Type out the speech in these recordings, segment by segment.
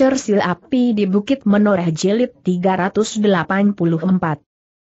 Cersil api di Bukit Menoreh Jelit 384.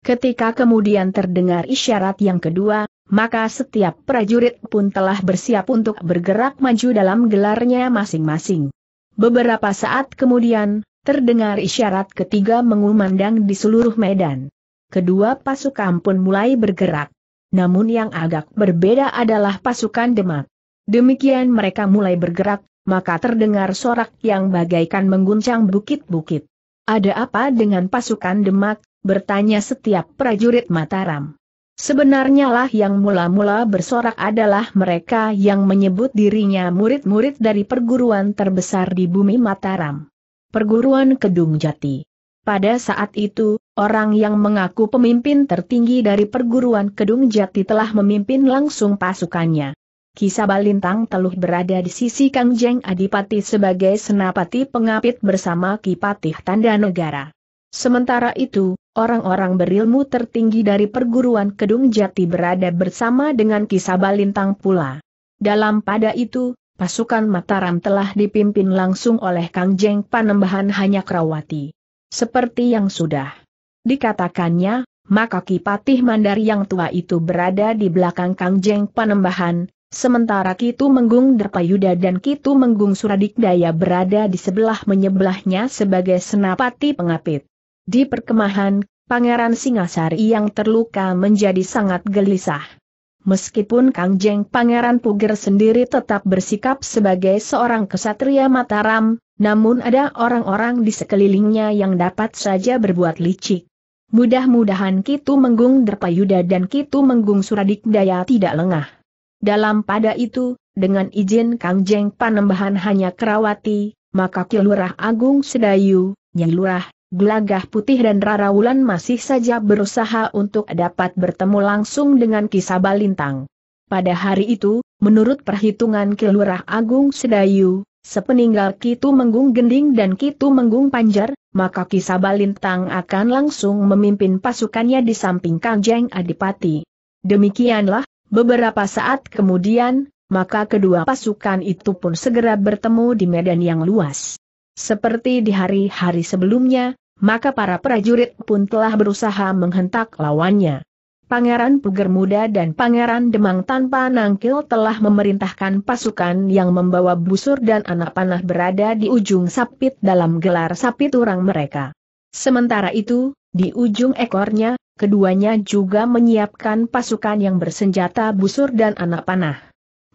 Ketika kemudian terdengar isyarat yang kedua, maka setiap prajurit pun telah bersiap untuk bergerak maju dalam gelarnya masing-masing. Beberapa saat kemudian, terdengar isyarat ketiga mengumandang di seluruh medan. Kedua pasukan pun mulai bergerak. Namun yang agak berbeda adalah pasukan Demak. Demikian mereka mulai bergerak, maka terdengar sorak yang bagaikan mengguncang bukit-bukit. Ada apa dengan pasukan Demak? bertanya setiap prajurit Mataram. Sebenarnya lah yang mula-mula bersorak adalah mereka yang menyebut dirinya murid-murid dari perguruan terbesar di bumi Mataram. Perguruan Kedung Jati. Pada saat itu, orang yang mengaku pemimpin tertinggi dari perguruan Kedung Jati telah memimpin langsung pasukannya. Kisaba Lintang Teluh berada di sisi Kangjeng Adipati sebagai senapati pengapit bersama Kipatih Tanda Negara. Sementara itu, orang-orang berilmu tertinggi dari perguruan Kedung Jati berada bersama dengan Kisaba Lintang pula. Dalam pada itu, pasukan Mataram telah dipimpin langsung oleh Kangjeng Panembahan hanya Krawati. Seperti yang sudah dikatakannya, maka Kipatih Mandar yang tua itu berada di belakang Kangjeng Panembahan, Sementara Kitu Menggung Derpayuda dan Kitu Menggung Suradikdaya berada di sebelah menyebelahnya sebagai senapati pengapit. Di perkemahan, Pangeran Singasari yang terluka menjadi sangat gelisah. Meskipun Kang Pangeran Puger sendiri tetap bersikap sebagai seorang kesatria Mataram, namun ada orang-orang di sekelilingnya yang dapat saja berbuat licik. Mudah-mudahan Kitu Menggung Derpayuda dan Kitu Menggung Suradikdaya tidak lengah. Dalam pada itu, dengan izin Kang Jeng Panembahan hanya Kerawati, maka Kilurah Agung Sedayu, yang Lurah, Gelagah Putih dan Rara Wulan masih saja berusaha untuk dapat bertemu langsung dengan Kisabalintang. Pada hari itu, menurut perhitungan Kilurah Agung Sedayu, sepeninggal Kitu Menggung Gending dan Kitu Menggung Panjar, maka Kisabalintang akan langsung memimpin pasukannya di samping Kang Jeng Adipati. Demikianlah, Beberapa saat kemudian, maka kedua pasukan itu pun segera bertemu di medan yang luas. Seperti di hari-hari sebelumnya, maka para prajurit pun telah berusaha menghentak lawannya. Pangeran Puger Muda dan Pangeran Demang tanpa nangkil telah memerintahkan pasukan yang membawa busur dan anak panah berada di ujung sapit dalam gelar sapit orang mereka. Sementara itu, di ujung ekornya, keduanya juga menyiapkan pasukan yang bersenjata busur dan anak panah.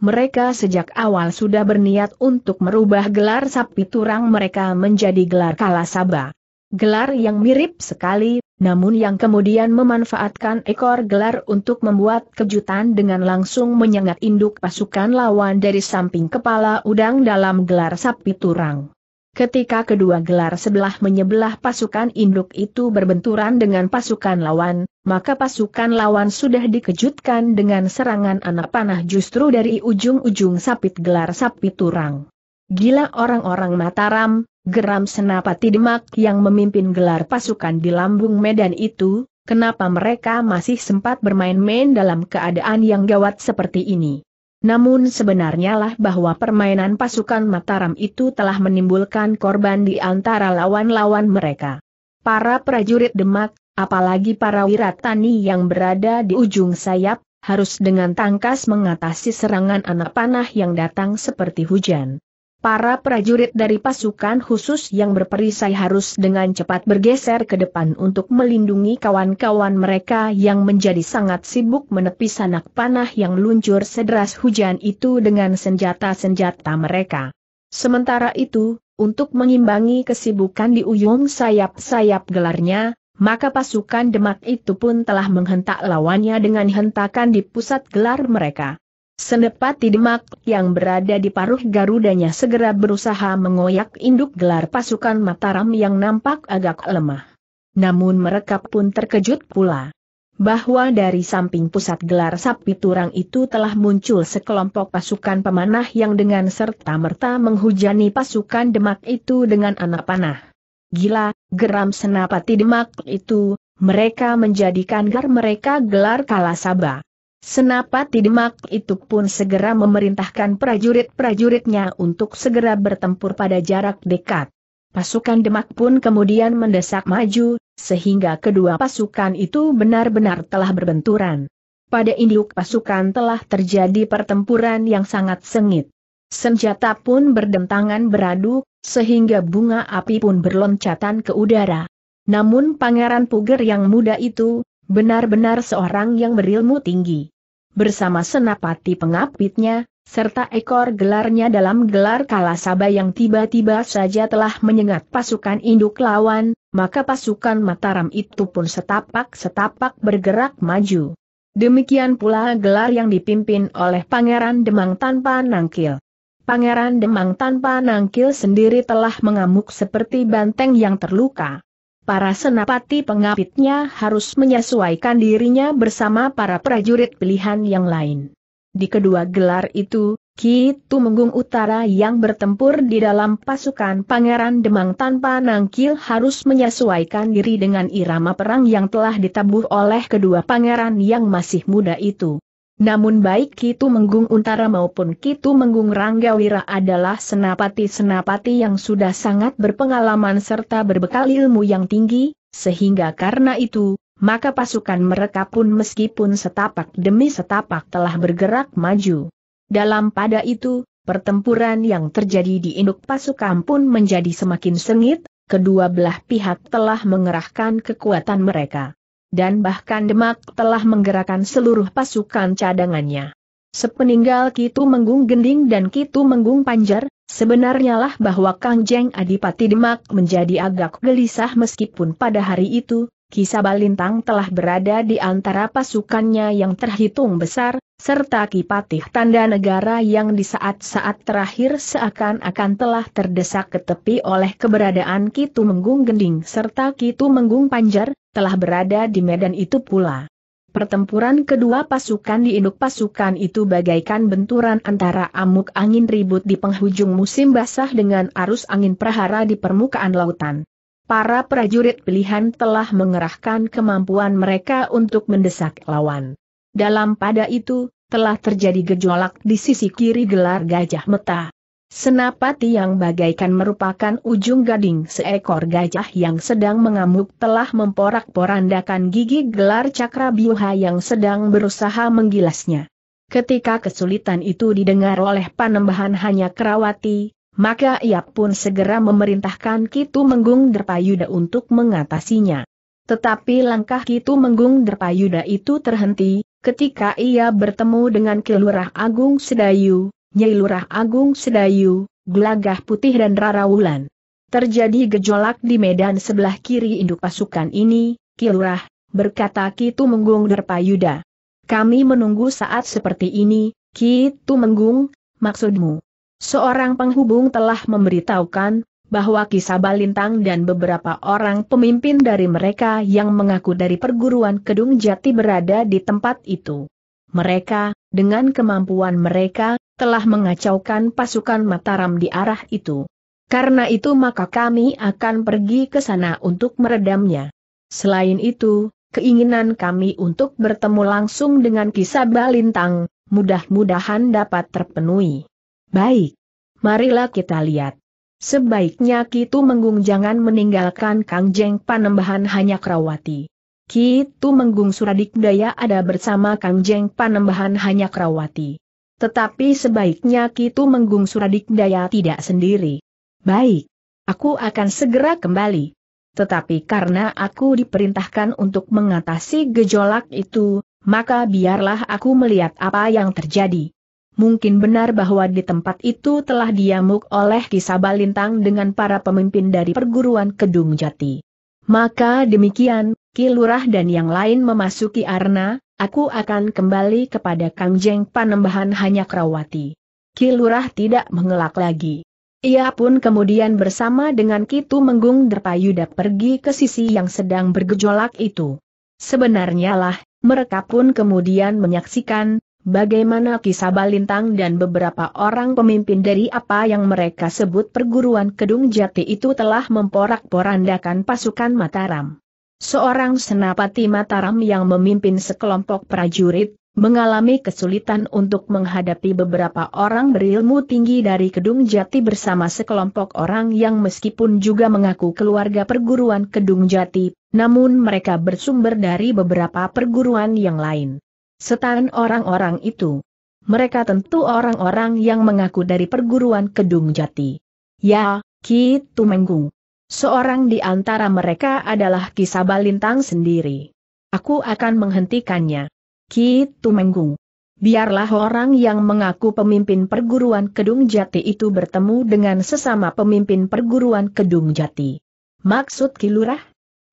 Mereka sejak awal sudah berniat untuk merubah gelar sapi turang mereka menjadi gelar kalasaba. Gelar yang mirip sekali, namun yang kemudian memanfaatkan ekor gelar untuk membuat kejutan dengan langsung menyengat induk pasukan lawan dari samping kepala udang dalam gelar sapi turang. Ketika kedua gelar sebelah menyebelah pasukan induk itu berbenturan dengan pasukan lawan, maka pasukan lawan sudah dikejutkan dengan serangan anak panah justru dari ujung-ujung sapit gelar sapit turang. Gila orang-orang Mataram, geram senapati demak yang memimpin gelar pasukan di lambung medan itu, kenapa mereka masih sempat bermain-main dalam keadaan yang gawat seperti ini. Namun sebenarnya lah bahwa permainan pasukan Mataram itu telah menimbulkan korban di antara lawan-lawan mereka. Para prajurit Demak, apalagi para wiratani yang berada di ujung sayap, harus dengan tangkas mengatasi serangan anak panah yang datang seperti hujan para prajurit dari pasukan khusus yang berperisai harus dengan cepat bergeser ke depan untuk melindungi kawan-kawan mereka yang menjadi sangat sibuk menepi sanak panah yang luncur sederas hujan itu dengan senjata-senjata mereka. Sementara itu, untuk mengimbangi kesibukan di ujung sayap-sayap gelarnya, maka pasukan demak itu pun telah menghentak lawannya dengan hentakan di pusat gelar mereka. Senepati Demak yang berada di paruh garudanya segera berusaha mengoyak induk gelar pasukan Mataram yang nampak agak lemah. Namun mereka pun terkejut pula bahwa dari samping pusat gelar sapi turang itu telah muncul sekelompok pasukan pemanah yang dengan serta-merta menghujani pasukan Demak itu dengan anak panah. Gila, geram senapati Demak itu, mereka menjadikan gar mereka gelar kalasaba. Senapati Demak itu pun segera memerintahkan prajurit-prajuritnya untuk segera bertempur pada jarak dekat. Pasukan Demak pun kemudian mendesak maju, sehingga kedua pasukan itu benar-benar telah berbenturan. Pada induk pasukan telah terjadi pertempuran yang sangat sengit. Senjata pun berdentangan beradu, sehingga bunga api pun berloncatan ke udara. Namun Pangeran Puger yang muda itu, benar-benar seorang yang berilmu tinggi bersama senapati pengapitnya, serta ekor gelarnya dalam gelar kalasaba yang tiba-tiba saja telah menyengat pasukan induk lawan, maka pasukan Mataram itu pun setapak-setapak bergerak maju. Demikian pula gelar yang dipimpin oleh Pangeran Demang tanpa nangkil. Pangeran Demang tanpa nangkil sendiri telah mengamuk seperti banteng yang terluka para senapati pengapitnya harus menyesuaikan dirinya bersama para prajurit pilihan yang lain. Di kedua gelar itu, Ki Tumenggung Utara yang bertempur di dalam pasukan Pangeran Demang tanpa nangkil harus menyesuaikan diri dengan irama perang yang telah ditabuh oleh kedua pangeran yang masih muda itu. Namun baik Kitu Menggung Untara maupun Kitu Menggung Ranggawira adalah senapati-senapati yang sudah sangat berpengalaman serta berbekal ilmu yang tinggi, sehingga karena itu, maka pasukan mereka pun meskipun setapak demi setapak telah bergerak maju. Dalam pada itu, pertempuran yang terjadi di induk pasukan pun menjadi semakin sengit, kedua belah pihak telah mengerahkan kekuatan mereka dan bahkan Demak telah menggerakkan seluruh pasukan cadangannya. Sepeninggal Kitu Menggung Gending dan Kitu Menggung Panjar, sebenarnya lah bahwa Kang Jeng Adipati Demak menjadi agak gelisah meskipun pada hari itu, Kisabalintang telah berada di antara pasukannya yang terhitung besar, serta Kipatih Tanda Negara yang di saat-saat terakhir seakan-akan telah terdesak ke tepi oleh keberadaan Kitu Menggung Gending serta Kitu Menggung Panjar, telah berada di medan itu pula. Pertempuran kedua pasukan di induk pasukan itu bagaikan benturan antara amuk angin ribut di penghujung musim basah dengan arus angin prahara di permukaan lautan para prajurit pilihan telah mengerahkan kemampuan mereka untuk mendesak lawan. Dalam pada itu, telah terjadi gejolak di sisi kiri gelar gajah meta. Senapati yang bagaikan merupakan ujung gading seekor gajah yang sedang mengamuk telah memporak-porandakan gigi gelar cakra biuha yang sedang berusaha menggilasnya. Ketika kesulitan itu didengar oleh panembahan hanya Kerawati, maka ia pun segera memerintahkan Kitu Menggung Derpayuda untuk mengatasinya. Tetapi langkah Kitu Menggung Derpayuda itu terhenti, ketika ia bertemu dengan Kilurah Agung Sedayu, Nyai Lurah Agung Sedayu, Gelagah Putih dan Rarawulan. Terjadi gejolak di medan sebelah kiri induk pasukan ini, Kilurah, berkata Kitu Menggung Derpayuda. Kami menunggu saat seperti ini, Kitu Menggung, maksudmu. Seorang penghubung telah memberitahukan, bahwa kisah Balintang dan beberapa orang pemimpin dari mereka yang mengaku dari perguruan Kedung Jati berada di tempat itu. Mereka, dengan kemampuan mereka, telah mengacaukan pasukan Mataram di arah itu. Karena itu maka kami akan pergi ke sana untuk meredamnya. Selain itu, keinginan kami untuk bertemu langsung dengan kisah Balintang, mudah-mudahan dapat terpenuhi. Baik. Marilah kita lihat. Sebaiknya Kitu Menggung jangan meninggalkan Kang Jeng Panembahan hanya Krawati. Kitu Menggung Suradikdaya ada bersama Kang Jeng Panembahan hanya Krawati. Tetapi sebaiknya Kitu Menggung Suradikdaya tidak sendiri. Baik. Aku akan segera kembali. Tetapi karena aku diperintahkan untuk mengatasi gejolak itu, maka biarlah aku melihat apa yang terjadi mungkin benar bahwa di tempat itu telah diamuk oleh kisah Kisabalintang dengan para pemimpin dari perguruan Kedung Jati. Maka demikian, Kilurah dan yang lain memasuki arna, aku akan kembali kepada Kang Jeng Panembahan hanya Krawati. Kilurah tidak mengelak lagi. Ia pun kemudian bersama dengan Kitu Menggung Derpayuda pergi ke sisi yang sedang bergejolak itu. Sebenarnya lah, mereka pun kemudian menyaksikan, Bagaimana kisah Balintang dan beberapa orang pemimpin dari apa yang mereka sebut perguruan Kedung Jati itu telah memporak-porandakan pasukan Mataram. Seorang senapati Mataram yang memimpin sekelompok prajurit, mengalami kesulitan untuk menghadapi beberapa orang berilmu tinggi dari Kedung Jati bersama sekelompok orang yang meskipun juga mengaku keluarga perguruan Kedung Jati, namun mereka bersumber dari beberapa perguruan yang lain. Setan orang-orang itu. Mereka tentu orang-orang yang mengaku dari perguruan Kedung Jati. Ya, Ki Tumenggung. Seorang di antara mereka adalah Ki Sabalintang sendiri. Aku akan menghentikannya. Ki Tumenggung. Biarlah orang yang mengaku pemimpin perguruan Kedung Jati itu bertemu dengan sesama pemimpin perguruan Kedung Jati. Maksud Kilurah?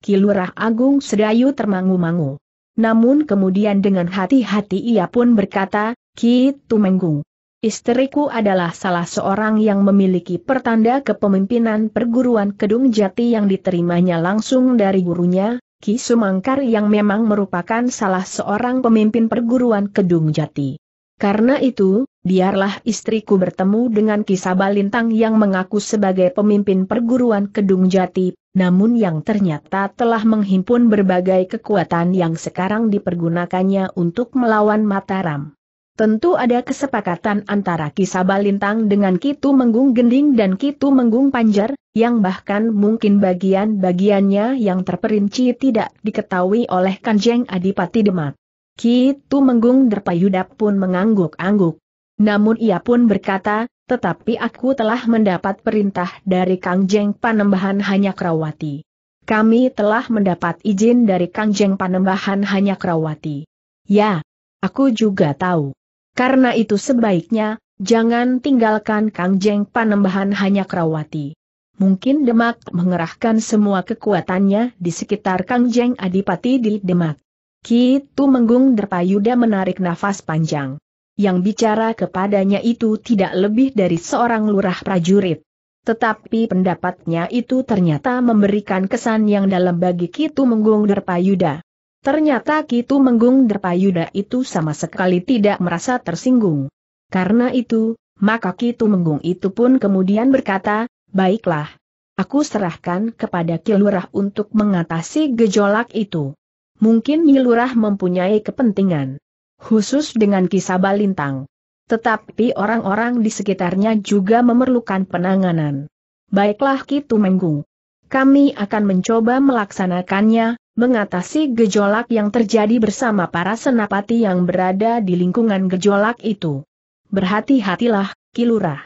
Kilurah Agung Sedayu termangu-mangu namun kemudian dengan hati-hati ia pun berkata, Ki Tumenggung. Istriku adalah salah seorang yang memiliki pertanda kepemimpinan perguruan Kedung Jati yang diterimanya langsung dari gurunya, Ki Sumangkar yang memang merupakan salah seorang pemimpin perguruan Kedung Jati. Karena itu, biarlah istriku bertemu dengan kisah Balintang yang mengaku sebagai pemimpin perguruan Kedung Jati, namun yang ternyata telah menghimpun berbagai kekuatan yang sekarang dipergunakannya untuk melawan Mataram. Tentu ada kesepakatan antara kisah Balintang dengan Kitu Menggung Gending dan Kitu Menggung Panjar, yang bahkan mungkin bagian-bagiannya yang terperinci tidak diketahui oleh Kanjeng Adipati Demak. Kitu Menggung Derpayuda pun mengangguk-angguk. Namun ia pun berkata, tetapi aku telah mendapat perintah dari Kang Jeng Panembahan hanya Krawati. Kami telah mendapat izin dari Kang Jeng Panembahan hanya Krawati. Ya, aku juga tahu. Karena itu sebaiknya, jangan tinggalkan Kang Jeng Panembahan hanya Krawati. Mungkin Demak mengerahkan semua kekuatannya di sekitar Kang Jeng Adipati di Demak. Kitu Menggung Derpayuda menarik nafas panjang yang bicara kepadanya itu tidak lebih dari seorang lurah prajurit. Tetapi pendapatnya itu ternyata memberikan kesan yang dalam bagi Kitu Menggung Derpayuda. Ternyata Kitu Menggung Derpayuda itu sama sekali tidak merasa tersinggung. Karena itu, maka Kitu Menggung itu pun kemudian berkata, baiklah. Aku serahkan kepada Kilurah untuk mengatasi gejolak itu. Mungkin kilurah mempunyai kepentingan khusus dengan kisah Balintang. Tetapi orang-orang di sekitarnya juga memerlukan penanganan. Baiklah Kitu Menggung. Kami akan mencoba melaksanakannya, mengatasi gejolak yang terjadi bersama para senapati yang berada di lingkungan gejolak itu. Berhati-hatilah, Kilurah.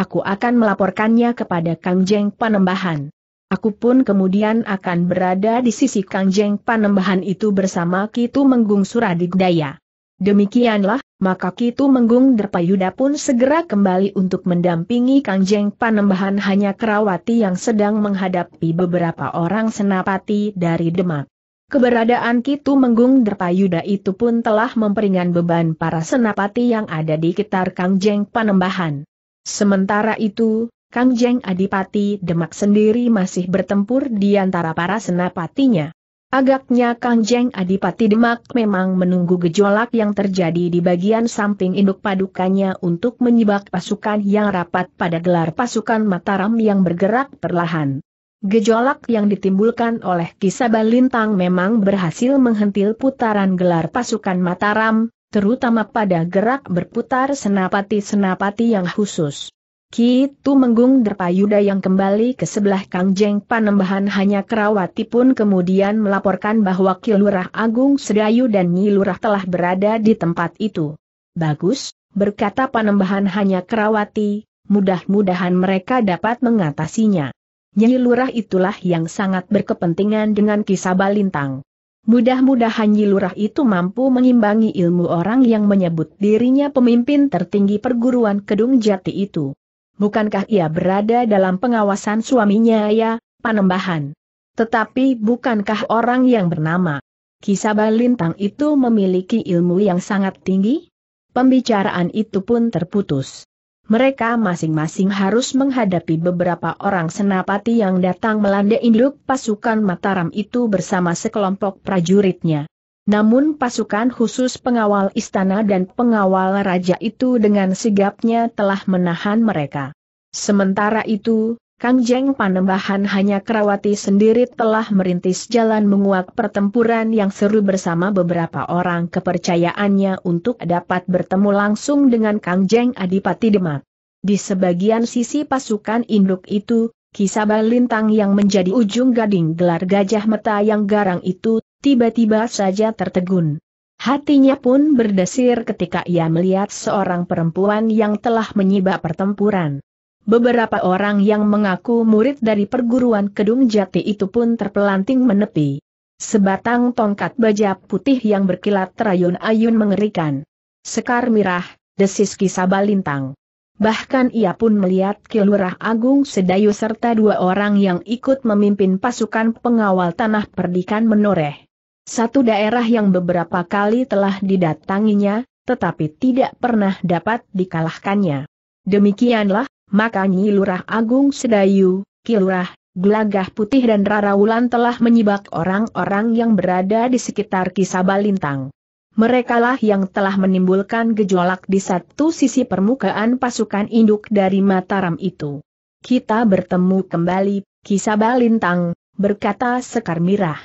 Aku akan melaporkannya kepada Kang Jeng Panembahan. Aku pun kemudian akan berada di sisi Kang Jeng Panembahan itu bersama Kitu Menggung Suradigdaya. Demikianlah, maka Kitu Menggung Derpayuda pun segera kembali untuk mendampingi Kangjeng Panembahan hanya Kerawati yang sedang menghadapi beberapa orang senapati dari Demak. Keberadaan Kitu Menggung Derpayuda itu pun telah memperingan beban para senapati yang ada di sekitar Kangjeng Panembahan. Sementara itu, Kangjeng Adipati Demak sendiri masih bertempur di antara para senapatinya. Agaknya Kang Jeng Adipati Demak memang menunggu gejolak yang terjadi di bagian samping induk padukannya untuk menyibak pasukan yang rapat pada gelar pasukan Mataram yang bergerak perlahan. Gejolak yang ditimbulkan oleh kisah Balintang memang berhasil menghentil putaran gelar pasukan Mataram, terutama pada gerak berputar senapati-senapati yang khusus. Ki menggung Derpayuda yang kembali ke sebelah Kang Jeng Panembahan hanya Kerawati pun kemudian melaporkan bahwa Ki Lurah Agung Sedayu dan Nyi Lurah telah berada di tempat itu. Bagus, berkata Panembahan hanya Kerawati, mudah-mudahan mereka dapat mengatasinya. Nyi Lurah itulah yang sangat berkepentingan dengan kisah Balintang. Mudah-mudahan Nyi Lurah itu mampu mengimbangi ilmu orang yang menyebut dirinya pemimpin tertinggi perguruan Kedung Jati itu bukankah ia berada dalam pengawasan suaminya ya, Panembahan? Tetapi bukankah orang yang bernama Kisaba Lintang itu memiliki ilmu yang sangat tinggi? Pembicaraan itu pun terputus. Mereka masing-masing harus menghadapi beberapa orang senapati yang datang melanda induk pasukan Mataram itu bersama sekelompok prajuritnya. Namun pasukan khusus pengawal istana dan pengawal raja itu dengan sigapnya telah menahan mereka. Sementara itu, Kang Jeng Panembahan hanya Kerawati sendiri telah merintis jalan menguak pertempuran yang seru bersama beberapa orang kepercayaannya untuk dapat bertemu langsung dengan Kang Jeng Adipati Demak. Di sebagian sisi pasukan induk itu, Kisah Lintang yang menjadi ujung gading gelar Gajah Meta yang garang itu tiba-tiba saja tertegun. Hatinya pun berdesir ketika ia melihat seorang perempuan yang telah menyibak pertempuran. Beberapa orang yang mengaku murid dari perguruan Kedung Jati itu pun terpelanting menepi. Sebatang tongkat baja putih yang berkilat terayun-ayun mengerikan. Sekar mirah, desis balintang. Bahkan ia pun melihat Kilurah Agung Sedayu serta dua orang yang ikut memimpin pasukan pengawal tanah perdikan menoreh. Satu daerah yang beberapa kali telah didatanginya, tetapi tidak pernah dapat dikalahkannya. Demikianlah, maka Nyi Lurah Agung Sedayu, Kilurah, Gelagah Putih dan Raraulan telah menyibak orang-orang yang berada di sekitar Kisabalintang. Merekalah yang telah menimbulkan gejolak di satu sisi permukaan pasukan induk dari Mataram itu. Kita bertemu kembali, Kisabalintang, berkata Sekar Mirah.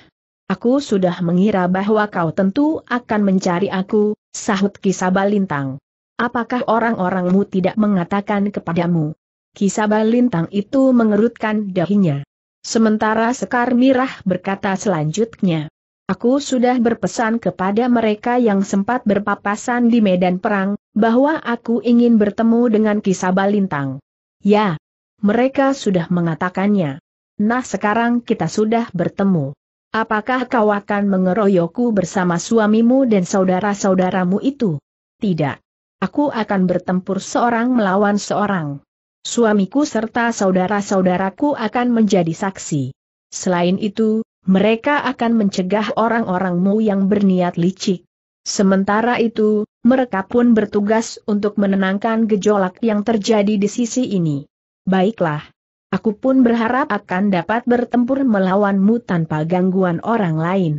Aku sudah mengira bahwa kau tentu akan mencari aku, sahut Kisabalintang. Apakah orang-orangmu tidak mengatakan kepadamu? Kisabalintang itu mengerutkan dahinya. Sementara Sekar Mirah berkata selanjutnya. Aku sudah berpesan kepada mereka yang sempat berpapasan di medan perang, bahwa aku ingin bertemu dengan Kisabalintang. Ya, mereka sudah mengatakannya. Nah sekarang kita sudah bertemu. Apakah kau akan mengeroyokku bersama suamimu dan saudara-saudaramu itu? Tidak. Aku akan bertempur seorang melawan seorang. Suamiku serta saudara-saudaraku akan menjadi saksi. Selain itu, mereka akan mencegah orang-orangmu yang berniat licik. Sementara itu, mereka pun bertugas untuk menenangkan gejolak yang terjadi di sisi ini. Baiklah, Aku pun berharap akan dapat bertempur melawanmu tanpa gangguan orang lain.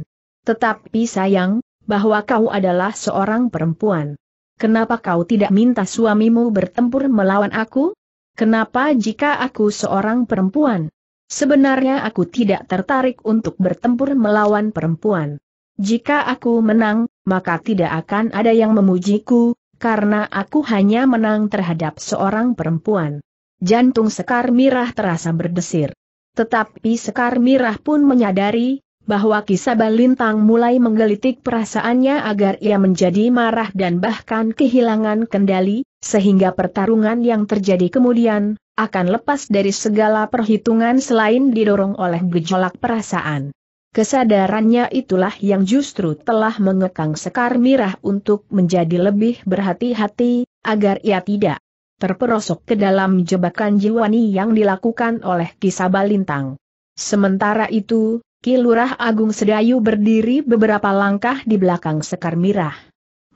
Tetapi sayang, bahwa kau adalah seorang perempuan. Kenapa kau tidak minta suamimu bertempur melawan aku? Kenapa jika aku seorang perempuan? Sebenarnya aku tidak tertarik untuk bertempur melawan perempuan. Jika aku menang, maka tidak akan ada yang memujiku, karena aku hanya menang terhadap seorang perempuan. Jantung Sekar Mirah terasa berdesir. Tetapi Sekar Mirah pun menyadari, bahwa kisah Balintang mulai menggelitik perasaannya agar ia menjadi marah dan bahkan kehilangan kendali, sehingga pertarungan yang terjadi kemudian, akan lepas dari segala perhitungan selain didorong oleh gejolak perasaan. Kesadarannya itulah yang justru telah mengekang Sekar Mirah untuk menjadi lebih berhati-hati, agar ia tidak terperosok ke dalam jebakan Jiwani yang dilakukan oleh kisah Kisabalintang. Sementara itu, Kilurah Agung Sedayu berdiri beberapa langkah di belakang Sekar Mirah.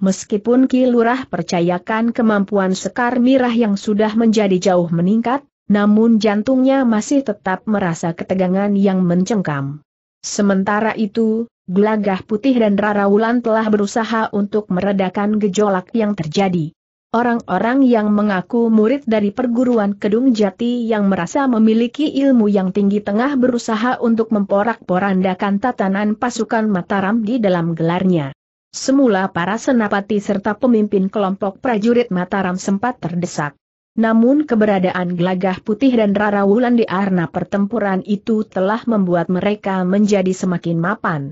Meskipun Kilurah percayakan kemampuan Sekar Mirah yang sudah menjadi jauh meningkat, namun jantungnya masih tetap merasa ketegangan yang mencengkam. Sementara itu, Gelagah Putih dan Rara Wulan telah berusaha untuk meredakan gejolak yang terjadi. Orang-orang yang mengaku murid dari perguruan Kedung Jati yang merasa memiliki ilmu yang tinggi tengah berusaha untuk memporak-porandakan tatanan pasukan Mataram di dalam gelarnya. Semula para senapati serta pemimpin kelompok prajurit Mataram sempat terdesak. Namun keberadaan Glagah Putih dan Rara Wulan di arena pertempuran itu telah membuat mereka menjadi semakin mapan.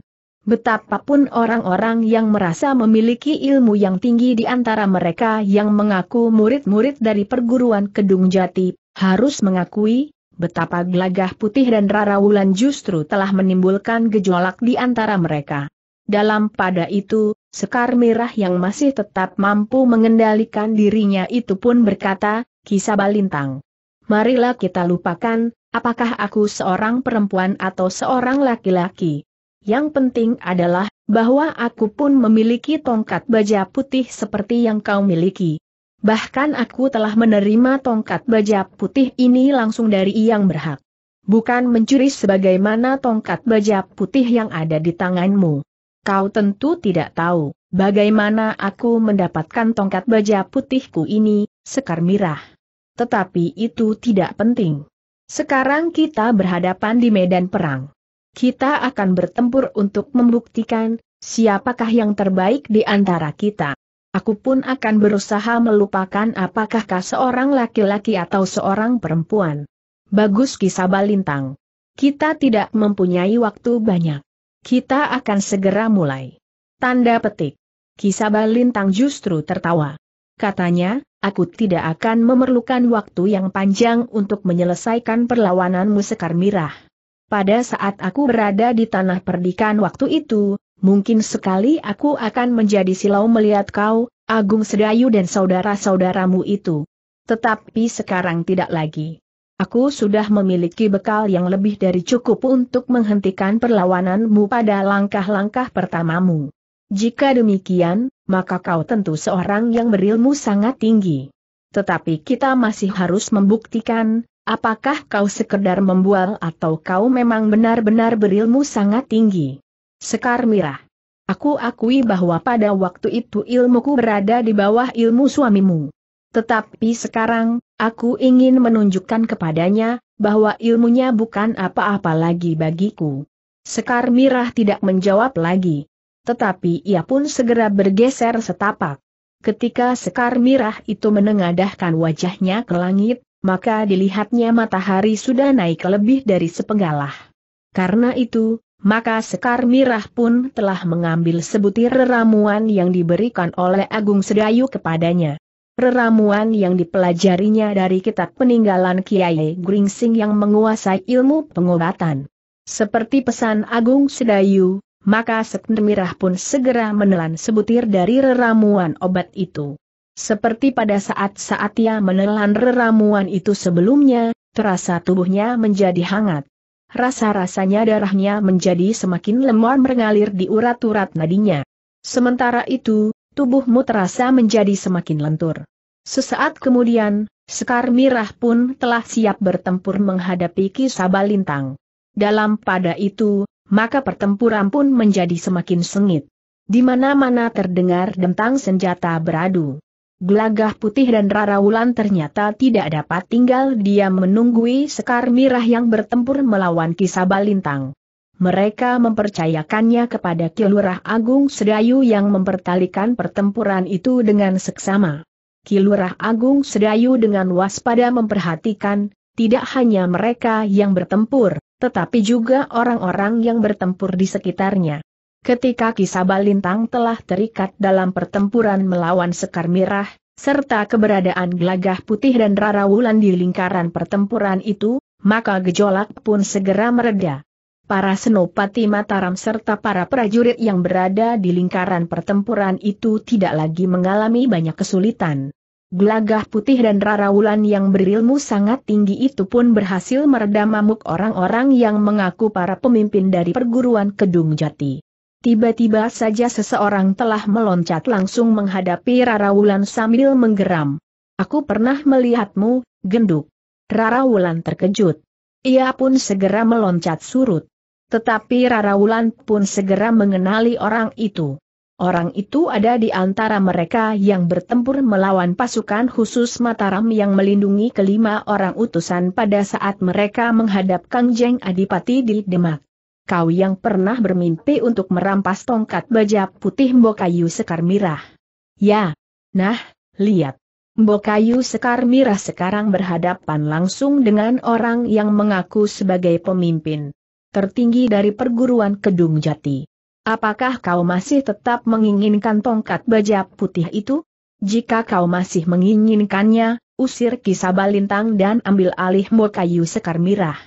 Betapapun orang-orang yang merasa memiliki ilmu yang tinggi di antara mereka yang mengaku murid-murid dari perguruan Kedung Jati, harus mengakui betapa gelagah putih dan Rara Wulan justru telah menimbulkan gejolak di antara mereka. Dalam pada itu, Sekar Merah yang masih tetap mampu mengendalikan dirinya itu pun berkata, Kisah Balintang. Marilah kita lupakan, apakah aku seorang perempuan atau seorang laki-laki. Yang penting adalah, bahwa aku pun memiliki tongkat baja putih seperti yang kau miliki. Bahkan aku telah menerima tongkat baja putih ini langsung dari yang berhak. Bukan mencuri sebagaimana tongkat baja putih yang ada di tanganmu. Kau tentu tidak tahu, bagaimana aku mendapatkan tongkat baja putihku ini, Sekar Mirah. Tetapi itu tidak penting. Sekarang kita berhadapan di medan perang kita akan bertempur untuk membuktikan siapakah yang terbaik di antara kita. Aku pun akan berusaha melupakan apakah seorang laki-laki atau seorang perempuan. Bagus kisah balintang. Kita tidak mempunyai waktu banyak. Kita akan segera mulai. Tanda petik. Kisah balintang justru tertawa. Katanya, aku tidak akan memerlukan waktu yang panjang untuk menyelesaikan perlawananmu sekar mirah. Pada saat aku berada di tanah perdikan waktu itu, mungkin sekali aku akan menjadi silau melihat kau, Agung Sedayu dan saudara-saudaramu itu. Tetapi sekarang tidak lagi. Aku sudah memiliki bekal yang lebih dari cukup untuk menghentikan perlawananmu pada langkah-langkah pertamamu. Jika demikian, maka kau tentu seorang yang berilmu sangat tinggi. Tetapi kita masih harus membuktikan, Apakah kau sekedar membual atau kau memang benar-benar berilmu sangat tinggi? Sekar Mirah. Aku akui bahwa pada waktu itu ilmuku berada di bawah ilmu suamimu. Tetapi sekarang, aku ingin menunjukkan kepadanya, bahwa ilmunya bukan apa-apa lagi bagiku. Sekar Mirah tidak menjawab lagi. Tetapi ia pun segera bergeser setapak. Ketika Sekar Mirah itu menengadahkan wajahnya ke langit, maka dilihatnya matahari sudah naik lebih dari sepenggalah. Karena itu, maka Sekar Mirah pun telah mengambil sebutir ramuan yang diberikan oleh Agung Sedayu kepadanya. Ramuan yang dipelajarinya dari kitab peninggalan Kiai Gringsing yang menguasai ilmu pengobatan. Seperti pesan Agung Sedayu, maka Sekar Mirah pun segera menelan sebutir dari ramuan obat itu. Seperti pada saat-saat ia menelan reramuan itu sebelumnya, terasa tubuhnya menjadi hangat. Rasa-rasanya darahnya menjadi semakin lemah mengalir di urat-urat nadinya. Sementara itu, tubuhmu terasa menjadi semakin lentur. Sesaat kemudian, Sekar Mirah pun telah siap bertempur menghadapi Sabalintang. Dalam pada itu, maka pertempuran pun menjadi semakin sengit. Di mana-mana terdengar dentang senjata beradu. Gelagah putih dan rara wulan ternyata tidak dapat tinggal Dia menunggui Sekar Mirah yang bertempur melawan Kisabalintang. Mereka mempercayakannya kepada Kilurah Agung Sedayu yang mempertalikan pertempuran itu dengan seksama. Kilurah Agung Sedayu dengan waspada memperhatikan, tidak hanya mereka yang bertempur, tetapi juga orang-orang yang bertempur di sekitarnya. Ketika Kisaba Lintang telah terikat dalam pertempuran melawan Sekar Mirah, serta keberadaan Glagah Putih dan Rara Wulan di lingkaran pertempuran itu, maka gejolak pun segera mereda. Para senopati Mataram serta para prajurit yang berada di lingkaran pertempuran itu tidak lagi mengalami banyak kesulitan. Glagah putih dan rara wulan yang berilmu sangat tinggi itu pun berhasil meredam mamuk orang-orang yang mengaku para pemimpin dari perguruan Kedung Jati. Tiba-tiba saja seseorang telah meloncat langsung menghadapi Rara Wulan sambil menggeram. Aku pernah melihatmu, genduk. Rara Wulan terkejut. Ia pun segera meloncat surut. Tetapi Rara Wulan pun segera mengenali orang itu. Orang itu ada di antara mereka yang bertempur melawan pasukan khusus Mataram yang melindungi kelima orang utusan pada saat mereka menghadap Kangjeng Adipati di Demak kau yang pernah bermimpi untuk merampas tongkat baja putih Mbokayu Sekar Mirah. Ya. Nah, lihat. Mbokayu Sekar Mirah sekarang berhadapan langsung dengan orang yang mengaku sebagai pemimpin. Tertinggi dari perguruan Kedung Jati. Apakah kau masih tetap menginginkan tongkat baja putih itu? Jika kau masih menginginkannya, usir kisah balintang dan ambil alih Mbokayu Sekar Mirah.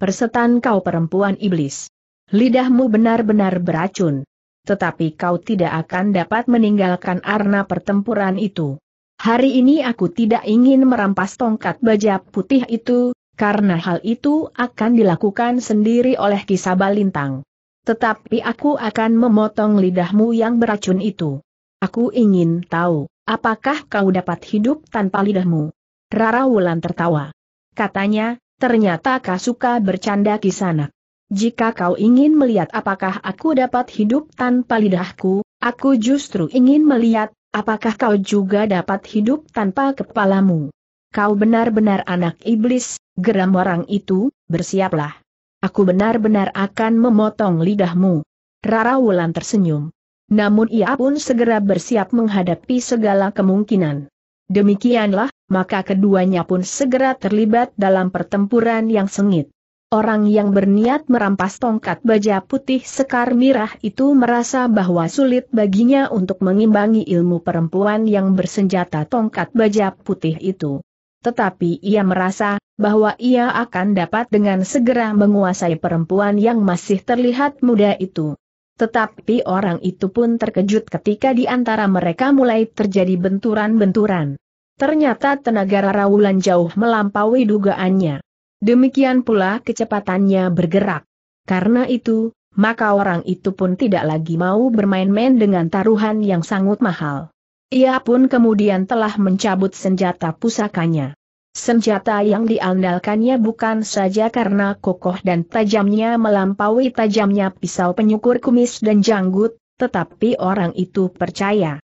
Persetan kau perempuan iblis. Lidahmu benar-benar beracun. Tetapi kau tidak akan dapat meninggalkan arna pertempuran itu. Hari ini aku tidak ingin merampas tongkat baja putih itu, karena hal itu akan dilakukan sendiri oleh kisah balintang. Tetapi aku akan memotong lidahmu yang beracun itu. Aku ingin tahu, apakah kau dapat hidup tanpa lidahmu? Rara Wulan tertawa. Katanya, ternyata kau suka bercanda kisanak. Jika kau ingin melihat apakah aku dapat hidup tanpa lidahku, aku justru ingin melihat, apakah kau juga dapat hidup tanpa kepalamu. Kau benar-benar anak iblis, geram orang itu, bersiaplah. Aku benar-benar akan memotong lidahmu. Rara Wulan tersenyum. Namun ia pun segera bersiap menghadapi segala kemungkinan. Demikianlah, maka keduanya pun segera terlibat dalam pertempuran yang sengit. Orang yang berniat merampas tongkat baja putih sekar mirah itu merasa bahwa sulit baginya untuk mengimbangi ilmu perempuan yang bersenjata tongkat baja putih itu. Tetapi ia merasa bahwa ia akan dapat dengan segera menguasai perempuan yang masih terlihat muda itu. Tetapi orang itu pun terkejut ketika di antara mereka mulai terjadi benturan-benturan. Ternyata tenaga Rara Wulan jauh melampaui dugaannya. Demikian pula kecepatannya bergerak. Karena itu, maka orang itu pun tidak lagi mau bermain-main dengan taruhan yang sangat mahal. Ia pun kemudian telah mencabut senjata pusakanya. Senjata yang diandalkannya bukan saja karena kokoh dan tajamnya melampaui tajamnya pisau penyukur kumis dan janggut, tetapi orang itu percaya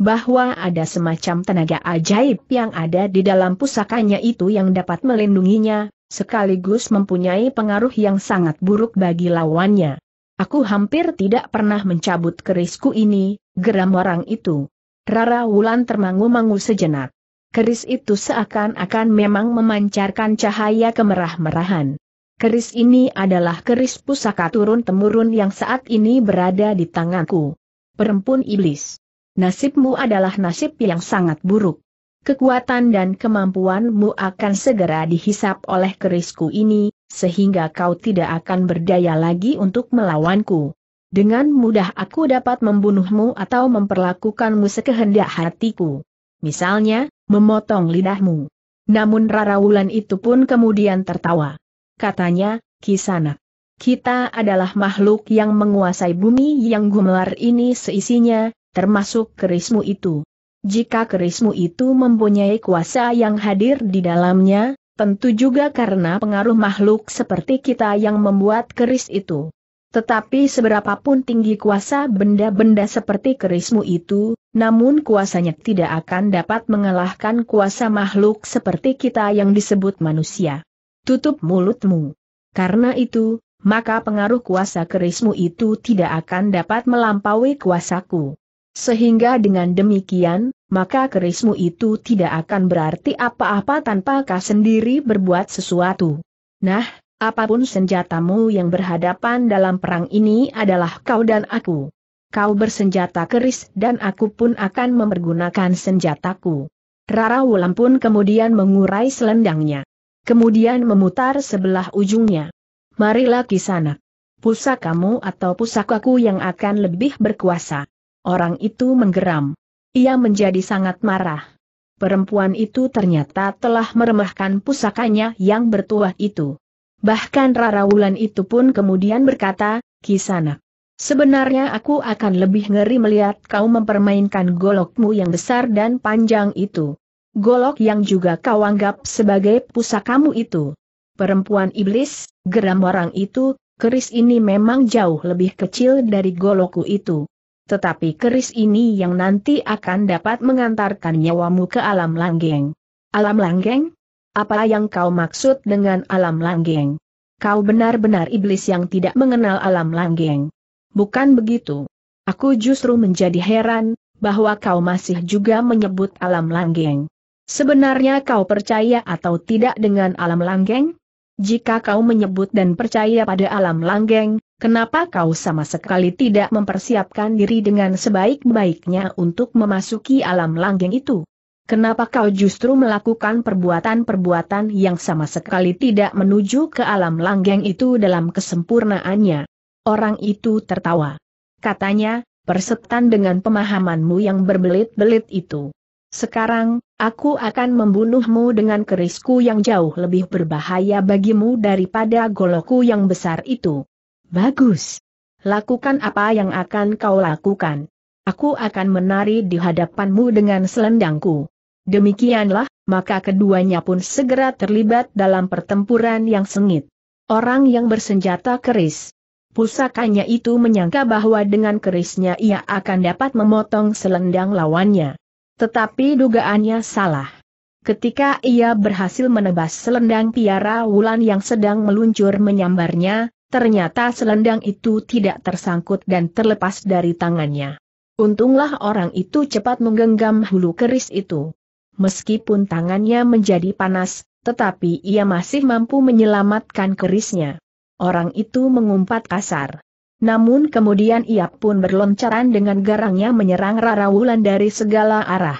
bahwa ada semacam tenaga ajaib yang ada di dalam pusakanya itu yang dapat melindunginya, sekaligus mempunyai pengaruh yang sangat buruk bagi lawannya. Aku hampir tidak pernah mencabut kerisku ini, geram orang itu. Rara Wulan termangu-mangu sejenak. Keris itu seakan-akan memang memancarkan cahaya kemerah-merahan. Keris ini adalah keris pusaka turun-temurun yang saat ini berada di tanganku. Perempuan iblis. Nasibmu adalah nasib yang sangat buruk kekuatan dan kemampuanmu akan segera dihisap oleh kerisku ini, sehingga kau tidak akan berdaya lagi untuk melawanku. Dengan mudah aku dapat membunuhmu atau memperlakukanmu sekehendak hatiku. Misalnya, memotong lidahmu. Namun Rarawulan itu pun kemudian tertawa. Katanya, Kisana, Kita adalah makhluk yang menguasai bumi yang gumelar ini seisinya, termasuk kerismu itu. Jika kerismu itu mempunyai kuasa yang hadir di dalamnya, tentu juga karena pengaruh makhluk seperti kita yang membuat keris itu. Tetapi seberapapun tinggi kuasa benda-benda seperti kerismu itu, namun kuasanya tidak akan dapat mengalahkan kuasa makhluk seperti kita yang disebut manusia. Tutup mulutmu. Karena itu, maka pengaruh kuasa kerismu itu tidak akan dapat melampaui kuasaku. Sehingga dengan demikian, maka kerismu itu tidak akan berarti apa-apa tanpa kau sendiri berbuat sesuatu. Nah, apapun senjatamu yang berhadapan dalam perang ini adalah kau dan aku. Kau bersenjata keris dan aku pun akan mempergunakan senjataku. Rara Wulan pun kemudian mengurai selendangnya. Kemudian memutar sebelah ujungnya. Marilah kisanak pusakamu atau pusakaku yang akan lebih berkuasa. Orang itu menggeram. Ia menjadi sangat marah. Perempuan itu ternyata telah meremahkan pusakanya yang bertuah itu. Bahkan Rara Wulan itu pun kemudian berkata, Kisanak, sebenarnya aku akan lebih ngeri melihat kau mempermainkan golokmu yang besar dan panjang itu. Golok yang juga kau anggap sebagai pusakamu itu. Perempuan iblis, geram orang itu, keris ini memang jauh lebih kecil dari golokku itu tetapi keris ini yang nanti akan dapat mengantarkan nyawamu ke alam langgeng. Alam langgeng? Apa yang kau maksud dengan alam langgeng? Kau benar-benar iblis yang tidak mengenal alam langgeng. Bukan begitu. Aku justru menjadi heran, bahwa kau masih juga menyebut alam langgeng. Sebenarnya kau percaya atau tidak dengan alam langgeng? Jika kau menyebut dan percaya pada alam langgeng, Kenapa kau sama sekali tidak mempersiapkan diri dengan sebaik-baiknya untuk memasuki alam langgeng itu? Kenapa kau justru melakukan perbuatan-perbuatan yang sama sekali tidak menuju ke alam langgeng itu dalam kesempurnaannya? Orang itu tertawa. Katanya, persetan dengan pemahamanmu yang berbelit-belit itu. Sekarang, aku akan membunuhmu dengan kerisku yang jauh lebih berbahaya bagimu daripada goloku yang besar itu. Bagus. Lakukan apa yang akan kau lakukan. Aku akan menari di hadapanmu dengan selendangku. Demikianlah, maka keduanya pun segera terlibat dalam pertempuran yang sengit. Orang yang bersenjata keris. Pusakanya itu menyangka bahwa dengan kerisnya ia akan dapat memotong selendang lawannya. Tetapi dugaannya salah. Ketika ia berhasil menebas selendang piara wulan yang sedang meluncur menyambarnya, Ternyata selendang itu tidak tersangkut dan terlepas dari tangannya. Untunglah orang itu cepat menggenggam hulu keris itu. Meskipun tangannya menjadi panas, tetapi ia masih mampu menyelamatkan kerisnya. Orang itu mengumpat kasar. Namun kemudian ia pun berloncaran dengan garangnya menyerang Rara Wulan dari segala arah.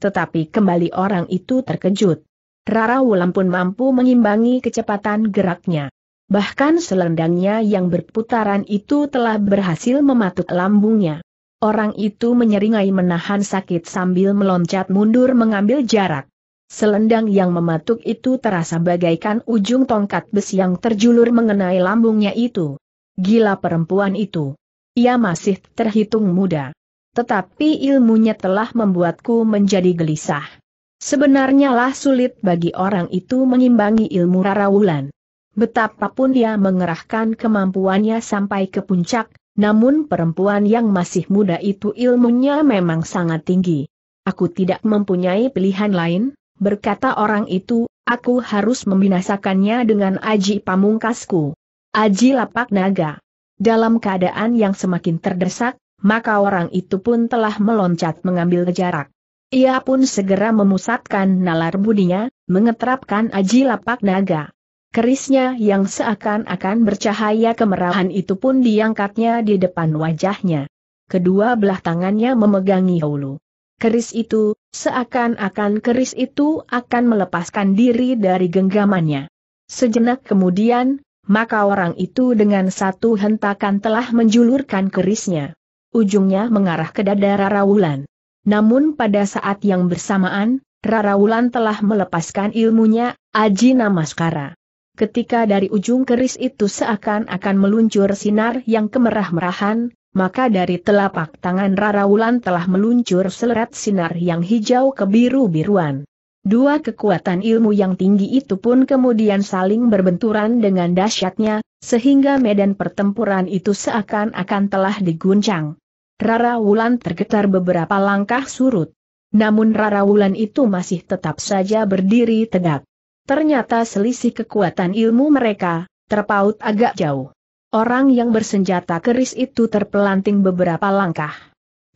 Tetapi kembali orang itu terkejut. Rara Wulan pun mampu mengimbangi kecepatan geraknya. Bahkan selendangnya yang berputaran itu telah berhasil mematuk lambungnya. Orang itu menyeringai menahan sakit sambil meloncat mundur mengambil jarak. Selendang yang mematuk itu terasa bagaikan ujung tongkat besi yang terjulur mengenai lambungnya itu. Gila perempuan itu. Ia masih terhitung muda. Tetapi ilmunya telah membuatku menjadi gelisah. Sebenarnya lah sulit bagi orang itu mengimbangi ilmu Rara Wulan. Betapapun dia mengerahkan kemampuannya sampai ke puncak, namun perempuan yang masih muda itu ilmunya memang sangat tinggi. Aku tidak mempunyai pilihan lain, berkata orang itu, aku harus membinasakannya dengan aji pamungkasku. Aji lapak naga. Dalam keadaan yang semakin terdesak, maka orang itu pun telah meloncat mengambil jarak. Ia pun segera memusatkan nalar budinya, mengetrapkan aji lapak naga. Kerisnya yang seakan-akan bercahaya kemerahan itu pun diangkatnya di depan wajahnya. Kedua belah tangannya memegangi Hulu. Keris itu, seakan-akan keris itu akan melepaskan diri dari genggamannya. Sejenak kemudian, maka orang itu dengan satu hentakan telah menjulurkan kerisnya. Ujungnya mengarah ke dada Rarawulan. Namun pada saat yang bersamaan, Rarawulan telah melepaskan ilmunya, Aji Namaskara. Ketika dari ujung keris itu seakan-akan meluncur sinar yang kemerah-merahan, maka dari telapak tangan Rara Wulan telah meluncur seleret sinar yang hijau kebiru-biruan. Dua kekuatan ilmu yang tinggi itu pun kemudian saling berbenturan dengan dahsyatnya, sehingga medan pertempuran itu seakan-akan telah diguncang. Rara Wulan tergetar beberapa langkah surut. Namun Rara Wulan itu masih tetap saja berdiri tegak. Ternyata selisih kekuatan ilmu mereka, terpaut agak jauh. Orang yang bersenjata keris itu terpelanting beberapa langkah.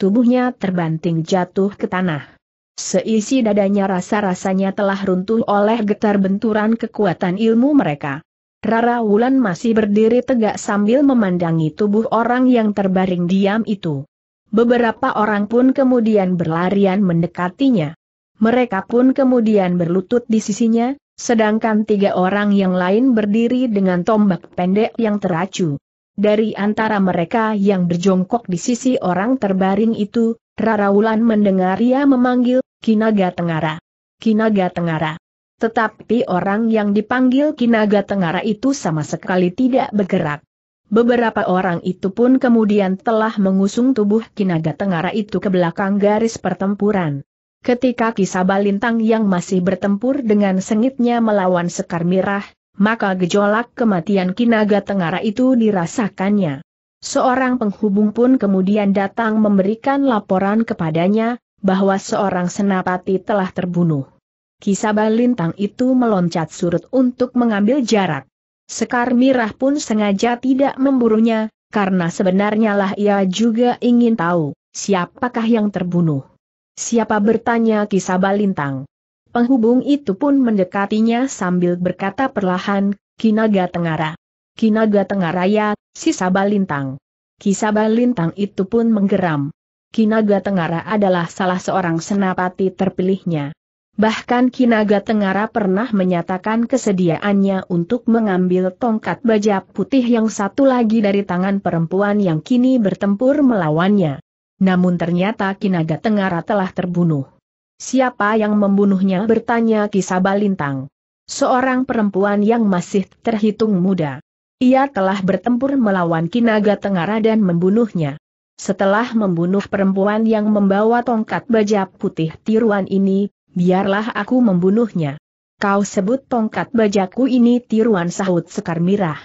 Tubuhnya terbanting jatuh ke tanah. Seisi dadanya rasa-rasanya telah runtuh oleh getar benturan kekuatan ilmu mereka. Rara Wulan masih berdiri tegak sambil memandangi tubuh orang yang terbaring diam itu. Beberapa orang pun kemudian berlarian mendekatinya. Mereka pun kemudian berlutut di sisinya, Sedangkan tiga orang yang lain berdiri dengan tombak pendek yang teracu. Dari antara mereka yang berjongkok di sisi orang terbaring itu, Raraulan mendengar ia memanggil, Kinaga Tengara. Kinaga Tengara. Tetapi orang yang dipanggil Kinaga Tengara itu sama sekali tidak bergerak. Beberapa orang itu pun kemudian telah mengusung tubuh Kinaga Tengara itu ke belakang garis pertempuran. Ketika Kisabalintang yang masih bertempur dengan sengitnya melawan Sekar Mirah, maka gejolak kematian Kinaga Tengara itu dirasakannya. Seorang penghubung pun kemudian datang memberikan laporan kepadanya, bahwa seorang senapati telah terbunuh. Kisabalintang itu meloncat surut untuk mengambil jarak. Sekar Mirah pun sengaja tidak memburunya, karena sebenarnya lah ia juga ingin tahu, siapakah yang terbunuh. Siapa bertanya kisah balintang? Penghubung itu pun mendekatinya sambil berkata perlahan, Kinaga Tengara. Kinaga Tengaraya, si Sabalintang. Kisabalintang itu pun menggeram. Kinaga Tengara adalah salah seorang senapati terpilihnya. Bahkan Kinaga Tengara pernah menyatakan kesediaannya untuk mengambil tongkat baja putih yang satu lagi dari tangan perempuan yang kini bertempur melawannya. Namun ternyata Kinaga Tenggara telah terbunuh. Siapa yang membunuhnya bertanya Kisabalintang. Seorang perempuan yang masih terhitung muda. Ia telah bertempur melawan Kinaga Tenggara dan membunuhnya. Setelah membunuh perempuan yang membawa tongkat baja putih tiruan ini, biarlah aku membunuhnya. Kau sebut tongkat bajaku ini tiruan sahut Sekar Mirah.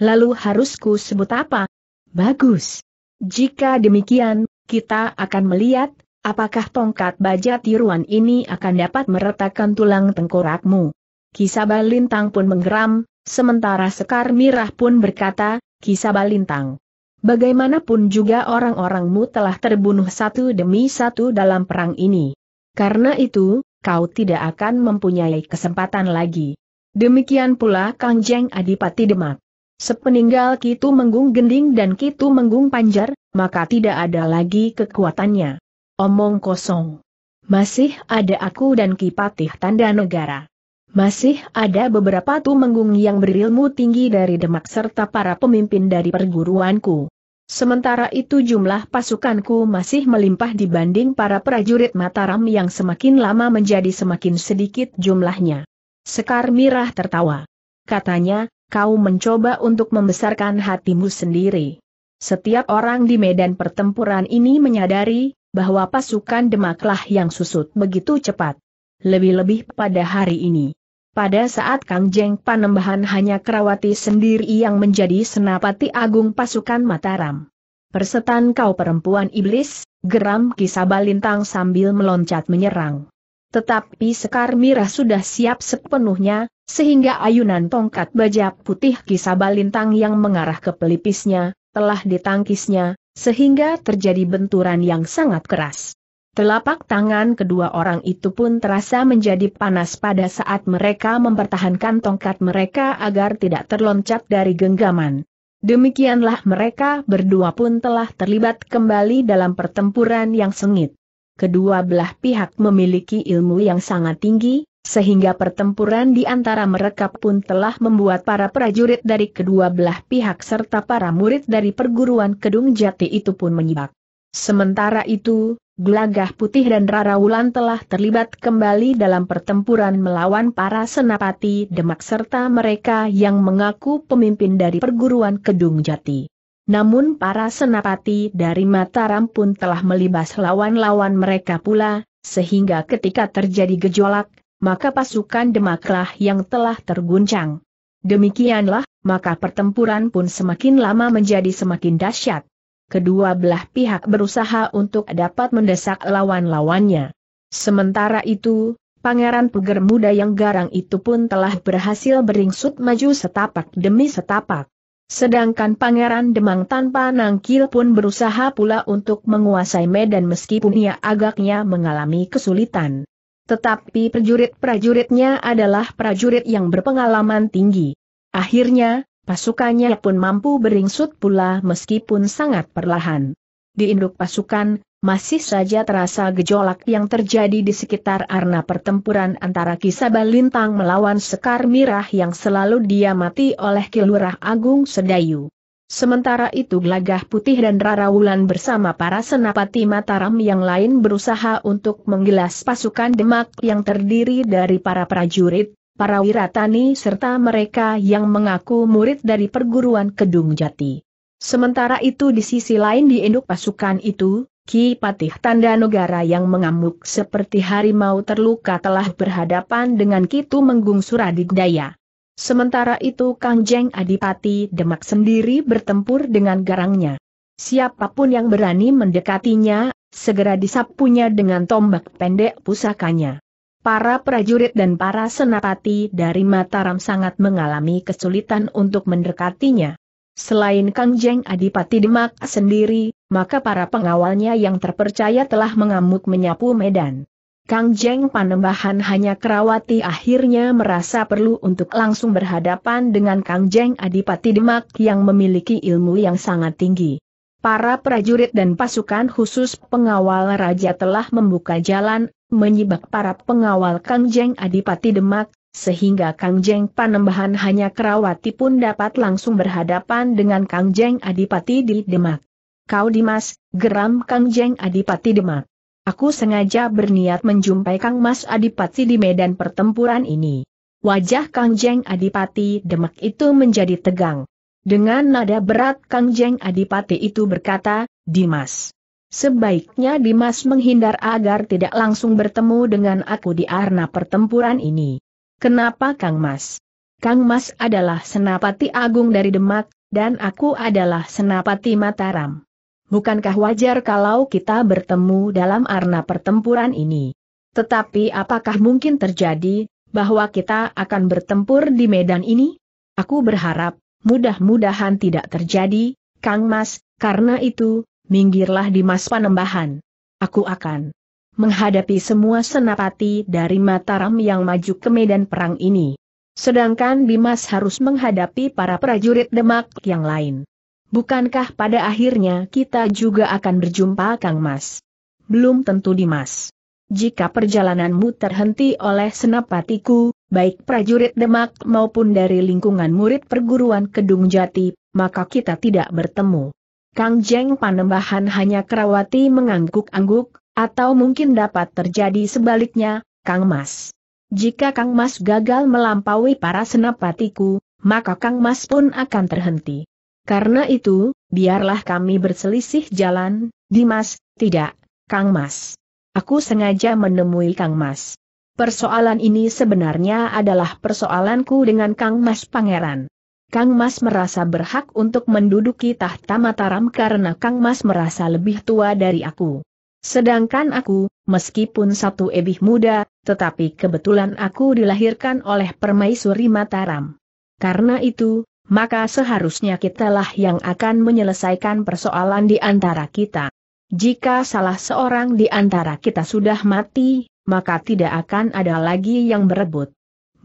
Lalu harusku sebut apa? Bagus. Jika demikian, kita akan melihat, apakah tongkat baja tiruan ini akan dapat meretakkan tulang tengkorakmu. Kisabah Lintang pun menggeram, sementara Sekar Mirah pun berkata, Kisabah Lintang. Bagaimanapun juga orang-orangmu telah terbunuh satu demi satu dalam perang ini. Karena itu, kau tidak akan mempunyai kesempatan lagi. Demikian pula Kangjeng Adipati Demak. Sepeninggal Kitu Menggung Gending dan Kitu Menggung Panjar, maka tidak ada lagi kekuatannya. Omong kosong. Masih ada aku dan Kipatih Tanda Negara. Masih ada beberapa tumenggung yang berilmu tinggi dari Demak serta para pemimpin dari perguruanku. Sementara itu jumlah pasukanku masih melimpah dibanding para prajurit Mataram yang semakin lama menjadi semakin sedikit jumlahnya. Sekar Mirah tertawa. Katanya, kau mencoba untuk membesarkan hatimu sendiri. Setiap orang di medan pertempuran ini menyadari bahwa pasukan Demaklah yang susut begitu cepat. Lebih-lebih pada hari ini. Pada saat Kang Jeng Panembahan hanya Kerawati sendiri yang menjadi senapati agung pasukan Mataram. Persetan kau perempuan iblis, geram Kisabalintang sambil meloncat menyerang. Tetapi Sekar Mirah sudah siap sepenuhnya, sehingga ayunan tongkat baja putih Kisabalintang yang mengarah ke pelipisnya, telah ditangkisnya, sehingga terjadi benturan yang sangat keras. Telapak tangan kedua orang itu pun terasa menjadi panas pada saat mereka mempertahankan tongkat mereka agar tidak terloncat dari genggaman. Demikianlah mereka berdua pun telah terlibat kembali dalam pertempuran yang sengit. Kedua belah pihak memiliki ilmu yang sangat tinggi, sehingga pertempuran di antara mereka pun telah membuat para prajurit dari kedua belah pihak serta para murid dari perguruan Kedung Jati itu pun menyibak. Sementara itu, Glagah Putih dan Rara Wulan telah terlibat kembali dalam pertempuran melawan para senapati Demak serta mereka yang mengaku pemimpin dari perguruan Kedung Jati. Namun para senapati dari Mataram pun telah melibas lawan-lawan mereka pula, sehingga ketika terjadi gejolak, maka pasukan Demaklah yang telah terguncang. Demikianlah, maka pertempuran pun semakin lama menjadi semakin dahsyat. Kedua belah pihak berusaha untuk dapat mendesak lawan-lawannya. Sementara itu, Pangeran Puger muda yang garang itu pun telah berhasil beringsut maju setapak demi setapak. Sedangkan Pangeran Demang tanpa nangkil pun berusaha pula untuk menguasai medan meskipun ia agaknya mengalami kesulitan. Tetapi prajurit-prajuritnya adalah prajurit yang berpengalaman tinggi. Akhirnya, pasukannya pun mampu beringsut pula meskipun sangat perlahan. Di induk pasukan, masih saja terasa gejolak yang terjadi di sekitar arna pertempuran antara Kisaba Lintang melawan Sekar Mirah yang selalu diamati oleh Kilurah Agung Sedayu. Sementara itu Gelagah Putih dan Rara Wulan bersama para senapati Mataram yang lain berusaha untuk menggilas pasukan Demak yang terdiri dari para prajurit, para wiratani serta mereka yang mengaku murid dari perguruan Kedung Jati. Sementara itu di sisi lain di induk pasukan itu, Ki Patih Tanda Negara yang mengamuk seperti harimau terluka telah berhadapan dengan Kitu Menggung Suradikdaya. Sementara itu Kang Jeng Adipati Demak sendiri bertempur dengan garangnya. Siapapun yang berani mendekatinya, segera disapunya dengan tombak pendek pusakanya. Para prajurit dan para senapati dari Mataram sangat mengalami kesulitan untuk mendekatinya. Selain Kang Jeng Adipati Demak sendiri, maka para pengawalnya yang terpercaya telah mengamuk menyapu medan. Kang Jeng Panembahan hanya Kerawati akhirnya merasa perlu untuk langsung berhadapan dengan Kang Jeng Adipati Demak yang memiliki ilmu yang sangat tinggi. Para prajurit dan pasukan khusus pengawal raja telah membuka jalan, menyibak para pengawal Kang Jeng Adipati Demak, sehingga Kang Jeng Panembahan hanya Kerawati pun dapat langsung berhadapan dengan Kang Jeng Adipati di Demak. Kau Dimas, geram Kang Jeng Adipati Demak. Aku sengaja berniat menjumpai Kang Mas Adipati di medan pertempuran ini. Wajah Kang Jeng Adipati demek itu menjadi tegang. Dengan nada berat Kang Jeng Adipati itu berkata, Dimas. Sebaiknya Dimas menghindar agar tidak langsung bertemu dengan aku di arena pertempuran ini. Kenapa Kang Mas? Kang Mas adalah senapati agung dari Demak, dan aku adalah senapati Mataram. Bukankah wajar kalau kita bertemu dalam arena pertempuran ini? Tetapi apakah mungkin terjadi, bahwa kita akan bertempur di medan ini? Aku berharap, mudah-mudahan tidak terjadi, Kang Mas, karena itu, minggirlah di mas panembahan. Aku akan menghadapi semua senapati dari Mataram yang maju ke medan perang ini. Sedangkan Dimas harus menghadapi para prajurit Demak yang lain. Bukankah pada akhirnya kita juga akan berjumpa Kang Mas? Belum tentu Dimas. Jika perjalananmu terhenti oleh senapatiku, baik prajurit Demak maupun dari lingkungan murid perguruan Kedung Jati, maka kita tidak bertemu. Kang Jeng Panembahan hanya Kerawati mengangguk-angguk, atau mungkin dapat terjadi sebaliknya, Kang Mas. Jika Kang Mas gagal melampaui para senapatiku, maka Kang Mas pun akan terhenti. Karena itu, biarlah kami berselisih jalan, Dimas, tidak, Kang Mas. Aku sengaja menemui Kang Mas. Persoalan ini sebenarnya adalah persoalanku dengan Kang Mas Pangeran. Kang Mas merasa berhak untuk menduduki tahta Mataram karena Kang Mas merasa lebih tua dari aku. Sedangkan aku, meskipun satu ebih muda, tetapi kebetulan aku dilahirkan oleh permaisuri Mataram. Karena itu, maka seharusnya kitalah yang akan menyelesaikan persoalan di antara kita. Jika salah seorang di antara kita sudah mati, maka tidak akan ada lagi yang berebut.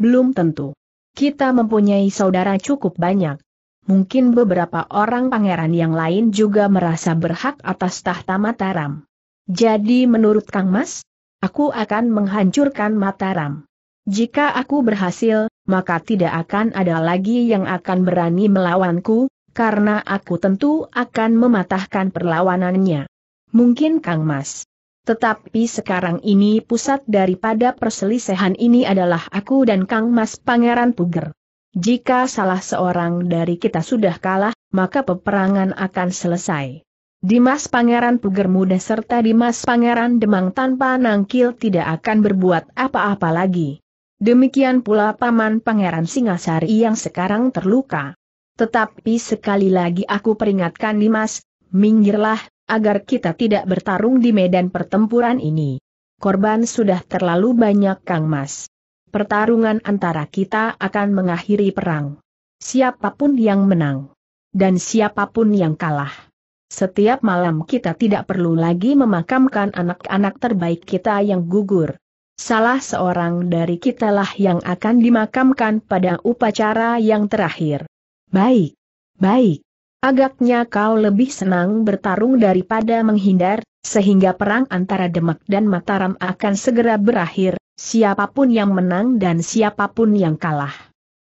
Belum tentu. Kita mempunyai saudara cukup banyak. Mungkin beberapa orang pangeran yang lain juga merasa berhak atas tahta Mataram. Jadi menurut Kang Mas, aku akan menghancurkan Mataram. Jika aku berhasil, maka tidak akan ada lagi yang akan berani melawanku, karena aku tentu akan mematahkan perlawanannya. Mungkin Kang Mas. Tetapi sekarang ini pusat daripada perselisihan ini adalah aku dan Kang Mas Pangeran Puger. Jika salah seorang dari kita sudah kalah, maka peperangan akan selesai. Dimas Pangeran Puger Muda serta Dimas Pangeran Demang tanpa nangkil tidak akan berbuat apa-apa lagi. Demikian pula paman Pangeran Singasari yang sekarang terluka. Tetapi sekali lagi aku peringatkan Dimas, minggirlah, agar kita tidak bertarung di medan pertempuran ini. Korban sudah terlalu banyak Kang Mas. Pertarungan antara kita akan mengakhiri perang. Siapapun yang menang. Dan siapapun yang kalah. Setiap malam kita tidak perlu lagi memakamkan anak-anak terbaik kita yang gugur. Salah seorang dari kitalah yang akan dimakamkan pada upacara yang terakhir. Baik. Baik. Agaknya kau lebih senang bertarung daripada menghindar, sehingga perang antara Demak dan Mataram akan segera berakhir, siapapun yang menang dan siapapun yang kalah.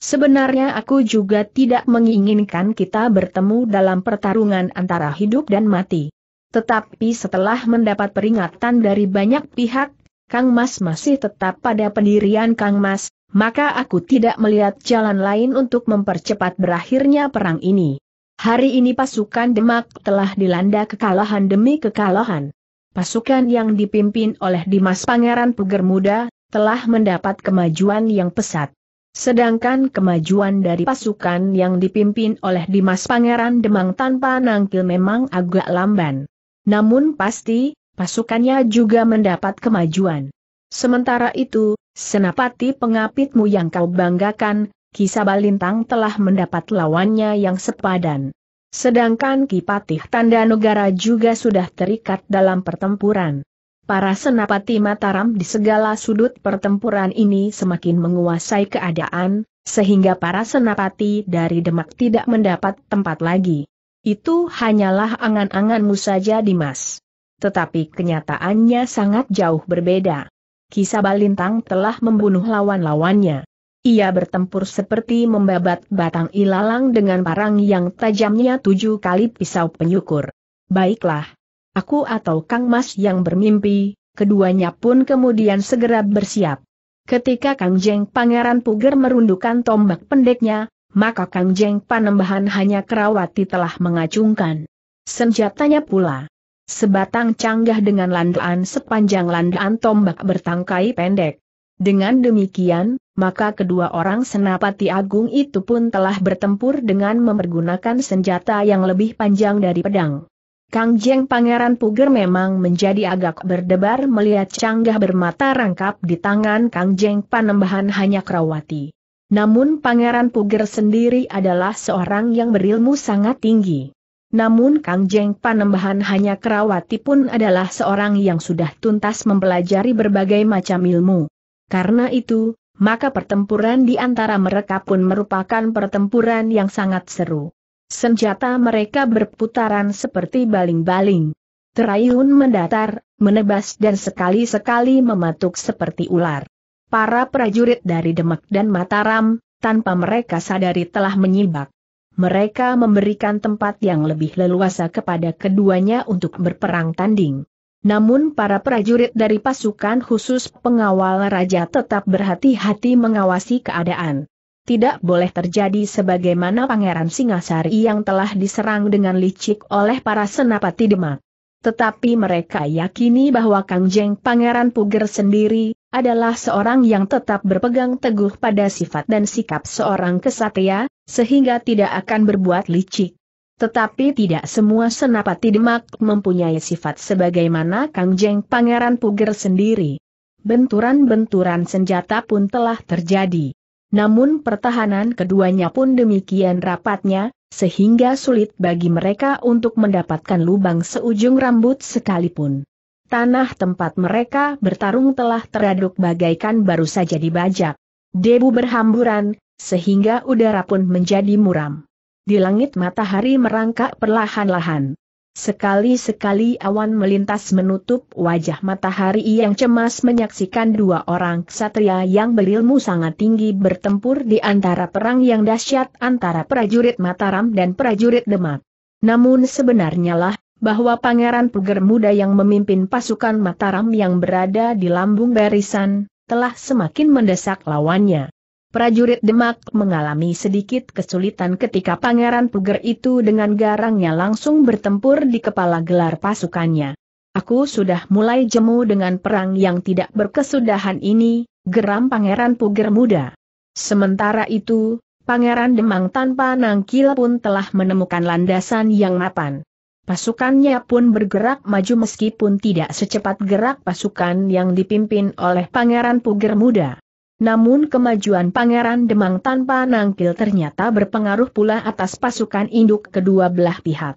Sebenarnya aku juga tidak menginginkan kita bertemu dalam pertarungan antara hidup dan mati. Tetapi setelah mendapat peringatan dari banyak pihak, Kang Mas masih tetap pada pendirian Kang Mas, maka aku tidak melihat jalan lain untuk mempercepat berakhirnya perang ini. Hari ini pasukan Demak telah dilanda kekalahan demi kekalahan. Pasukan yang dipimpin oleh Dimas Pangeran Puger Muda, telah mendapat kemajuan yang pesat. Sedangkan kemajuan dari pasukan yang dipimpin oleh Dimas Pangeran Demang tanpa nangkil memang agak lamban. Namun pasti, pasukannya juga mendapat kemajuan. Sementara itu, senapati pengapitmu yang kau banggakan, kisah balintang telah mendapat lawannya yang sepadan. Sedangkan Kipatih tanda negara juga sudah terikat dalam pertempuran. Para senapati Mataram di segala sudut pertempuran ini semakin menguasai keadaan, sehingga para senapati dari Demak tidak mendapat tempat lagi. Itu hanyalah angan-anganmu saja Dimas tetapi kenyataannya sangat jauh berbeda. Kisah Balintang telah membunuh lawan-lawannya. Ia bertempur seperti membabat batang ilalang dengan parang yang tajamnya tujuh kali pisau penyukur. Baiklah. Aku atau Kang Mas yang bermimpi, keduanya pun kemudian segera bersiap. Ketika Kang Jeng Pangeran Puger merundukkan tombak pendeknya, maka Kang Jeng Panembahan hanya Kerawati telah mengacungkan senjatanya pula. Sebatang canggah dengan landaan sepanjang landaan tombak bertangkai pendek. Dengan demikian, maka kedua orang senapati agung itu pun telah bertempur dengan mempergunakan senjata yang lebih panjang dari pedang. Kang Jeng Pangeran Puger memang menjadi agak berdebar melihat canggah bermata rangkap di tangan Kang Jeng Panembahan hanya Krawati. Namun Pangeran Puger sendiri adalah seorang yang berilmu sangat tinggi. Namun Kang Jeng Panembahan hanya Kerawati pun adalah seorang yang sudah tuntas mempelajari berbagai macam ilmu. Karena itu, maka pertempuran di antara mereka pun merupakan pertempuran yang sangat seru. Senjata mereka berputaran seperti baling-baling. Terayun mendatar, menebas dan sekali-sekali mematuk seperti ular. Para prajurit dari Demak dan Mataram, tanpa mereka sadari telah menyibak mereka memberikan tempat yang lebih leluasa kepada keduanya untuk berperang tanding. Namun para prajurit dari pasukan khusus pengawal raja tetap berhati-hati mengawasi keadaan. Tidak boleh terjadi sebagaimana Pangeran Singasari yang telah diserang dengan licik oleh para senapati Demak. Tetapi mereka yakini bahwa Kang Jeng Pangeran Puger sendiri, adalah seorang yang tetap berpegang teguh pada sifat dan sikap seorang kesatria, sehingga tidak akan berbuat licik. Tetapi tidak semua senapati demak mempunyai sifat sebagaimana Kang Jeng Pangeran Puger sendiri. Benturan-benturan senjata pun telah terjadi. Namun pertahanan keduanya pun demikian rapatnya, sehingga sulit bagi mereka untuk mendapatkan lubang seujung rambut sekalipun. Tanah tempat mereka bertarung telah teraduk bagaikan baru saja dibajak. Debu berhamburan, sehingga udara pun menjadi muram. Di langit matahari merangkak perlahan-lahan. Sekali-sekali awan melintas menutup wajah matahari yang cemas menyaksikan dua orang ksatria yang berilmu sangat tinggi bertempur di antara perang yang dahsyat antara prajurit Mataram dan prajurit Demak. Namun sebenarnya lah, bahwa Pangeran Puger Muda yang memimpin pasukan Mataram yang berada di lambung barisan, telah semakin mendesak lawannya prajurit Demak mengalami sedikit kesulitan ketika Pangeran Puger itu dengan garangnya langsung bertempur di kepala gelar pasukannya. Aku sudah mulai jemu dengan perang yang tidak berkesudahan ini, geram Pangeran Puger muda. Sementara itu, Pangeran Demang tanpa nangkil pun telah menemukan landasan yang mapan. Pasukannya pun bergerak maju meskipun tidak secepat gerak pasukan yang dipimpin oleh Pangeran Puger muda. Namun kemajuan Pangeran Demang tanpa nangkil ternyata berpengaruh pula atas pasukan induk kedua belah pihak.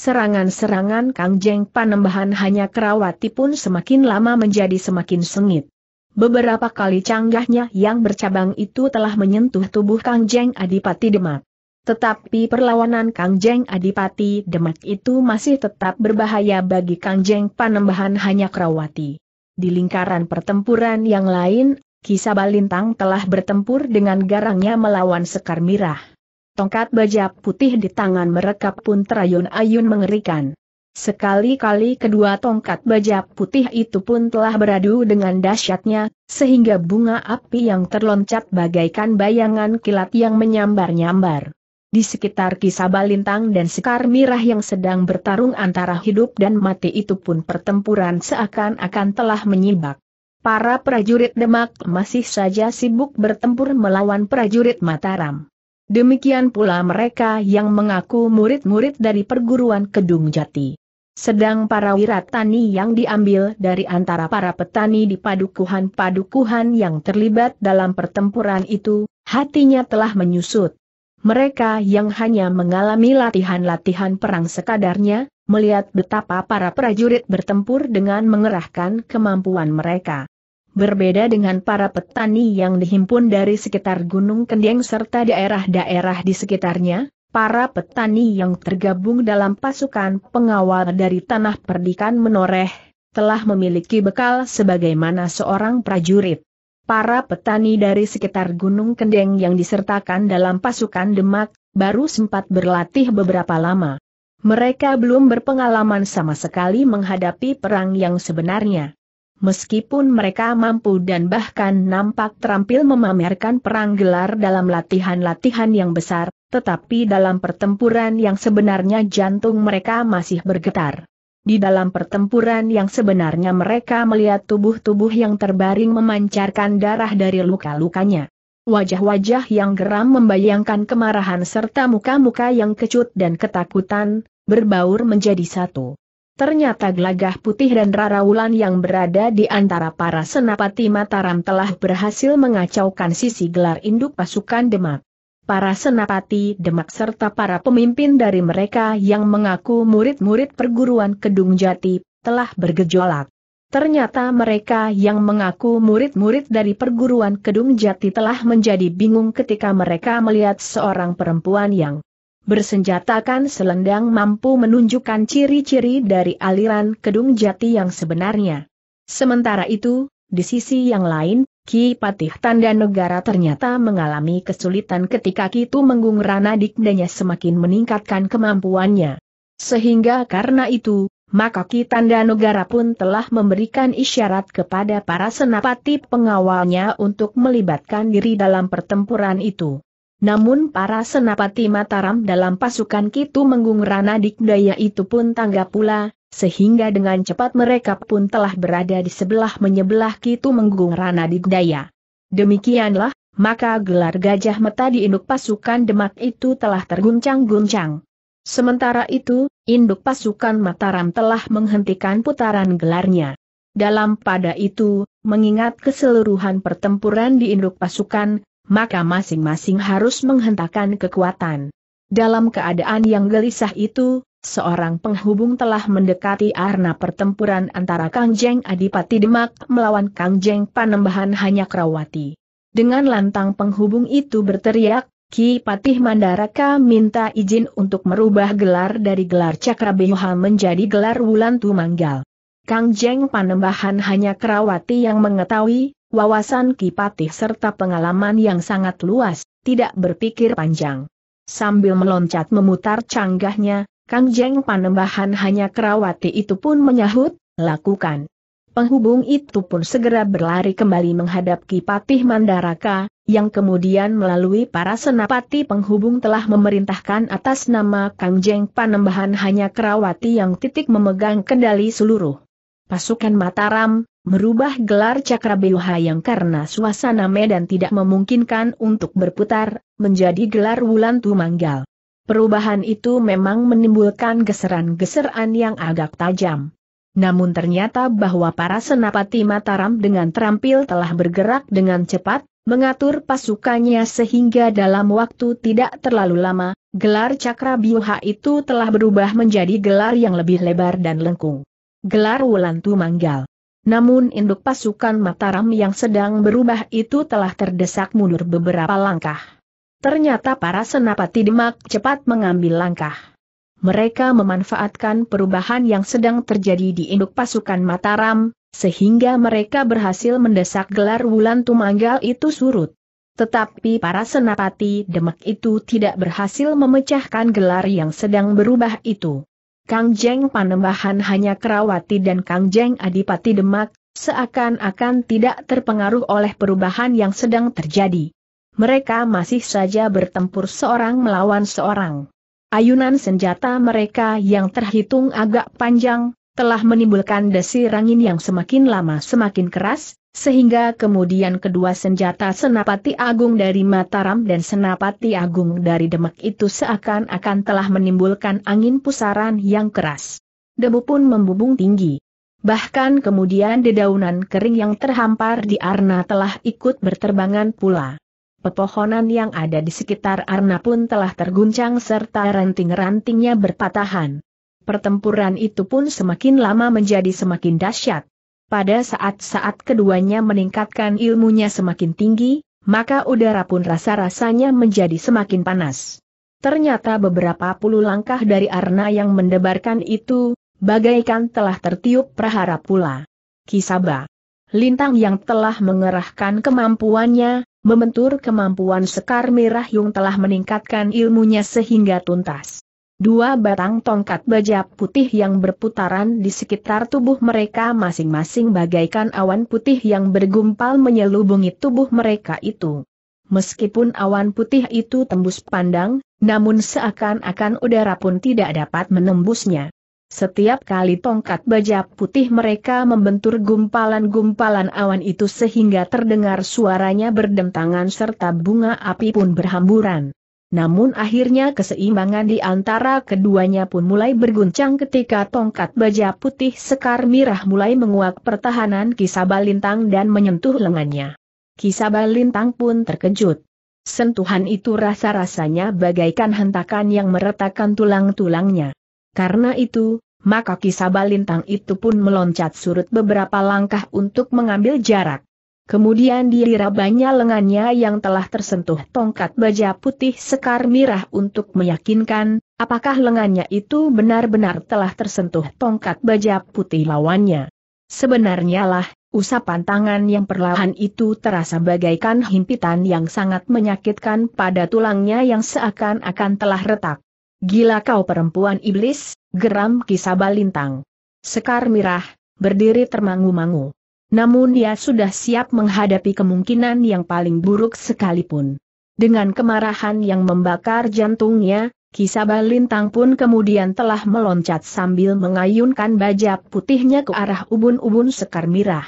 Serangan-serangan Kang Jeng Panembahan hanya Kerawati pun semakin lama menjadi semakin sengit. Beberapa kali canggahnya yang bercabang itu telah menyentuh tubuh Kang Jeng Adipati Demak. Tetapi perlawanan Kang Jeng Adipati Demak itu masih tetap berbahaya bagi Kang Jeng Panembahan hanya Kerawati. Di lingkaran pertempuran yang lain Kisabalintang telah bertempur dengan garangnya melawan Sekar Mirah. Tongkat baja putih di tangan mereka pun terayun-ayun mengerikan. Sekali-kali kedua tongkat baja putih itu pun telah beradu dengan dahsyatnya, sehingga bunga api yang terloncat bagaikan bayangan kilat yang menyambar-nyambar. Di sekitar Kisabalintang dan Sekar Mirah yang sedang bertarung antara hidup dan mati itu pun pertempuran seakan-akan telah menyibak para prajurit Demak masih saja sibuk bertempur melawan prajurit Mataram. Demikian pula mereka yang mengaku murid-murid dari perguruan Kedung Jati. Sedang para wiratani yang diambil dari antara para petani di padukuhan-padukuhan yang terlibat dalam pertempuran itu, hatinya telah menyusut. Mereka yang hanya mengalami latihan-latihan perang sekadarnya, melihat betapa para prajurit bertempur dengan mengerahkan kemampuan mereka. Berbeda dengan para petani yang dihimpun dari sekitar Gunung Kendeng serta daerah-daerah di sekitarnya, para petani yang tergabung dalam pasukan pengawal dari tanah perdikan menoreh, telah memiliki bekal sebagaimana seorang prajurit. Para petani dari sekitar Gunung Kendeng yang disertakan dalam pasukan Demak, baru sempat berlatih beberapa lama. Mereka belum berpengalaman sama sekali menghadapi perang yang sebenarnya meskipun mereka mampu dan bahkan nampak terampil memamerkan perang gelar dalam latihan-latihan yang besar, tetapi dalam pertempuran yang sebenarnya jantung mereka masih bergetar. Di dalam pertempuran yang sebenarnya mereka melihat tubuh-tubuh yang terbaring memancarkan darah dari luka-lukanya. Wajah-wajah yang geram membayangkan kemarahan serta muka-muka yang kecut dan ketakutan, berbaur menjadi satu. Ternyata gelagah putih dan Rara Wulan yang berada di antara para senapati Mataram telah berhasil mengacaukan sisi gelar induk pasukan Demak. Para senapati Demak serta para pemimpin dari mereka yang mengaku murid-murid perguruan Kedung Jati, telah bergejolak. Ternyata mereka yang mengaku murid-murid dari perguruan Kedung Jati telah menjadi bingung ketika mereka melihat seorang perempuan yang bersenjatakan selendang mampu menunjukkan ciri-ciri dari aliran Kedung Jati yang sebenarnya. Sementara itu, di sisi yang lain, Ki Patih Tanda Negara ternyata mengalami kesulitan ketika Kitu Menggung Rana Dikdanya semakin meningkatkan kemampuannya. Sehingga karena itu, maka Ki Tanda Negara pun telah memberikan isyarat kepada para senapati pengawalnya untuk melibatkan diri dalam pertempuran itu. Namun para senapati Mataram dalam pasukan Kitu Rana Dikdaya itu pun tanggap pula, sehingga dengan cepat mereka pun telah berada di sebelah menyebelah Kitu Rana Dikdaya. Demikianlah, maka gelar gajah meta di induk pasukan Demak itu telah terguncang-guncang. Sementara itu, induk pasukan Mataram telah menghentikan putaran gelarnya. Dalam pada itu, mengingat keseluruhan pertempuran di induk pasukan, maka masing-masing harus menghentakkan kekuatan. Dalam keadaan yang gelisah itu, seorang penghubung telah mendekati arena pertempuran antara Kang Jeng Adipati Demak melawan Kang Jeng Panembahan hanya Krawati. Dengan lantang penghubung itu berteriak, Ki Patih Mandaraka minta izin untuk merubah gelar dari gelar Cakrabeyoha menjadi gelar Wulan Tumanggal. Kang Jeng Panembahan hanya Krawati yang mengetahui, wawasan Kipatih serta pengalaman yang sangat luas, tidak berpikir panjang. Sambil meloncat memutar canggahnya, Kang Jeng Panembahan hanya Kerawati itu pun menyahut, lakukan. Penghubung itu pun segera berlari kembali menghadap Kipatih Mandaraka, yang kemudian melalui para senapati penghubung telah memerintahkan atas nama Kang Jeng Panembahan hanya Kerawati yang titik memegang kendali seluruh pasukan Mataram, merubah gelar cakra yang karena suasana medan tidak memungkinkan untuk berputar, menjadi gelar Wulan Tumanggal. Perubahan itu memang menimbulkan geseran-geseran yang agak tajam. Namun ternyata bahwa para senapati Mataram dengan terampil telah bergerak dengan cepat, mengatur pasukannya sehingga dalam waktu tidak terlalu lama, gelar cakra biuha itu telah berubah menjadi gelar yang lebih lebar dan lengkung gelar Wulan Tumanggal. Namun induk pasukan Mataram yang sedang berubah itu telah terdesak mundur beberapa langkah. Ternyata para senapati Demak cepat mengambil langkah. Mereka memanfaatkan perubahan yang sedang terjadi di induk pasukan Mataram, sehingga mereka berhasil mendesak gelar Wulan Tumanggal itu surut. Tetapi para senapati Demak itu tidak berhasil memecahkan gelar yang sedang berubah itu. Kang Jeng Panembahan hanya Kerawati dan Kang Jeng Adipati Demak, seakan-akan tidak terpengaruh oleh perubahan yang sedang terjadi. Mereka masih saja bertempur seorang melawan seorang. Ayunan senjata mereka yang terhitung agak panjang, telah menimbulkan desir angin yang semakin lama semakin keras, sehingga kemudian kedua senjata Senapati Agung dari Mataram dan Senapati Agung dari Demak itu seakan-akan telah menimbulkan angin pusaran yang keras. Debu pun membubung tinggi. Bahkan kemudian dedaunan kering yang terhampar di Arna telah ikut berterbangan pula. Pepohonan yang ada di sekitar Arna pun telah terguncang serta ranting-rantingnya berpatahan. Pertempuran itu pun semakin lama menjadi semakin dahsyat. Pada saat-saat keduanya meningkatkan ilmunya semakin tinggi, maka udara pun rasa-rasanya menjadi semakin panas. Ternyata beberapa puluh langkah dari Arna yang mendebarkan itu, bagaikan telah tertiup prahara pula. Kisaba. Lintang yang telah mengerahkan kemampuannya, membentur kemampuan Sekar Mirah yang telah meningkatkan ilmunya sehingga tuntas. Dua batang tongkat baja putih yang berputaran di sekitar tubuh mereka masing-masing bagaikan awan putih yang bergumpal menyelubungi tubuh mereka itu. Meskipun awan putih itu tembus pandang, namun seakan-akan udara pun tidak dapat menembusnya. Setiap kali tongkat baja putih mereka membentur gumpalan-gumpalan awan itu sehingga terdengar suaranya berdentangan serta bunga api pun berhamburan. Namun akhirnya keseimbangan di antara keduanya pun mulai berguncang ketika tongkat baja putih sekar mirah mulai menguak pertahanan Lintang dan menyentuh lengannya. Lintang pun terkejut. Sentuhan itu rasa-rasanya bagaikan hentakan yang meretakkan tulang-tulangnya. Karena itu, maka Lintang itu pun meloncat surut beberapa langkah untuk mengambil jarak. Kemudian dirabanya lengannya yang telah tersentuh tongkat baja putih sekar mirah untuk meyakinkan, apakah lengannya itu benar-benar telah tersentuh tongkat baja putih lawannya. Sebenarnya lah, usapan tangan yang perlahan itu terasa bagaikan himpitan yang sangat menyakitkan pada tulangnya yang seakan-akan telah retak. Gila kau perempuan iblis, geram kisah balintang. Sekar mirah, berdiri termangu-mangu. Namun dia sudah siap menghadapi kemungkinan yang paling buruk sekalipun. Dengan kemarahan yang membakar jantungnya, Kisaba Lintang pun kemudian telah meloncat sambil mengayunkan baja putihnya ke arah ubun-ubun sekar mirah.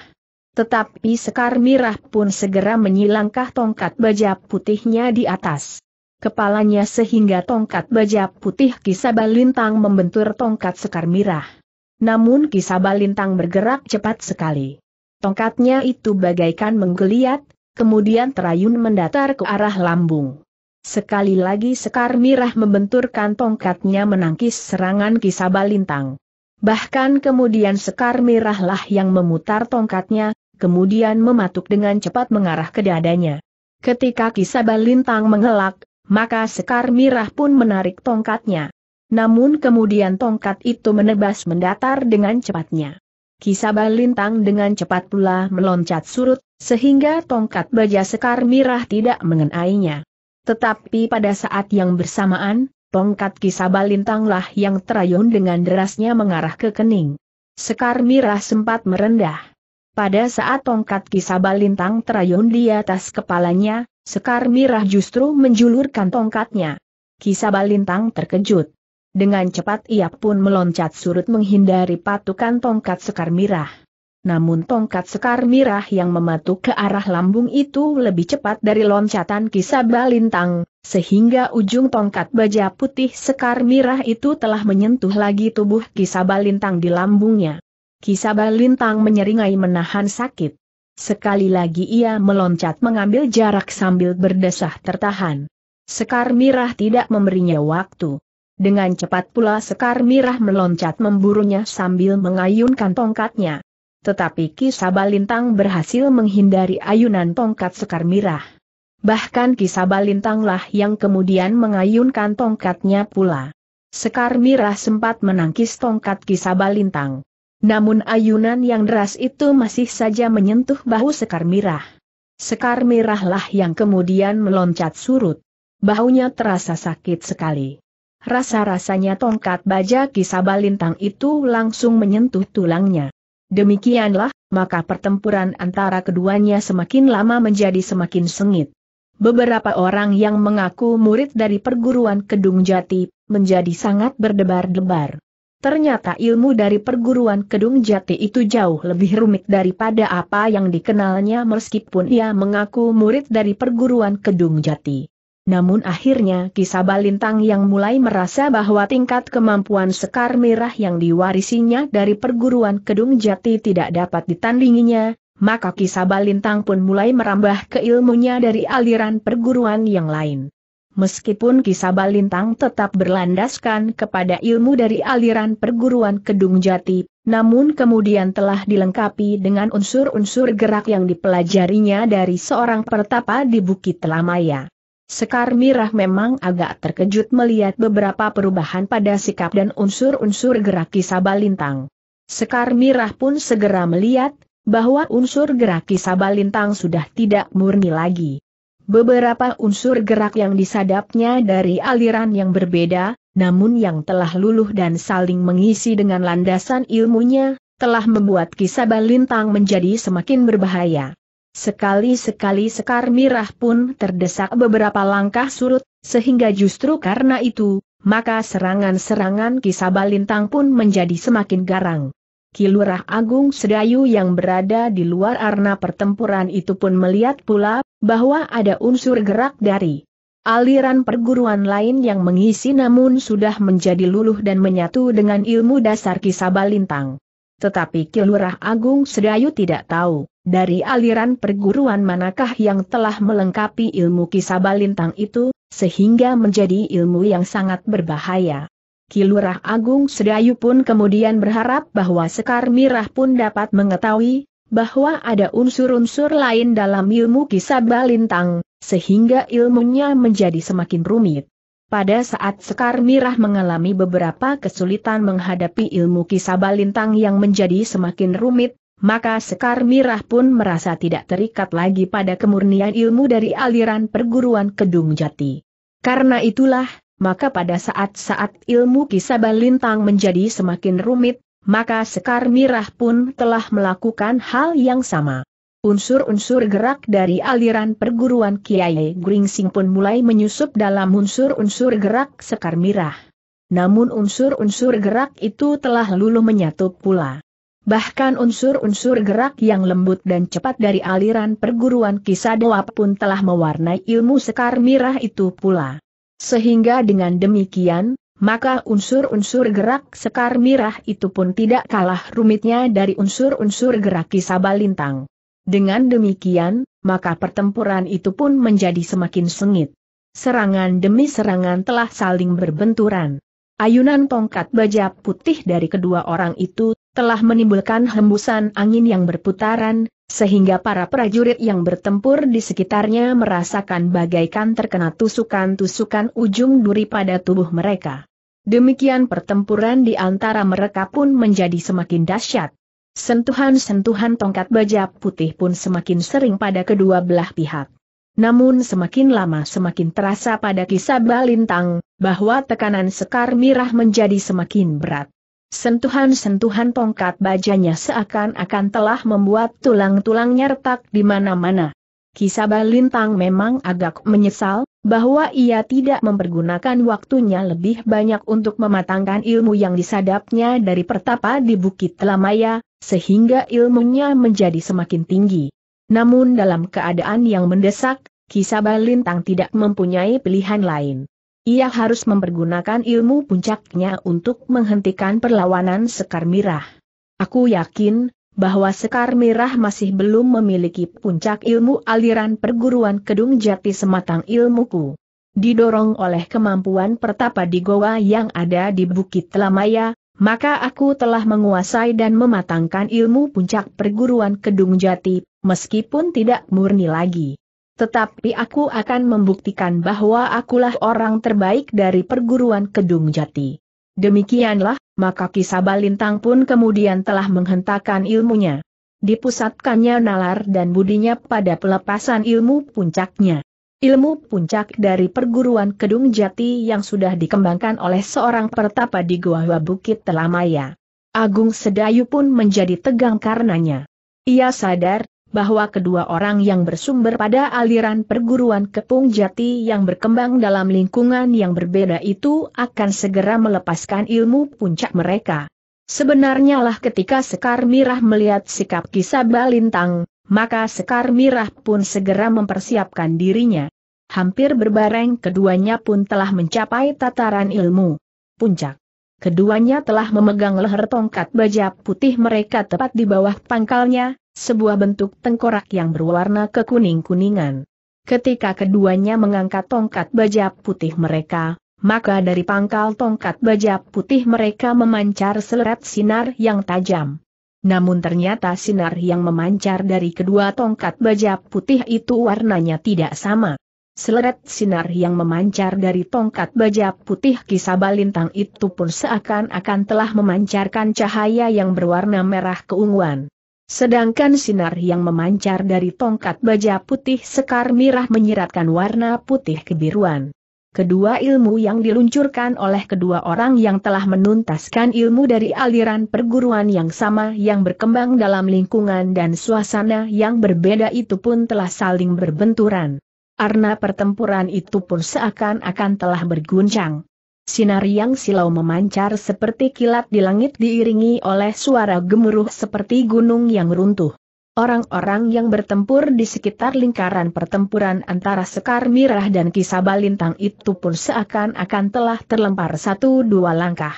Tetapi sekar mirah pun segera menyilangkah tongkat baja putihnya di atas kepalanya sehingga tongkat baja putih Kisaba Lintang membentur tongkat sekar mirah. Namun Kisaba Lintang bergerak cepat sekali. Tongkatnya itu bagaikan menggeliat, kemudian terayun mendatar ke arah lambung. Sekali lagi Sekar Mirah membenturkan tongkatnya menangkis serangan Kisabalintang. Bahkan kemudian Sekar Mirahlah yang memutar tongkatnya, kemudian mematuk dengan cepat mengarah ke dadanya. Ketika Kisabalintang mengelak, maka Sekar Mirah pun menarik tongkatnya. Namun kemudian tongkat itu menebas mendatar dengan cepatnya. Kisabal Lintang dengan cepat pula meloncat surut, sehingga tongkat baja sekar mirah tidak mengenainya. Tetapi pada saat yang bersamaan, tongkat kisabal Lintanglah yang terayun dengan derasnya mengarah ke kening. Sekar mirah sempat merendah. Pada saat tongkat kisabal Lintang terayun di atas kepalanya, Sekar mirah justru menjulurkan tongkatnya. Kisabal Lintang terkejut. Dengan cepat ia pun meloncat surut menghindari patukan tongkat sekar mirah. Namun tongkat sekar mirah yang mematuk ke arah lambung itu lebih cepat dari loncatan kisah lintang, sehingga ujung tongkat baja putih sekar mirah itu telah menyentuh lagi tubuh kisah lintang di lambungnya. Kisah lintang menyeringai menahan sakit. Sekali lagi ia meloncat mengambil jarak sambil berdesah tertahan. Sekar mirah tidak memberinya waktu. Dengan cepat pula Sekar Mirah meloncat memburunya sambil mengayunkan tongkatnya. Tetapi Ki Sabalintang berhasil menghindari ayunan tongkat Sekar Mirah. Bahkan Ki Sabalintanglah yang kemudian mengayunkan tongkatnya pula. Sekar Mirah sempat menangkis tongkat Ki Sabalintang. Namun ayunan yang deras itu masih saja menyentuh bahu Sekar Mirah. Sekar Mirahlah yang kemudian meloncat surut. Bahunya terasa sakit sekali rasa-rasanya tongkat baja Kisabalintang itu langsung menyentuh tulangnya. Demikianlah, maka pertempuran antara keduanya semakin lama menjadi semakin sengit. Beberapa orang yang mengaku murid dari perguruan Kedung Jati, menjadi sangat berdebar-debar. Ternyata ilmu dari perguruan Kedung Jati itu jauh lebih rumit daripada apa yang dikenalnya meskipun ia mengaku murid dari perguruan Kedung Jati. Namun akhirnya kisah Balintang yang mulai merasa bahwa tingkat kemampuan Sekar Merah yang diwarisinya dari perguruan Kedung Jati tidak dapat ditandinginya, maka kisah Balintang pun mulai merambah ke ilmunya dari aliran perguruan yang lain. Meskipun kisah Balintang tetap berlandaskan kepada ilmu dari aliran perguruan Kedung Jati, namun kemudian telah dilengkapi dengan unsur-unsur gerak yang dipelajarinya dari seorang pertapa di Bukit Lamaya. Sekar Mirah memang agak terkejut melihat beberapa perubahan pada sikap dan unsur-unsur gerak kisabalintang. Sekar Mirah pun segera melihat, bahwa unsur gerak kisabalintang sudah tidak murni lagi. Beberapa unsur gerak yang disadapnya dari aliran yang berbeda, namun yang telah luluh dan saling mengisi dengan landasan ilmunya, telah membuat Kisabalintang menjadi semakin berbahaya. Sekali-sekali Sekar Mirah pun terdesak beberapa langkah surut, sehingga justru karena itu, maka serangan-serangan kisabalintang pun menjadi semakin garang. Kilurah Agung Sedayu yang berada di luar arena pertempuran itu pun melihat pula, bahwa ada unsur gerak dari aliran perguruan lain yang mengisi namun sudah menjadi luluh dan menyatu dengan ilmu dasar kisabalintang. Tetapi Kilurah Agung Sedayu tidak tahu dari aliran perguruan manakah yang telah melengkapi ilmu kisah balintang itu, sehingga menjadi ilmu yang sangat berbahaya. Kilurah Agung Sedayu pun kemudian berharap bahwa Sekar Mirah pun dapat mengetahui bahwa ada unsur-unsur lain dalam ilmu kisah balintang sehingga ilmunya menjadi semakin rumit. Pada saat Sekar Mirah mengalami beberapa kesulitan menghadapi ilmu kisah balintang yang menjadi semakin rumit, maka Sekar Mirah pun merasa tidak terikat lagi pada kemurnian ilmu dari aliran perguruan Kedung Jati. Karena itulah, maka pada saat-saat ilmu kisah Lintang menjadi semakin rumit, maka Sekar Mirah pun telah melakukan hal yang sama. Unsur-unsur gerak dari aliran perguruan Kiai Gringsing pun mulai menyusup dalam unsur-unsur gerak Sekar Mirah. Namun unsur-unsur gerak itu telah luluh menyatu pula. Bahkan unsur-unsur gerak yang lembut dan cepat dari aliran perguruan kisah Kisadewa pun telah mewarnai ilmu sekar mirah itu pula. Sehingga dengan demikian, maka unsur-unsur gerak sekar mirah itu pun tidak kalah rumitnya dari unsur-unsur gerak kisah balintang. Dengan demikian, maka pertempuran itu pun menjadi semakin sengit. Serangan demi serangan telah saling berbenturan. Ayunan tongkat baja putih dari kedua orang itu telah menimbulkan hembusan angin yang berputaran, sehingga para prajurit yang bertempur di sekitarnya merasakan bagaikan terkena tusukan-tusukan ujung duri pada tubuh mereka. Demikian pertempuran di antara mereka pun menjadi semakin dahsyat. Sentuhan-sentuhan tongkat baja putih pun semakin sering pada kedua belah pihak. Namun semakin lama semakin terasa pada kisah Balintang, bahwa tekanan sekar mirah menjadi semakin berat. Sentuhan-sentuhan tongkat bajanya seakan-akan telah membuat tulang-tulangnya retak di mana-mana. Kisaba Lintang memang agak menyesal, bahwa ia tidak mempergunakan waktunya lebih banyak untuk mematangkan ilmu yang disadapnya dari pertapa di Bukit Telamaya, sehingga ilmunya menjadi semakin tinggi. Namun dalam keadaan yang mendesak, Kisaba Lintang tidak mempunyai pilihan lain. Ia harus mempergunakan ilmu puncaknya untuk menghentikan perlawanan Sekar Mirah. Aku yakin, bahwa Sekar Mirah masih belum memiliki puncak ilmu aliran perguruan Kedung Jati sematang ilmuku. Didorong oleh kemampuan pertapa di goa yang ada di Bukit Lamaya, maka aku telah menguasai dan mematangkan ilmu puncak perguruan Kedung Jati, meskipun tidak murni lagi tetapi aku akan membuktikan bahwa akulah orang terbaik dari perguruan Kedung Jati. Demikianlah, maka kisah Balintang pun kemudian telah menghentakkan ilmunya. Dipusatkannya nalar dan budinya pada pelepasan ilmu puncaknya. Ilmu puncak dari perguruan Kedung Jati yang sudah dikembangkan oleh seorang pertapa di Gua Bukit Telamaya. Agung Sedayu pun menjadi tegang karenanya. Ia sadar bahwa kedua orang yang bersumber pada aliran perguruan Kepung Jati yang berkembang dalam lingkungan yang berbeda itu akan segera melepaskan ilmu puncak mereka. Sebenarnya lah ketika Sekar Mirah melihat sikap kisah Balintang, maka Sekar Mirah pun segera mempersiapkan dirinya. Hampir berbareng keduanya pun telah mencapai tataran ilmu. Puncak. Keduanya telah memegang leher tongkat baja putih mereka tepat di bawah pangkalnya, sebuah bentuk tengkorak yang berwarna kekuning-kuningan. Ketika keduanya mengangkat tongkat baja putih mereka, maka dari pangkal tongkat baja putih mereka memancar seleret sinar yang tajam. Namun ternyata sinar yang memancar dari kedua tongkat baja putih itu warnanya tidak sama. Seleret sinar yang memancar dari tongkat baja putih kisabalintang itu pun seakan-akan telah memancarkan cahaya yang berwarna merah keunguan. Sedangkan sinar yang memancar dari tongkat baja putih sekar mirah menyiratkan warna putih kebiruan. Kedua ilmu yang diluncurkan oleh kedua orang yang telah menuntaskan ilmu dari aliran perguruan yang sama yang berkembang dalam lingkungan dan suasana yang berbeda itu pun telah saling berbenturan. Arna pertempuran itu pun seakan-akan telah berguncang. Sinar yang silau memancar seperti kilat di langit diiringi oleh suara gemuruh seperti gunung yang runtuh. Orang-orang yang bertempur di sekitar lingkaran pertempuran antara Sekar Mirah dan Kisabalintang Lintang itu pun seakan-akan telah terlempar satu dua langkah.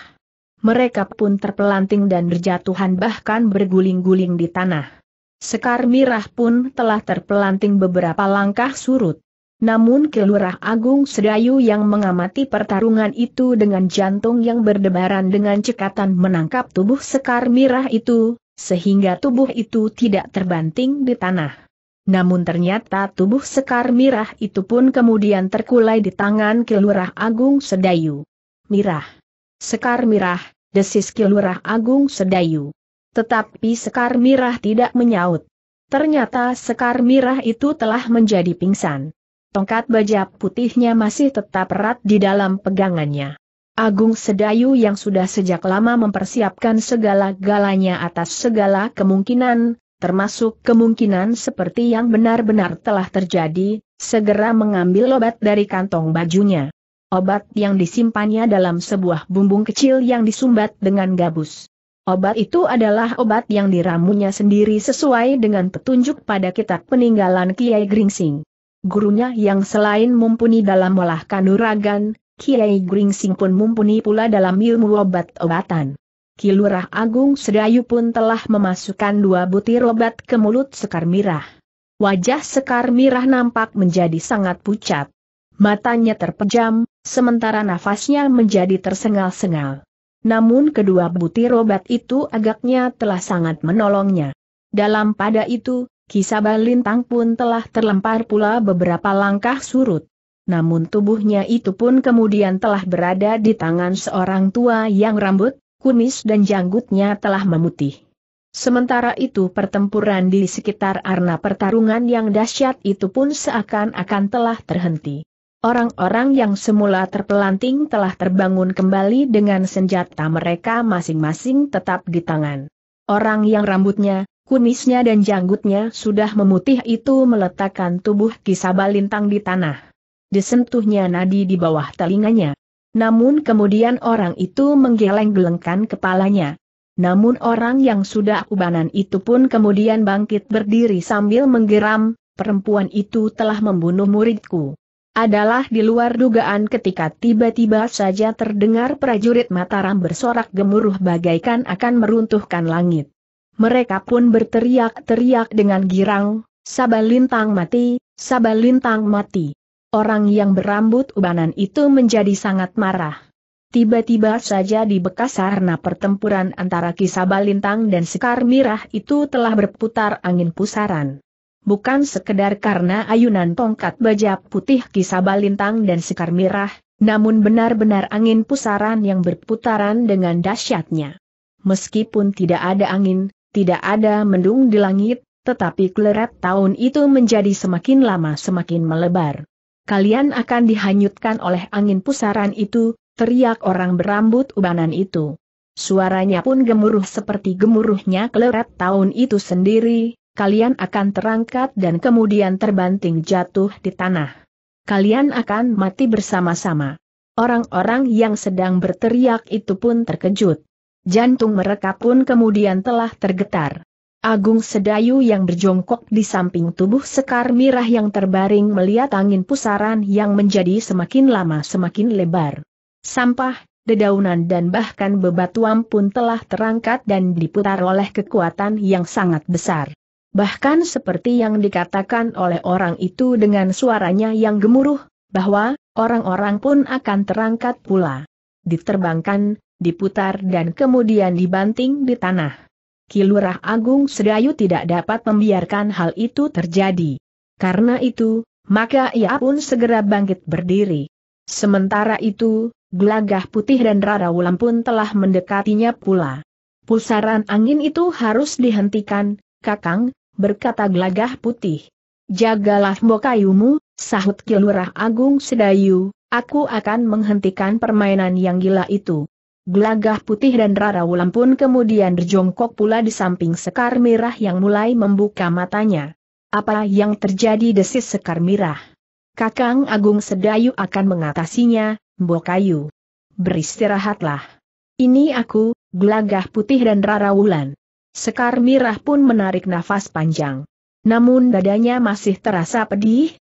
Mereka pun terpelanting dan berjatuhan bahkan berguling-guling di tanah. Sekar Mirah pun telah terpelanting beberapa langkah surut. Namun Kelurah Agung Sedayu yang mengamati pertarungan itu dengan jantung yang berdebaran dengan cekatan menangkap tubuh Sekar Mirah itu, sehingga tubuh itu tidak terbanting di tanah. Namun ternyata tubuh Sekar Mirah itu pun kemudian terkulai di tangan Kelurah Agung Sedayu. Mirah. Sekar Mirah, desis Kelurah Agung Sedayu. Tetapi Sekar Mirah tidak menyaut. Ternyata Sekar Mirah itu telah menjadi pingsan. Tongkat baja putihnya masih tetap erat di dalam pegangannya. Agung Sedayu yang sudah sejak lama mempersiapkan segala galanya atas segala kemungkinan, termasuk kemungkinan seperti yang benar-benar telah terjadi, segera mengambil obat dari kantong bajunya. Obat yang disimpannya dalam sebuah bumbung kecil yang disumbat dengan gabus. Obat itu adalah obat yang diramunya sendiri sesuai dengan petunjuk pada kitab peninggalan Kiai Gringsing gurunya yang selain mumpuni dalam olah kanuragan, Kiai Gringsing pun mumpuni pula dalam ilmu obat-obatan. Kilurah Agung Sedayu pun telah memasukkan dua butir obat ke mulut Sekar Mirah. Wajah Sekar Mirah nampak menjadi sangat pucat. Matanya terpejam, sementara nafasnya menjadi tersengal-sengal. Namun kedua butir obat itu agaknya telah sangat menolongnya. Dalam pada itu, Kisabah Lintang pun telah terlempar pula beberapa langkah surut. Namun tubuhnya itu pun kemudian telah berada di tangan seorang tua yang rambut, kumis dan janggutnya telah memutih. Sementara itu pertempuran di sekitar arena pertarungan yang dahsyat itu pun seakan-akan telah terhenti. Orang-orang yang semula terpelanting telah terbangun kembali dengan senjata mereka masing-masing tetap di tangan. Orang yang rambutnya, Kunisnya dan janggutnya sudah memutih itu meletakkan tubuh kisabalintang Lintang di tanah. Disentuhnya nadi di bawah telinganya. Namun kemudian orang itu menggeleng-gelengkan kepalanya. Namun orang yang sudah ubanan itu pun kemudian bangkit berdiri sambil menggeram, perempuan itu telah membunuh muridku. Adalah di luar dugaan ketika tiba-tiba saja terdengar prajurit Mataram bersorak gemuruh bagaikan akan meruntuhkan langit. Mereka pun berteriak-teriak dengan girang, Sabalintang mati, Sabalintang mati. Orang yang berambut ubanan itu menjadi sangat marah. Tiba-tiba saja di bekas sarna pertempuran antara Kisabalintang dan Sekar Mirah itu telah berputar angin pusaran. Bukan sekedar karena ayunan tongkat baja putih Kisabalintang dan Sekar Mirah, namun benar-benar angin pusaran yang berputaran dengan dahsyatnya. Meskipun tidak ada angin, tidak ada mendung di langit, tetapi kleret tahun itu menjadi semakin lama semakin melebar. Kalian akan dihanyutkan oleh angin pusaran itu, teriak orang berambut ubanan itu. Suaranya pun gemuruh seperti gemuruhnya kleret tahun itu sendiri, kalian akan terangkat dan kemudian terbanting jatuh di tanah. Kalian akan mati bersama-sama. Orang-orang yang sedang berteriak itu pun terkejut. Jantung mereka pun kemudian telah tergetar. Agung Sedayu yang berjongkok di samping tubuh Sekar Mirah yang terbaring melihat angin pusaran yang menjadi semakin lama semakin lebar. Sampah, dedaunan dan bahkan bebatuan pun telah terangkat dan diputar oleh kekuatan yang sangat besar. Bahkan seperti yang dikatakan oleh orang itu dengan suaranya yang gemuruh, bahwa orang-orang pun akan terangkat pula. Diterbangkan, diputar dan kemudian dibanting di tanah. Kilurah Agung Sedayu tidak dapat membiarkan hal itu terjadi. Karena itu, maka ia pun segera bangkit berdiri. Sementara itu, Glagah putih dan Rara Wulan pun telah mendekatinya pula. Pusaran angin itu harus dihentikan, Kakang, berkata Glagah putih. Jagalah mbokayumu, sahut Kilurah Agung Sedayu, aku akan menghentikan permainan yang gila itu. Gelagah putih dan rara wulan pun kemudian berjongkok pula di samping Sekar Mirah yang mulai membuka matanya. Apa yang terjadi desis Sekar Mirah? Kakang Agung Sedayu akan mengatasinya, Mbokayu. Beristirahatlah. Ini aku, gelagah putih dan rara wulan. Sekar Mirah pun menarik nafas panjang. Namun dadanya masih terasa pedih,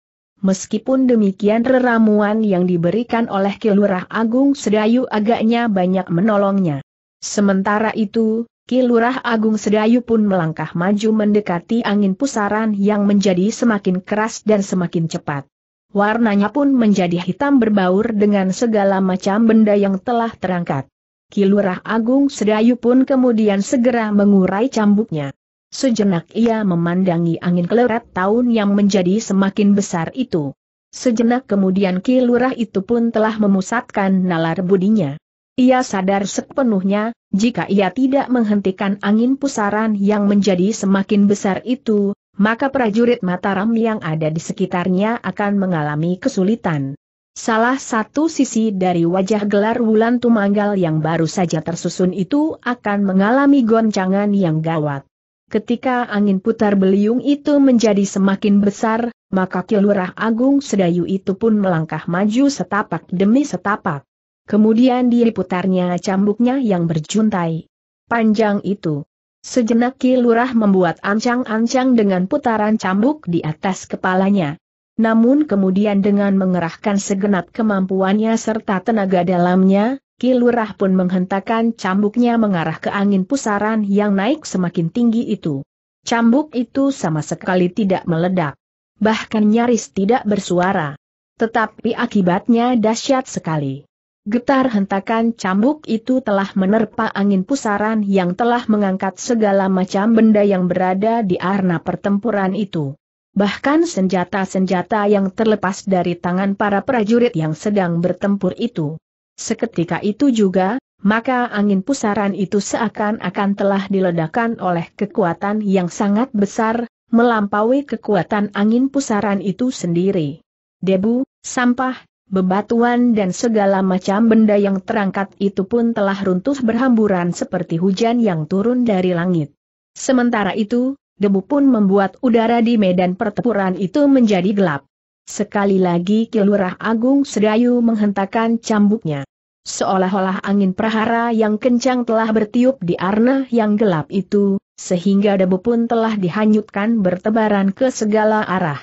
Meskipun demikian reramuan yang diberikan oleh Kilurah Agung Sedayu agaknya banyak menolongnya. Sementara itu, Kilurah Agung Sedayu pun melangkah maju mendekati angin pusaran yang menjadi semakin keras dan semakin cepat. Warnanya pun menjadi hitam berbaur dengan segala macam benda yang telah terangkat. Kilurah Agung Sedayu pun kemudian segera mengurai cambuknya. Sejenak ia memandangi angin keleret tahun yang menjadi semakin besar itu. Sejenak kemudian Ki itu pun telah memusatkan nalar budinya. Ia sadar sepenuhnya, jika ia tidak menghentikan angin pusaran yang menjadi semakin besar itu, maka prajurit Mataram yang ada di sekitarnya akan mengalami kesulitan. Salah satu sisi dari wajah gelar Wulan Tumanggal yang baru saja tersusun itu akan mengalami goncangan yang gawat. Ketika angin putar beliung itu menjadi semakin besar, maka Kilurah Agung Sedayu itu pun melangkah maju setapak demi setapak. Kemudian diputarnya cambuknya yang berjuntai. Panjang itu. Sejenak Kilurah membuat ancang-ancang dengan putaran cambuk di atas kepalanya. Namun kemudian dengan mengerahkan segenap kemampuannya serta tenaga dalamnya, Kilurah pun menghentakkan cambuknya mengarah ke angin pusaran yang naik semakin tinggi itu. Cambuk itu sama sekali tidak meledak. Bahkan nyaris tidak bersuara. Tetapi akibatnya dahsyat sekali. Getar hentakan cambuk itu telah menerpa angin pusaran yang telah mengangkat segala macam benda yang berada di arena pertempuran itu. Bahkan senjata-senjata yang terlepas dari tangan para prajurit yang sedang bertempur itu. Seketika itu juga, maka angin pusaran itu seakan-akan telah diledakkan oleh kekuatan yang sangat besar, melampaui kekuatan angin pusaran itu sendiri. Debu, sampah, bebatuan dan segala macam benda yang terangkat itu pun telah runtuh berhamburan seperti hujan yang turun dari langit. Sementara itu, debu pun membuat udara di medan pertempuran itu menjadi gelap. Sekali lagi Kilurah Agung Sedayu menghentakkan cambuknya. Seolah-olah angin prahara yang kencang telah bertiup di arna yang gelap itu, sehingga debu pun telah dihanyutkan bertebaran ke segala arah.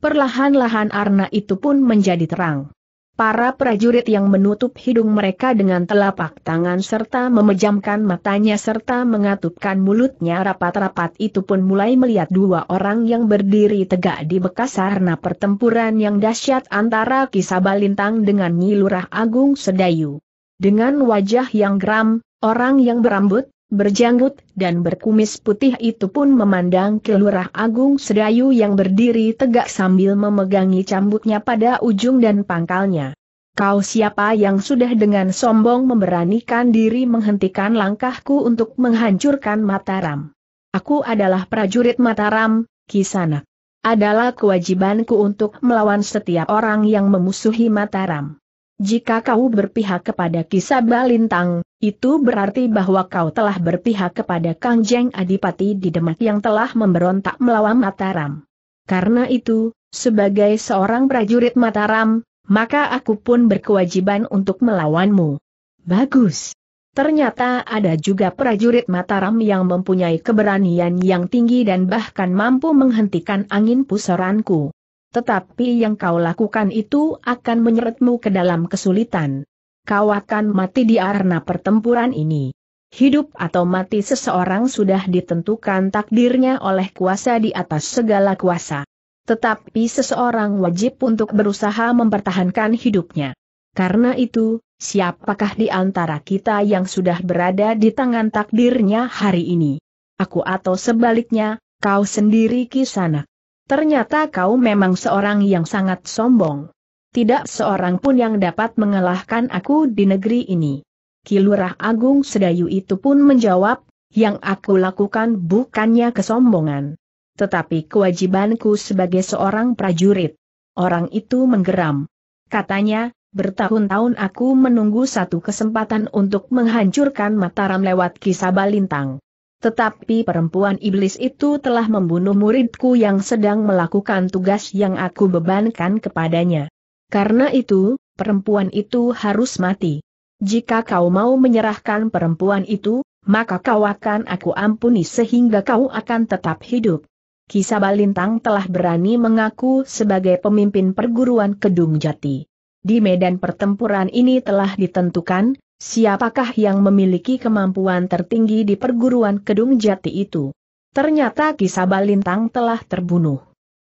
Perlahan-lahan arna itu pun menjadi terang. Para prajurit yang menutup hidung mereka dengan telapak tangan serta memejamkan matanya serta mengatupkan mulutnya rapat-rapat itu pun mulai melihat dua orang yang berdiri tegak di bekas sarna pertempuran yang dahsyat antara Kisabalintang dengan Nyi Lurah Agung Sedayu. Dengan wajah yang geram, orang yang berambut berjanggut, dan berkumis putih itu pun memandang ke Lurah Agung Sedayu yang berdiri tegak sambil memegangi cambuknya pada ujung dan pangkalnya. Kau siapa yang sudah dengan sombong memberanikan diri menghentikan langkahku untuk menghancurkan Mataram? Aku adalah prajurit Mataram, Kisanak. Adalah kewajibanku untuk melawan setiap orang yang memusuhi Mataram. Jika kau berpihak kepada kisah Balintang, itu berarti bahwa kau telah berpihak kepada Kang Jeng Adipati di Demak yang telah memberontak melawan Mataram. Karena itu, sebagai seorang prajurit Mataram, maka aku pun berkewajiban untuk melawanmu. Bagus. Ternyata ada juga prajurit Mataram yang mempunyai keberanian yang tinggi dan bahkan mampu menghentikan angin pusaranku. Tetapi yang kau lakukan itu akan menyeretmu ke dalam kesulitan. Kau akan mati di arena pertempuran ini. Hidup atau mati seseorang sudah ditentukan takdirnya oleh kuasa di atas segala kuasa. Tetapi seseorang wajib untuk berusaha mempertahankan hidupnya. Karena itu, siapakah di antara kita yang sudah berada di tangan takdirnya hari ini? Aku atau sebaliknya, kau sendiri kisanak. Ternyata kau memang seorang yang sangat sombong. Tidak seorang pun yang dapat mengalahkan aku di negeri ini. Kilurah Agung Sedayu itu pun menjawab, yang aku lakukan bukannya kesombongan. Tetapi kewajibanku sebagai seorang prajurit. Orang itu menggeram. Katanya, bertahun-tahun aku menunggu satu kesempatan untuk menghancurkan Mataram lewat kisah Balintang. Tetapi perempuan iblis itu telah membunuh muridku yang sedang melakukan tugas yang aku bebankan kepadanya. Karena itu, perempuan itu harus mati. Jika kau mau menyerahkan perempuan itu, maka kau akan aku ampuni sehingga kau akan tetap hidup. Kisah Balintang telah berani mengaku sebagai pemimpin perguruan Kedung Jati. Di medan pertempuran ini telah ditentukan, siapakah yang memiliki kemampuan tertinggi di perguruan Kedung Jati itu. Ternyata kisah Balintang telah terbunuh.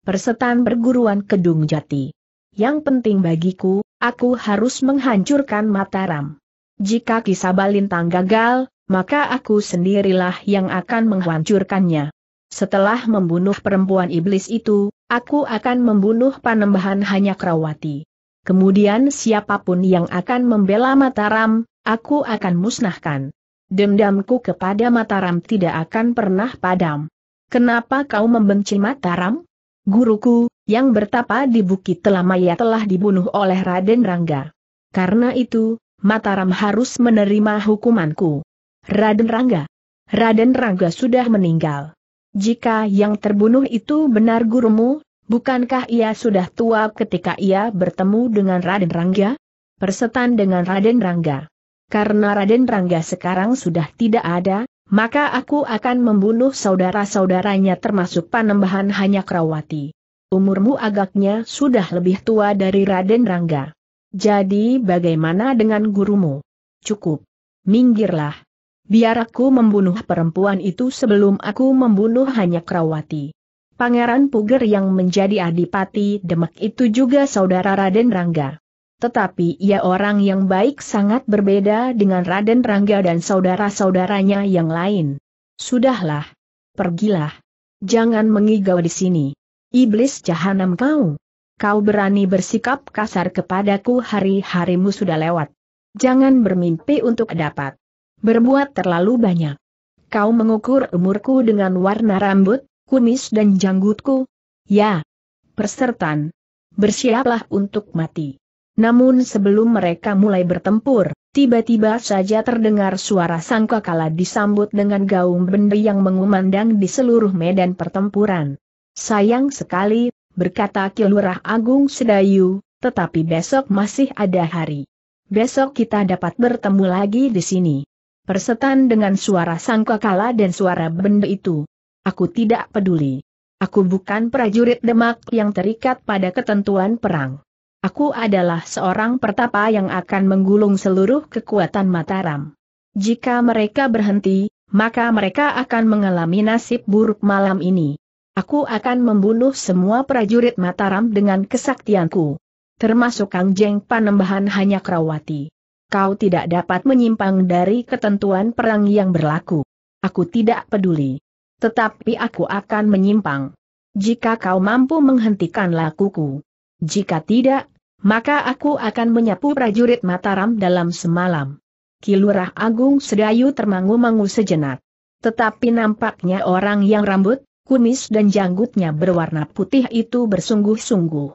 Persetan perguruan Kedung Jati. Yang penting bagiku, aku harus menghancurkan Mataram. Jika kisah Balintang gagal, maka aku sendirilah yang akan menghancurkannya. Setelah membunuh perempuan iblis itu, aku akan membunuh Panembahan hanya Krawati. Kemudian siapapun yang akan membela Mataram, Aku akan musnahkan. Dendamku kepada Mataram tidak akan pernah padam. Kenapa kau membenci Mataram? Guruku, yang bertapa di Bukit Telamaya telah dibunuh oleh Raden Rangga. Karena itu, Mataram harus menerima hukumanku. Raden Rangga. Raden Rangga sudah meninggal. Jika yang terbunuh itu benar gurumu, bukankah ia sudah tua ketika ia bertemu dengan Raden Rangga? Persetan dengan Raden Rangga karena Raden Rangga sekarang sudah tidak ada, maka aku akan membunuh saudara-saudaranya termasuk Panembahan hanya Krawati. Umurmu agaknya sudah lebih tua dari Raden Rangga. Jadi bagaimana dengan gurumu? Cukup. Minggirlah. Biar aku membunuh perempuan itu sebelum aku membunuh hanya Krawati. Pangeran Puger yang menjadi adipati Demak itu juga saudara Raden Rangga. Tetapi ia orang yang baik sangat berbeda dengan Raden Rangga dan saudara-saudaranya yang lain. Sudahlah. Pergilah. Jangan mengigau di sini. Iblis jahanam kau. Kau berani bersikap kasar kepadaku hari-harimu sudah lewat. Jangan bermimpi untuk dapat berbuat terlalu banyak. Kau mengukur umurku dengan warna rambut, kumis dan janggutku. Ya. Persertan. Bersiaplah untuk mati. Namun sebelum mereka mulai bertempur, tiba-tiba saja terdengar suara sangkakala disambut dengan gaung benda yang mengumandang di seluruh medan pertempuran. Sayang sekali, berkata Kilurah Agung Sedayu, tetapi besok masih ada hari. Besok kita dapat bertemu lagi di sini. Persetan dengan suara sangkakala dan suara benda itu. Aku tidak peduli. Aku bukan prajurit demak yang terikat pada ketentuan perang. Aku adalah seorang pertapa yang akan menggulung seluruh kekuatan Mataram. Jika mereka berhenti, maka mereka akan mengalami nasib buruk malam ini. Aku akan membunuh semua prajurit Mataram dengan kesaktianku. Termasuk Kang Jeng Panembahan hanya Krawati. Kau tidak dapat menyimpang dari ketentuan perang yang berlaku. Aku tidak peduli. Tetapi aku akan menyimpang. Jika kau mampu menghentikan lakuku jika tidak, maka aku akan menyapu prajurit Mataram dalam semalam. Kilurah Agung Sedayu termangu-mangu sejenak. Tetapi nampaknya orang yang rambut, kumis dan janggutnya berwarna putih itu bersungguh-sungguh.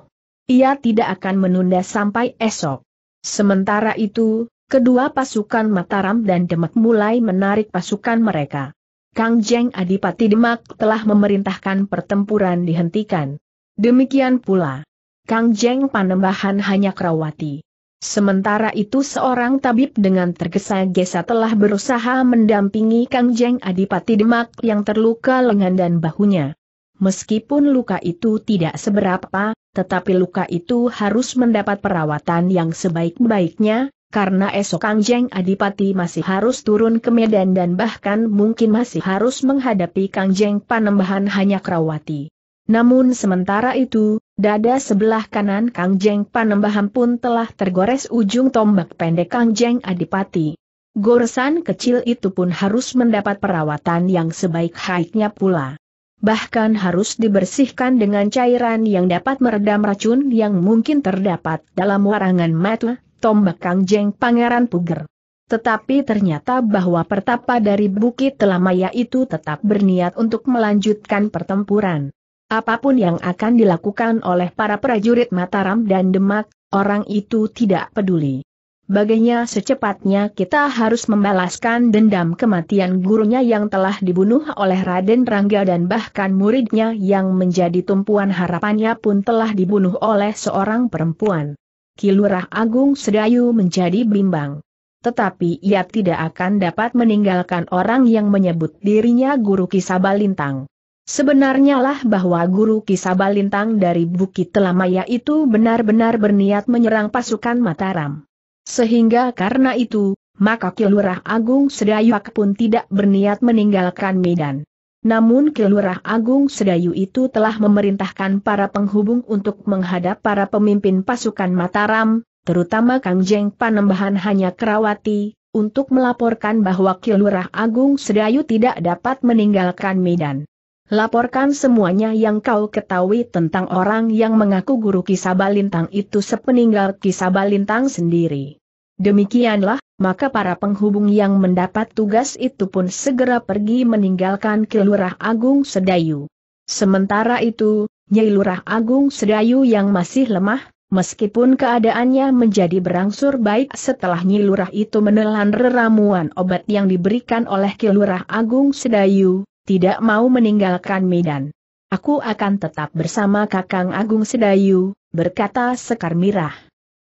Ia tidak akan menunda sampai esok. Sementara itu, kedua pasukan Mataram dan Demak mulai menarik pasukan mereka. Kang Jeng Adipati Demak telah memerintahkan pertempuran dihentikan. Demikian pula, Kang Jeng Panembahan hanya Kerawati. Sementara itu seorang tabib dengan tergesa-gesa telah berusaha mendampingi Kang Jeng Adipati Demak yang terluka lengan dan bahunya. Meskipun luka itu tidak seberapa, tetapi luka itu harus mendapat perawatan yang sebaik-baiknya, karena esok Kang Jeng Adipati masih harus turun ke Medan dan bahkan mungkin masih harus menghadapi Kang Jeng Panembahan hanya Kerawati. Namun sementara itu, Dada sebelah kanan Kang Jeng Panembahan pun telah tergores ujung tombak pendek Kang Jeng Adipati. Goresan kecil itu pun harus mendapat perawatan yang sebaik-baiknya pula. Bahkan harus dibersihkan dengan cairan yang dapat meredam racun yang mungkin terdapat dalam warangan mata, tombak Kang Jeng Pangeran Puger. Tetapi ternyata bahwa pertapa dari Bukit Telamaya itu tetap berniat untuk melanjutkan pertempuran. Apapun yang akan dilakukan oleh para prajurit Mataram dan Demak, orang itu tidak peduli. Baginya secepatnya kita harus membalaskan dendam kematian gurunya yang telah dibunuh oleh Raden Rangga dan bahkan muridnya yang menjadi tumpuan harapannya pun telah dibunuh oleh seorang perempuan. Kilurah Agung Sedayu menjadi bimbang. Tetapi ia tidak akan dapat meninggalkan orang yang menyebut dirinya guru kisah Balintang. Sebenarnya lah bahwa guru Kisabalintang dari Bukit Telamaya itu benar-benar berniat menyerang pasukan Mataram. Sehingga karena itu, maka Kilurah Agung Sedayu pun tidak berniat meninggalkan Medan. Namun Kilurah Agung Sedayu itu telah memerintahkan para penghubung untuk menghadap para pemimpin pasukan Mataram, terutama Kang Jeng Panembahan hanya Kerawati, untuk melaporkan bahwa Kilurah Agung Sedayu tidak dapat meninggalkan Medan. Laporkan semuanya yang kau ketahui tentang orang yang mengaku guru Kisabalintang itu sepeninggal Kisabalintang sendiri. Demikianlah, maka para penghubung yang mendapat tugas itu pun segera pergi meninggalkan Kelurah Agung Sedayu. Sementara itu, Nyai Lurah Agung Sedayu yang masih lemah, meskipun keadaannya menjadi berangsur baik setelah Nyai Lurah itu menelan reramuan obat yang diberikan oleh Kelurah Agung Sedayu, tidak mau meninggalkan Medan. Aku akan tetap bersama Kakang Agung Sedayu, berkata Sekar Mirah.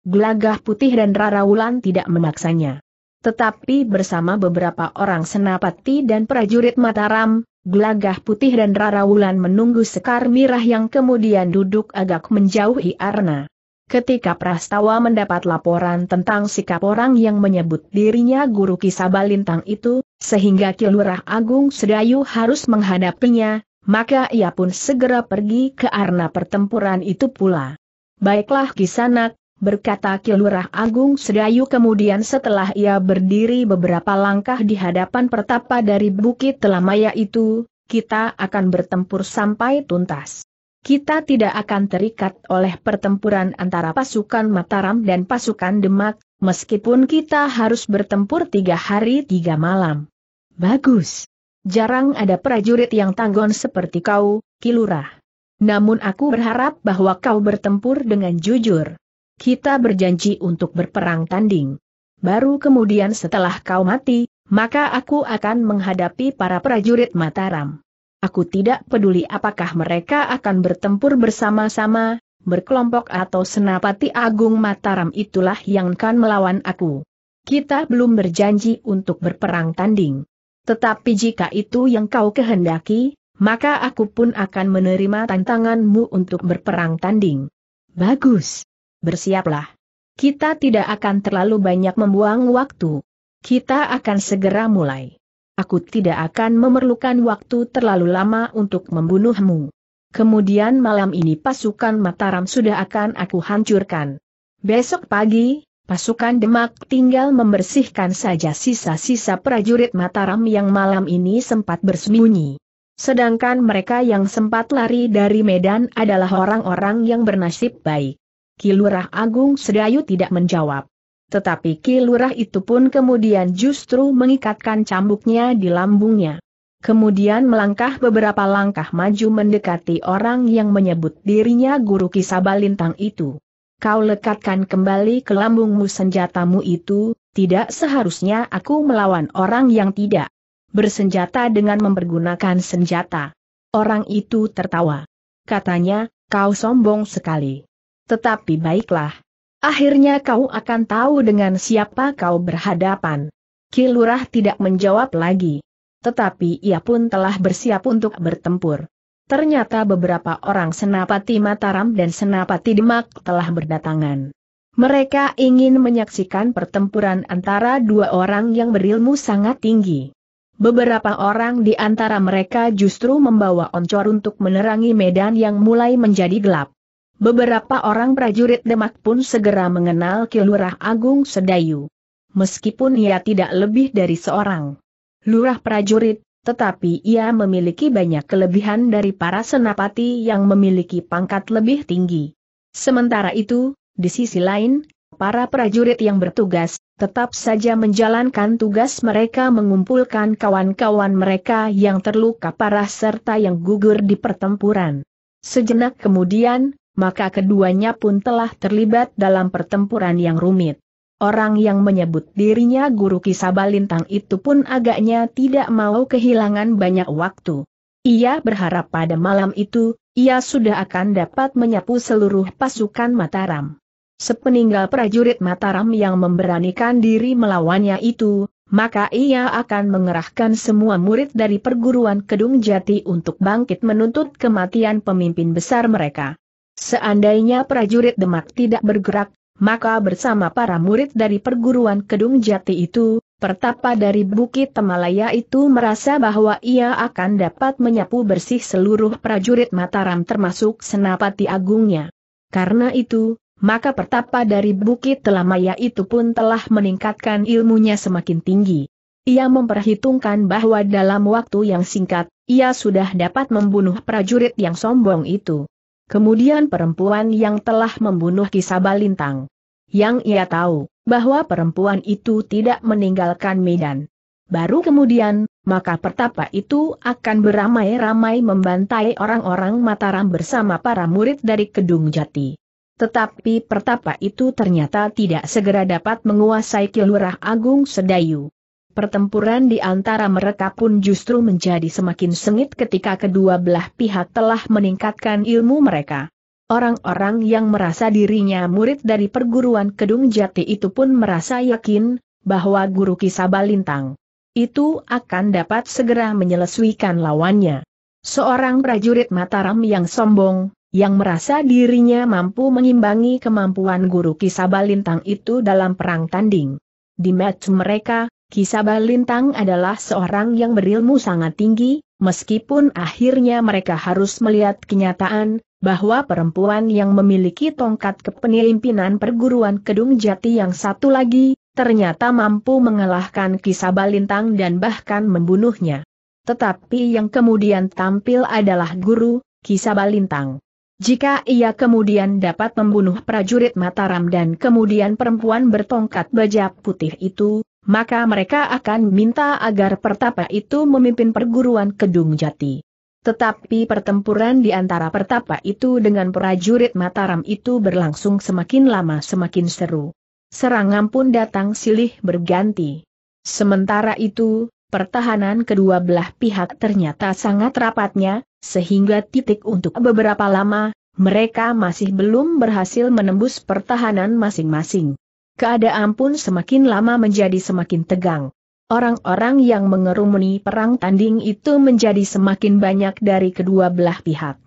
Glagah Putih dan Rara Wulan tidak memaksanya. Tetapi bersama beberapa orang senapati dan prajurit Mataram, Glagah Putih dan Rara Wulan menunggu Sekar Mirah yang kemudian duduk agak menjauhi Arna. Ketika Prastawa mendapat laporan tentang sikap orang yang menyebut dirinya guru Kisabalintang itu, sehingga Kilurah Agung Sedayu harus menghadapinya, maka ia pun segera pergi ke arena pertempuran itu pula. Baiklah Kisanak, berkata Kilurah Agung Sedayu kemudian setelah ia berdiri beberapa langkah di hadapan pertapa dari Bukit Telamaya itu, kita akan bertempur sampai tuntas. Kita tidak akan terikat oleh pertempuran antara pasukan Mataram dan pasukan Demak, meskipun kita harus bertempur tiga hari tiga malam. Bagus. Jarang ada prajurit yang tanggon seperti kau, Kilurah. Namun aku berharap bahwa kau bertempur dengan jujur. Kita berjanji untuk berperang tanding. Baru kemudian setelah kau mati, maka aku akan menghadapi para prajurit Mataram. Aku tidak peduli apakah mereka akan bertempur bersama-sama, berkelompok atau senapati agung Mataram itulah yang akan melawan aku. Kita belum berjanji untuk berperang tanding. Tetapi jika itu yang kau kehendaki, maka aku pun akan menerima tantanganmu untuk berperang tanding. Bagus. Bersiaplah. Kita tidak akan terlalu banyak membuang waktu. Kita akan segera mulai. Aku tidak akan memerlukan waktu terlalu lama untuk membunuhmu. Kemudian malam ini pasukan Mataram sudah akan aku hancurkan. Besok pagi, pasukan Demak tinggal membersihkan saja sisa-sisa prajurit Mataram yang malam ini sempat bersembunyi. Sedangkan mereka yang sempat lari dari Medan adalah orang-orang yang bernasib baik. Kilurah Agung Sedayu tidak menjawab. Tetapi Ki itu pun kemudian justru mengikatkan cambuknya di lambungnya. Kemudian melangkah beberapa langkah maju mendekati orang yang menyebut dirinya guru kisah balintang itu. Kau lekatkan kembali ke lambungmu senjatamu itu, tidak seharusnya aku melawan orang yang tidak bersenjata dengan mempergunakan senjata. Orang itu tertawa. Katanya, kau sombong sekali. Tetapi baiklah, Akhirnya kau akan tahu dengan siapa kau berhadapan. Kilurah tidak menjawab lagi. Tetapi ia pun telah bersiap untuk bertempur. Ternyata beberapa orang senapati Mataram dan senapati Demak telah berdatangan. Mereka ingin menyaksikan pertempuran antara dua orang yang berilmu sangat tinggi. Beberapa orang di antara mereka justru membawa oncor untuk menerangi medan yang mulai menjadi gelap. Beberapa orang prajurit Demak pun segera mengenal Kilurah Agung Sedayu. Meskipun ia tidak lebih dari seorang lurah prajurit, tetapi ia memiliki banyak kelebihan dari para senapati yang memiliki pangkat lebih tinggi. Sementara itu, di sisi lain, para prajurit yang bertugas, tetap saja menjalankan tugas mereka mengumpulkan kawan-kawan mereka yang terluka parah serta yang gugur di pertempuran. Sejenak kemudian, maka keduanya pun telah terlibat dalam pertempuran yang rumit. Orang yang menyebut dirinya guru Kisabalintang itu pun agaknya tidak mau kehilangan banyak waktu. Ia berharap pada malam itu, ia sudah akan dapat menyapu seluruh pasukan Mataram. Sepeninggal prajurit Mataram yang memberanikan diri melawannya itu, maka ia akan mengerahkan semua murid dari perguruan Kedung Jati untuk bangkit menuntut kematian pemimpin besar mereka. Seandainya prajurit Demak tidak bergerak, maka bersama para murid dari perguruan Kedung Jati itu, Pertapa dari Bukit Temalaya itu merasa bahwa ia akan dapat menyapu bersih seluruh prajurit Mataram termasuk senapati agungnya. Karena itu, maka pertapa dari Bukit Telamaya itu pun telah meningkatkan ilmunya semakin tinggi. Ia memperhitungkan bahwa dalam waktu yang singkat, ia sudah dapat membunuh prajurit yang sombong itu. Kemudian perempuan yang telah membunuh kisah balintang. Yang ia tahu, bahwa perempuan itu tidak meninggalkan Medan. Baru kemudian, maka pertapa itu akan beramai-ramai membantai orang-orang Mataram bersama para murid dari Kedung Jati. Tetapi pertapa itu ternyata tidak segera dapat menguasai Kilurah Agung Sedayu. Pertempuran di antara mereka pun justru menjadi semakin sengit ketika kedua belah pihak telah meningkatkan ilmu mereka. Orang-orang yang merasa dirinya murid dari perguruan Kedung Jati itu pun merasa yakin bahwa guru Kisabalintang itu akan dapat segera menyelesaikan lawannya. Seorang prajurit Mataram yang sombong, yang merasa dirinya mampu mengimbangi kemampuan guru Kisabalintang itu dalam perang tanding. Di match mereka, Kisaba Lintang adalah seorang yang berilmu sangat tinggi, meskipun akhirnya mereka harus melihat kenyataan, bahwa perempuan yang memiliki tongkat kepemimpinan perguruan Kedung Jati yang satu lagi, ternyata mampu mengalahkan Kisaba Lintang dan bahkan membunuhnya. Tetapi yang kemudian tampil adalah guru, Kisaba Lintang. Jika ia kemudian dapat membunuh prajurit Mataram dan kemudian perempuan bertongkat baja putih itu, maka mereka akan minta agar pertapa itu memimpin perguruan Kedung Jati. Tetapi pertempuran di antara pertapa itu dengan prajurit Mataram itu berlangsung semakin lama semakin seru. Serangan pun datang silih berganti. Sementara itu, pertahanan kedua belah pihak ternyata sangat rapatnya, sehingga titik untuk beberapa lama, mereka masih belum berhasil menembus pertahanan masing-masing. Keadaan pun semakin lama menjadi semakin tegang. Orang-orang yang mengerumuni perang tanding itu menjadi semakin banyak dari kedua belah pihak.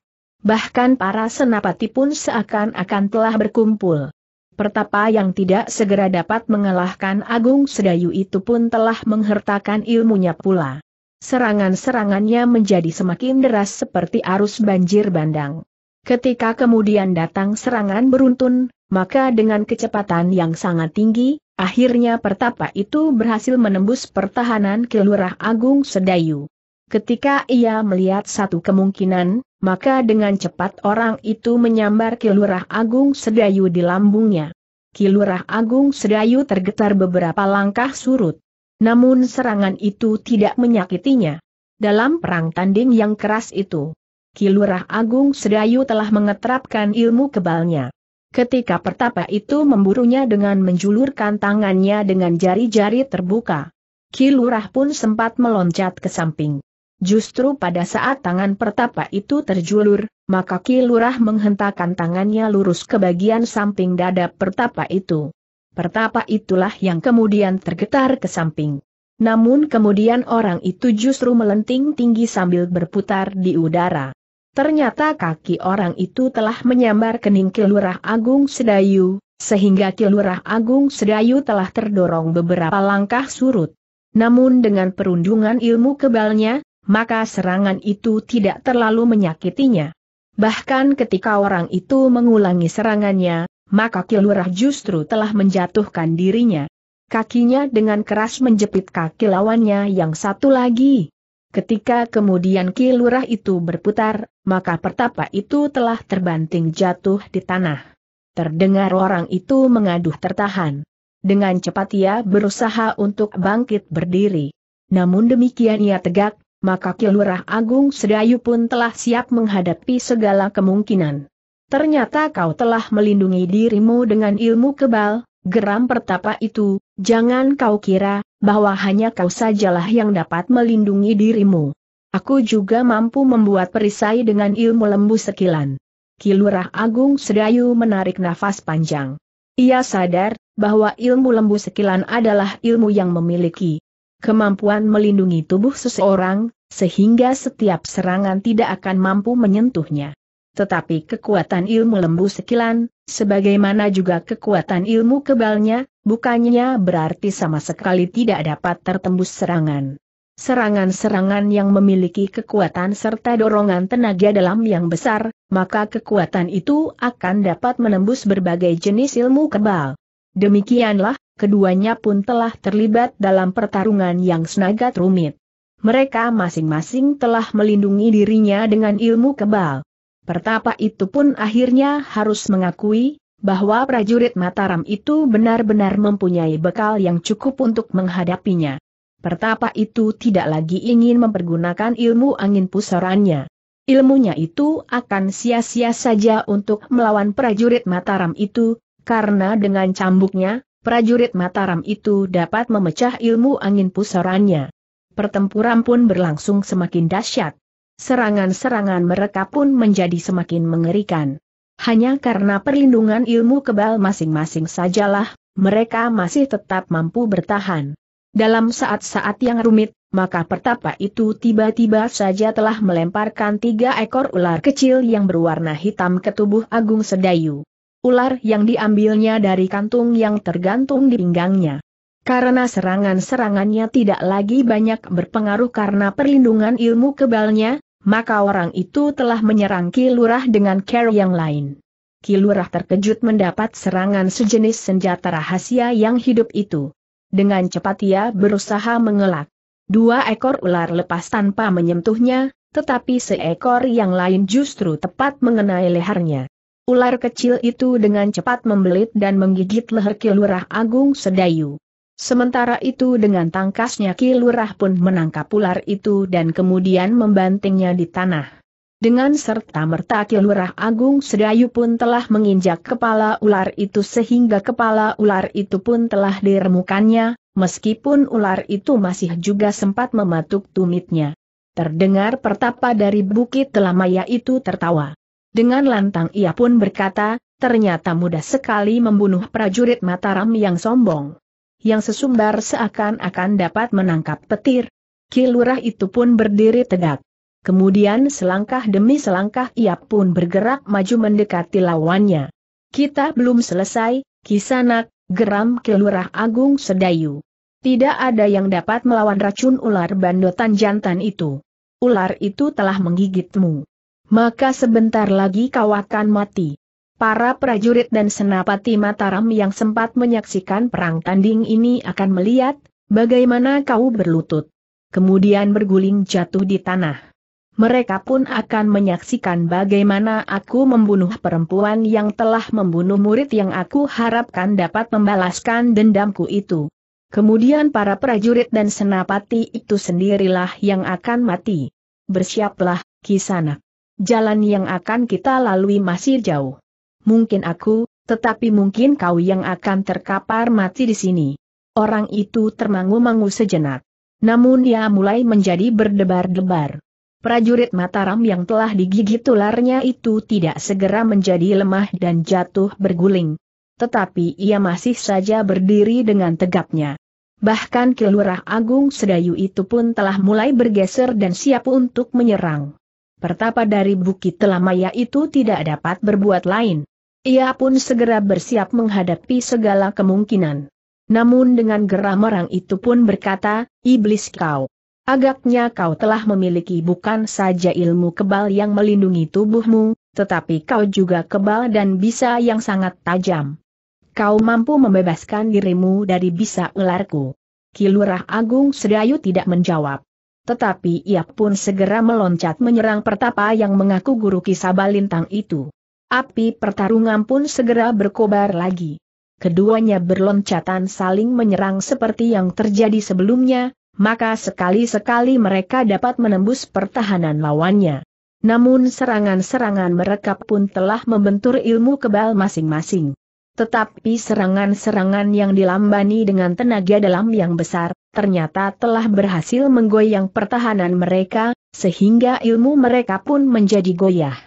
Bahkan para senapati pun seakan-akan telah berkumpul. Pertapa yang tidak segera dapat mengalahkan Agung Sedayu itu pun telah menghertakan ilmunya pula. Serangan-serangannya menjadi semakin deras seperti arus banjir bandang. Ketika kemudian datang serangan beruntun, maka dengan kecepatan yang sangat tinggi, akhirnya pertapa itu berhasil menembus pertahanan kelurah Agung Sedayu. Ketika ia melihat satu kemungkinan, maka dengan cepat orang itu menyambar kelurah Agung Sedayu di lambungnya. Kilurah Agung Sedayu tergetar beberapa langkah surut. Namun serangan itu tidak menyakitinya. Dalam perang tanding yang keras itu, Kilurah Agung Sedayu telah mengeterapkan ilmu kebalnya ketika pertapa itu memburunya dengan menjulurkan tangannya dengan jari-jari terbuka. Kilurah pun sempat meloncat ke samping. Justru pada saat tangan pertapa itu terjulur, maka Kilurah menghentakkan tangannya lurus ke bagian samping dada pertapa itu. Pertapa itulah yang kemudian tergetar ke samping. Namun kemudian orang itu justru melenting tinggi sambil berputar di udara. Ternyata kaki orang itu telah menyambar kening Kilurah Agung Sedayu, sehingga Kilurah Agung Sedayu telah terdorong beberapa langkah surut. Namun dengan perundungan ilmu kebalnya, maka serangan itu tidak terlalu menyakitinya. Bahkan ketika orang itu mengulangi serangannya, maka Kilurah justru telah menjatuhkan dirinya. Kakinya dengan keras menjepit kaki lawannya yang satu lagi. Ketika kemudian kilurah itu berputar, maka pertapa itu telah terbanting jatuh di tanah. Terdengar orang itu mengaduh tertahan. Dengan cepat ia berusaha untuk bangkit berdiri. Namun demikian ia tegak, maka Kilurah Agung Sedayu pun telah siap menghadapi segala kemungkinan. Ternyata kau telah melindungi dirimu dengan ilmu kebal, Geram pertapa itu, jangan kau kira, bahwa hanya kau sajalah yang dapat melindungi dirimu. Aku juga mampu membuat perisai dengan ilmu lembu sekilan. Kilurah Agung Sedayu menarik nafas panjang. Ia sadar, bahwa ilmu lembu sekilan adalah ilmu yang memiliki kemampuan melindungi tubuh seseorang, sehingga setiap serangan tidak akan mampu menyentuhnya tetapi kekuatan ilmu lembu sekilan, sebagaimana juga kekuatan ilmu kebalnya, bukannya berarti sama sekali tidak dapat tertembus serangan. Serangan-serangan yang memiliki kekuatan serta dorongan tenaga dalam yang besar, maka kekuatan itu akan dapat menembus berbagai jenis ilmu kebal. Demikianlah, keduanya pun telah terlibat dalam pertarungan yang senagat rumit. Mereka masing-masing telah melindungi dirinya dengan ilmu kebal. Pertapa itu pun akhirnya harus mengakui, bahwa prajurit Mataram itu benar-benar mempunyai bekal yang cukup untuk menghadapinya. Pertapa itu tidak lagi ingin mempergunakan ilmu angin pusarannya. Ilmunya itu akan sia-sia saja untuk melawan prajurit Mataram itu, karena dengan cambuknya, prajurit Mataram itu dapat memecah ilmu angin pusarannya. Pertempuran pun berlangsung semakin dahsyat. Serangan-serangan mereka pun menjadi semakin mengerikan. Hanya karena perlindungan ilmu kebal masing-masing sajalah, mereka masih tetap mampu bertahan. Dalam saat-saat yang rumit, maka pertapa itu tiba-tiba saja telah melemparkan tiga ekor ular kecil yang berwarna hitam ke tubuh Agung Sedayu. Ular yang diambilnya dari kantung yang tergantung di pinggangnya. Karena serangan-serangannya tidak lagi banyak berpengaruh karena perlindungan ilmu kebalnya, maka orang itu telah menyerang lurah dengan care yang lain. Kilurah terkejut mendapat serangan sejenis senjata rahasia yang hidup itu. Dengan cepat ia berusaha mengelak. Dua ekor ular lepas tanpa menyentuhnya, tetapi seekor yang lain justru tepat mengenai lehernya. Ular kecil itu dengan cepat membelit dan menggigit leher Kilurah Agung Sedayu. Sementara itu dengan tangkasnya Ki Lurah pun menangkap ular itu dan kemudian membantingnya di tanah. Dengan serta merta Ki Lurah Agung Sedayu pun telah menginjak kepala ular itu sehingga kepala ular itu pun telah diremukannya, meskipun ular itu masih juga sempat mematuk tumitnya. Terdengar pertapa dari bukit Telamaya itu tertawa. Dengan lantang ia pun berkata, ternyata mudah sekali membunuh prajurit Mataram yang sombong yang sesumbar seakan-akan dapat menangkap petir. Kilurah itu pun berdiri tegak. Kemudian selangkah demi selangkah ia pun bergerak maju mendekati lawannya. Kita belum selesai, kisanak, geram Kilurah Agung Sedayu. Tidak ada yang dapat melawan racun ular bandotan jantan itu. Ular itu telah menggigitmu. Maka sebentar lagi kau akan mati. Para prajurit dan senapati Mataram yang sempat menyaksikan perang tanding ini akan melihat, bagaimana kau berlutut. Kemudian berguling jatuh di tanah. Mereka pun akan menyaksikan bagaimana aku membunuh perempuan yang telah membunuh murid yang aku harapkan dapat membalaskan dendamku itu. Kemudian para prajurit dan senapati itu sendirilah yang akan mati. Bersiaplah, Kisana. Jalan yang akan kita lalui masih jauh mungkin aku, tetapi mungkin kau yang akan terkapar mati di sini. Orang itu termangu-mangu sejenak. Namun ia mulai menjadi berdebar-debar. Prajurit Mataram yang telah digigit ularnya itu tidak segera menjadi lemah dan jatuh berguling. Tetapi ia masih saja berdiri dengan tegapnya. Bahkan kelurah Agung Sedayu itu pun telah mulai bergeser dan siap untuk menyerang. Pertapa dari Bukit Telamaya itu tidak dapat berbuat lain. Ia pun segera bersiap menghadapi segala kemungkinan. Namun dengan geram orang itu pun berkata, Iblis kau. Agaknya kau telah memiliki bukan saja ilmu kebal yang melindungi tubuhmu, tetapi kau juga kebal dan bisa yang sangat tajam. Kau mampu membebaskan dirimu dari bisa ularku. Kilurah Agung Sedayu tidak menjawab. Tetapi ia pun segera meloncat menyerang pertapa yang mengaku guru kisah balintang itu. Api pertarungan pun segera berkobar lagi. Keduanya berloncatan saling menyerang seperti yang terjadi sebelumnya, maka sekali-sekali mereka dapat menembus pertahanan lawannya. Namun serangan-serangan mereka pun telah membentur ilmu kebal masing-masing. Tetapi serangan-serangan yang dilambani dengan tenaga dalam yang besar, ternyata telah berhasil menggoyang pertahanan mereka, sehingga ilmu mereka pun menjadi goyah.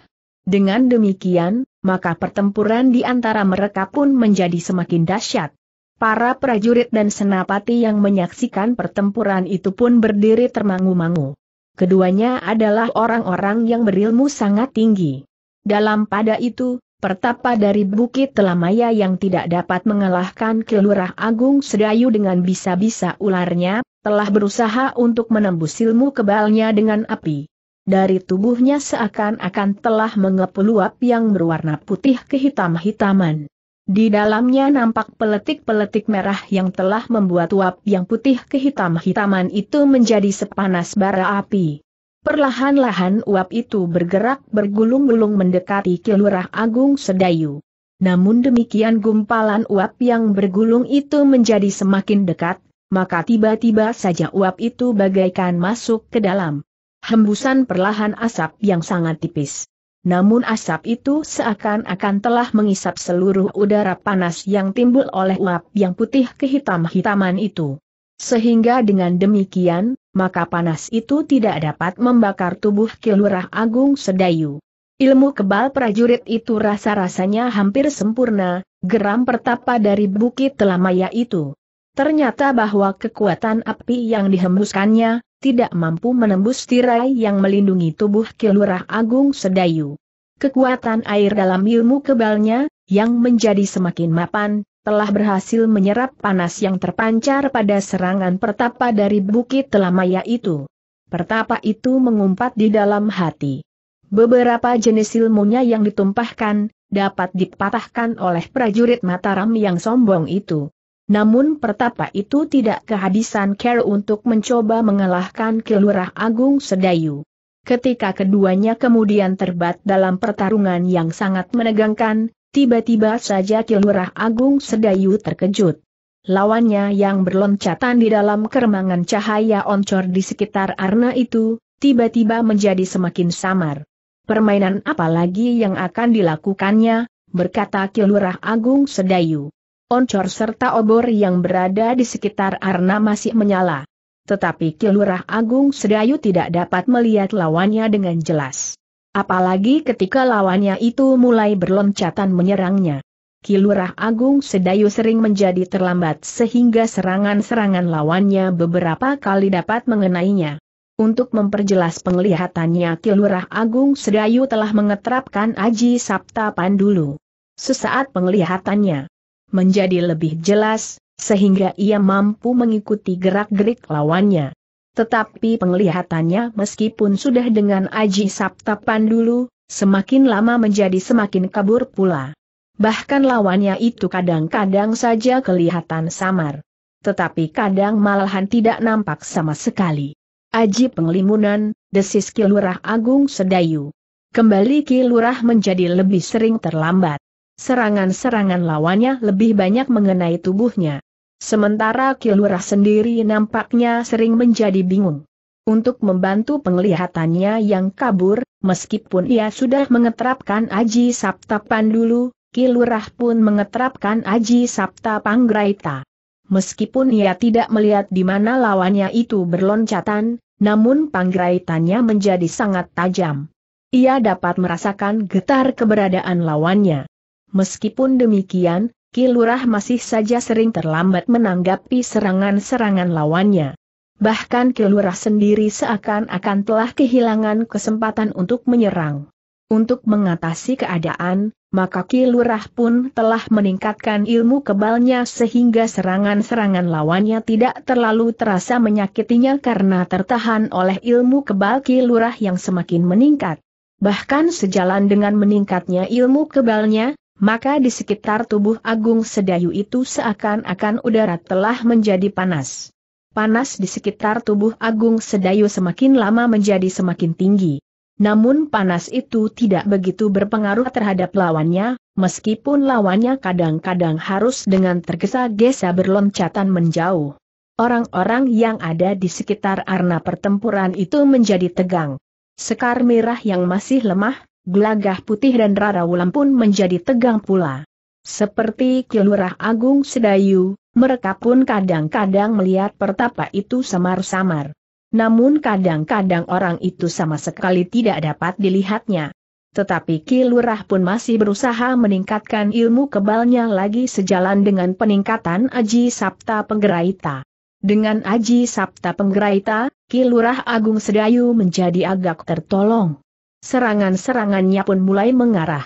Dengan demikian, maka pertempuran di antara mereka pun menjadi semakin dahsyat. Para prajurit dan senapati yang menyaksikan pertempuran itu pun berdiri termangu-mangu. Keduanya adalah orang-orang yang berilmu sangat tinggi. Dalam pada itu, pertapa dari Bukit Telamaya yang tidak dapat mengalahkan Kelurah Agung Sedayu dengan bisa-bisa ularnya, telah berusaha untuk menembus ilmu kebalnya dengan api dari tubuhnya seakan-akan telah mengepul luap yang berwarna putih kehitam-hitaman. Di dalamnya nampak peletik-peletik merah yang telah membuat uap yang putih kehitam-hitaman itu menjadi sepanas bara api. Perlahan-lahan uap itu bergerak bergulung-gulung mendekati Kilurah Agung Sedayu. Namun demikian gumpalan uap yang bergulung itu menjadi semakin dekat, maka tiba-tiba saja uap itu bagaikan masuk ke dalam hembusan perlahan asap yang sangat tipis. Namun asap itu seakan-akan telah mengisap seluruh udara panas yang timbul oleh uap yang putih kehitam-hitaman itu. Sehingga dengan demikian, maka panas itu tidak dapat membakar tubuh Kilurah Agung Sedayu. Ilmu kebal prajurit itu rasa-rasanya hampir sempurna, geram pertapa dari Bukit Telamaya itu. Ternyata bahwa kekuatan api yang dihembuskannya, tidak mampu menembus tirai yang melindungi tubuh Kilurah Agung Sedayu. Kekuatan air dalam ilmu kebalnya, yang menjadi semakin mapan, telah berhasil menyerap panas yang terpancar pada serangan pertapa dari Bukit Telamaya itu. Pertapa itu mengumpat di dalam hati. Beberapa jenis ilmunya yang ditumpahkan, dapat dipatahkan oleh prajurit Mataram yang sombong itu. Namun pertapa itu tidak kehabisan care untuk mencoba mengalahkan Kelurah Agung Sedayu. Ketika keduanya kemudian terbat dalam pertarungan yang sangat menegangkan, tiba-tiba saja Kelurah Agung Sedayu terkejut. Lawannya yang berloncatan di dalam keremangan cahaya oncor di sekitar Arna itu, tiba-tiba menjadi semakin samar. Permainan apa lagi yang akan dilakukannya, berkata Kilurah Agung Sedayu oncor serta obor yang berada di sekitar Arna masih menyala. Tetapi Kilurah Agung Sedayu tidak dapat melihat lawannya dengan jelas. Apalagi ketika lawannya itu mulai berloncatan menyerangnya. Kilurah Agung Sedayu sering menjadi terlambat sehingga serangan-serangan lawannya beberapa kali dapat mengenainya. Untuk memperjelas penglihatannya Kilurah Agung Sedayu telah mengetrapkan Aji Sabta Pandulu. Sesaat penglihatannya, menjadi lebih jelas, sehingga ia mampu mengikuti gerak-gerik lawannya. Tetapi penglihatannya meskipun sudah dengan Aji Saptapan dulu, semakin lama menjadi semakin kabur pula. Bahkan lawannya itu kadang-kadang saja kelihatan samar. Tetapi kadang malahan tidak nampak sama sekali. Aji Penglimunan, desis Kilurah Agung Sedayu. Kembali Kilurah menjadi lebih sering terlambat. Serangan-serangan lawannya lebih banyak mengenai tubuhnya. Sementara Kilurah sendiri nampaknya sering menjadi bingung. Untuk membantu penglihatannya yang kabur, meskipun ia sudah mengeterapkan Aji Sabta Pandulu, Kilurah pun mengeterapkan Aji Sabta Panggraita. Meskipun ia tidak melihat di mana lawannya itu berloncatan, namun pangraitannya menjadi sangat tajam. Ia dapat merasakan getar keberadaan lawannya. Meskipun demikian, Kilurah masih saja sering terlambat menanggapi serangan-serangan lawannya. Bahkan Kilurah sendiri seakan-akan telah kehilangan kesempatan untuk menyerang. Untuk mengatasi keadaan, maka Kilurah pun telah meningkatkan ilmu kebalnya sehingga serangan-serangan lawannya tidak terlalu terasa menyakitinya karena tertahan oleh ilmu kebal Kilurah yang semakin meningkat. Bahkan sejalan dengan meningkatnya ilmu kebalnya, maka di sekitar tubuh Agung Sedayu itu seakan-akan udara telah menjadi panas. Panas di sekitar tubuh Agung Sedayu semakin lama menjadi semakin tinggi. Namun panas itu tidak begitu berpengaruh terhadap lawannya, meskipun lawannya kadang-kadang harus dengan tergesa-gesa berloncatan menjauh. Orang-orang yang ada di sekitar arna pertempuran itu menjadi tegang. Sekar merah yang masih lemah, gelagah putih dan rara wulan pun menjadi tegang pula. Seperti Kelurah Agung Sedayu, mereka pun kadang-kadang melihat pertapa itu samar-samar. Namun kadang-kadang orang itu sama sekali tidak dapat dilihatnya. Tetapi Kilurah pun masih berusaha meningkatkan ilmu kebalnya lagi sejalan dengan peningkatan Aji Sabta Penggeraita. Dengan Aji Sabta Penggeraita, Kilurah Agung Sedayu menjadi agak tertolong. Serangan-serangannya pun mulai mengarah.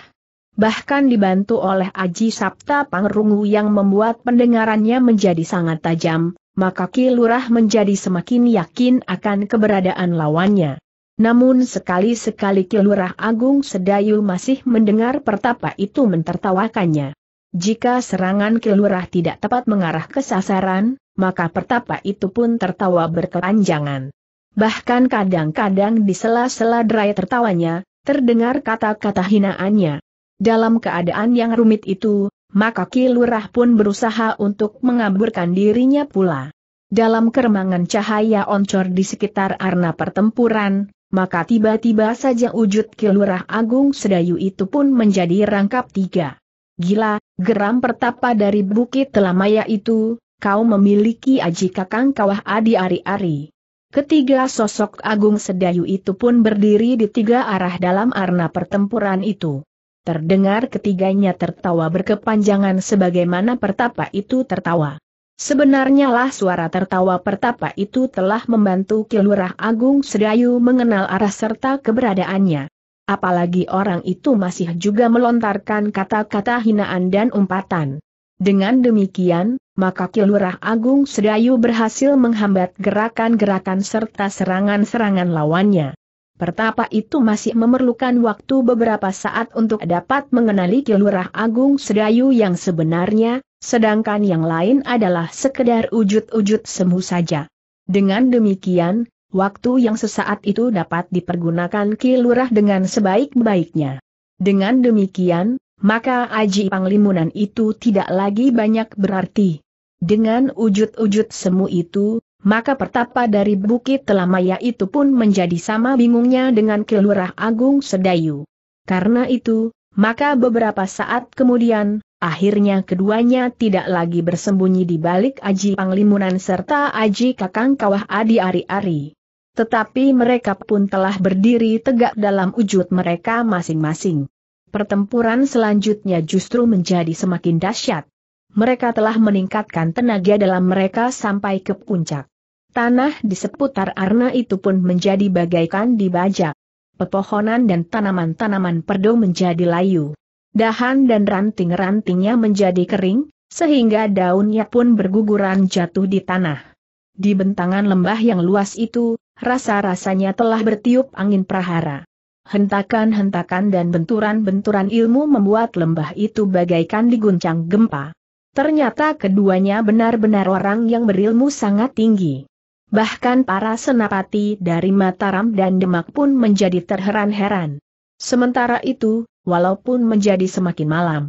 Bahkan dibantu oleh Aji Sabta Pangrungu yang membuat pendengarannya menjadi sangat tajam, maka Kilurah menjadi semakin yakin akan keberadaan lawannya. Namun sekali-sekali Kilurah Agung Sedayu masih mendengar pertapa itu mentertawakannya. Jika serangan Kilurah tidak tepat mengarah ke sasaran, maka pertapa itu pun tertawa berkepanjangan bahkan kadang-kadang di sela-sela derai tertawanya, terdengar kata-kata hinaannya. Dalam keadaan yang rumit itu, maka Ki pun berusaha untuk mengaburkan dirinya pula. Dalam keremangan cahaya oncor di sekitar arena pertempuran, maka tiba-tiba saja wujud Ki Agung Sedayu itu pun menjadi rangkap tiga. Gila, geram pertapa dari Bukit Telamaya itu, kau memiliki aji kakang kawah adi ari-ari. Ketiga sosok Agung Sedayu itu pun berdiri di tiga arah dalam arena pertempuran itu. Terdengar ketiganya tertawa berkepanjangan sebagaimana pertapa itu tertawa. Sebenarnya lah suara tertawa pertapa itu telah membantu Kilurah Agung Sedayu mengenal arah serta keberadaannya. Apalagi orang itu masih juga melontarkan kata-kata hinaan dan umpatan. Dengan demikian, maka Kilurah Agung Sedayu berhasil menghambat gerakan-gerakan serta serangan-serangan lawannya. Pertapa itu masih memerlukan waktu beberapa saat untuk dapat mengenali Kilurah Agung Sedayu yang sebenarnya, sedangkan yang lain adalah sekedar wujud-wujud semu saja. Dengan demikian, waktu yang sesaat itu dapat dipergunakan Kilurah dengan sebaik-baiknya. Dengan demikian, maka aji panglimunan itu tidak lagi banyak berarti. Dengan wujud-wujud semu itu, maka pertapa dari Bukit Telamaya itu pun menjadi sama bingungnya dengan Kelurah Agung Sedayu. Karena itu, maka beberapa saat kemudian, akhirnya keduanya tidak lagi bersembunyi di balik Aji Panglimunan serta Aji Kakang Kawah Adi Ari-Ari. Tetapi mereka pun telah berdiri tegak dalam wujud mereka masing-masing pertempuran selanjutnya justru menjadi semakin dahsyat. Mereka telah meningkatkan tenaga dalam mereka sampai ke puncak. Tanah di seputar Arna itu pun menjadi bagaikan dibajak. Pepohonan dan tanaman-tanaman perdo menjadi layu. Dahan dan ranting-rantingnya menjadi kering, sehingga daunnya pun berguguran jatuh di tanah. Di bentangan lembah yang luas itu, rasa-rasanya telah bertiup angin prahara. Hentakan-hentakan dan benturan-benturan ilmu membuat lembah itu bagaikan diguncang gempa. Ternyata keduanya benar-benar orang yang berilmu sangat tinggi. Bahkan para senapati dari Mataram dan Demak pun menjadi terheran-heran. Sementara itu, walaupun menjadi semakin malam,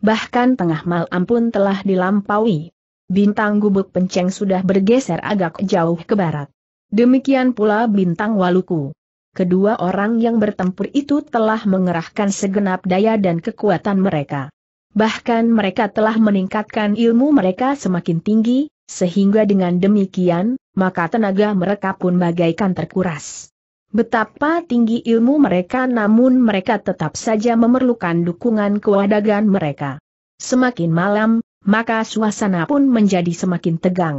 bahkan tengah malam pun telah dilampaui. Bintang gubuk penceng sudah bergeser agak jauh ke barat. Demikian pula bintang waluku kedua orang yang bertempur itu telah mengerahkan segenap daya dan kekuatan mereka. Bahkan mereka telah meningkatkan ilmu mereka semakin tinggi, sehingga dengan demikian, maka tenaga mereka pun bagaikan terkuras. Betapa tinggi ilmu mereka namun mereka tetap saja memerlukan dukungan kewadagan mereka. Semakin malam, maka suasana pun menjadi semakin tegang.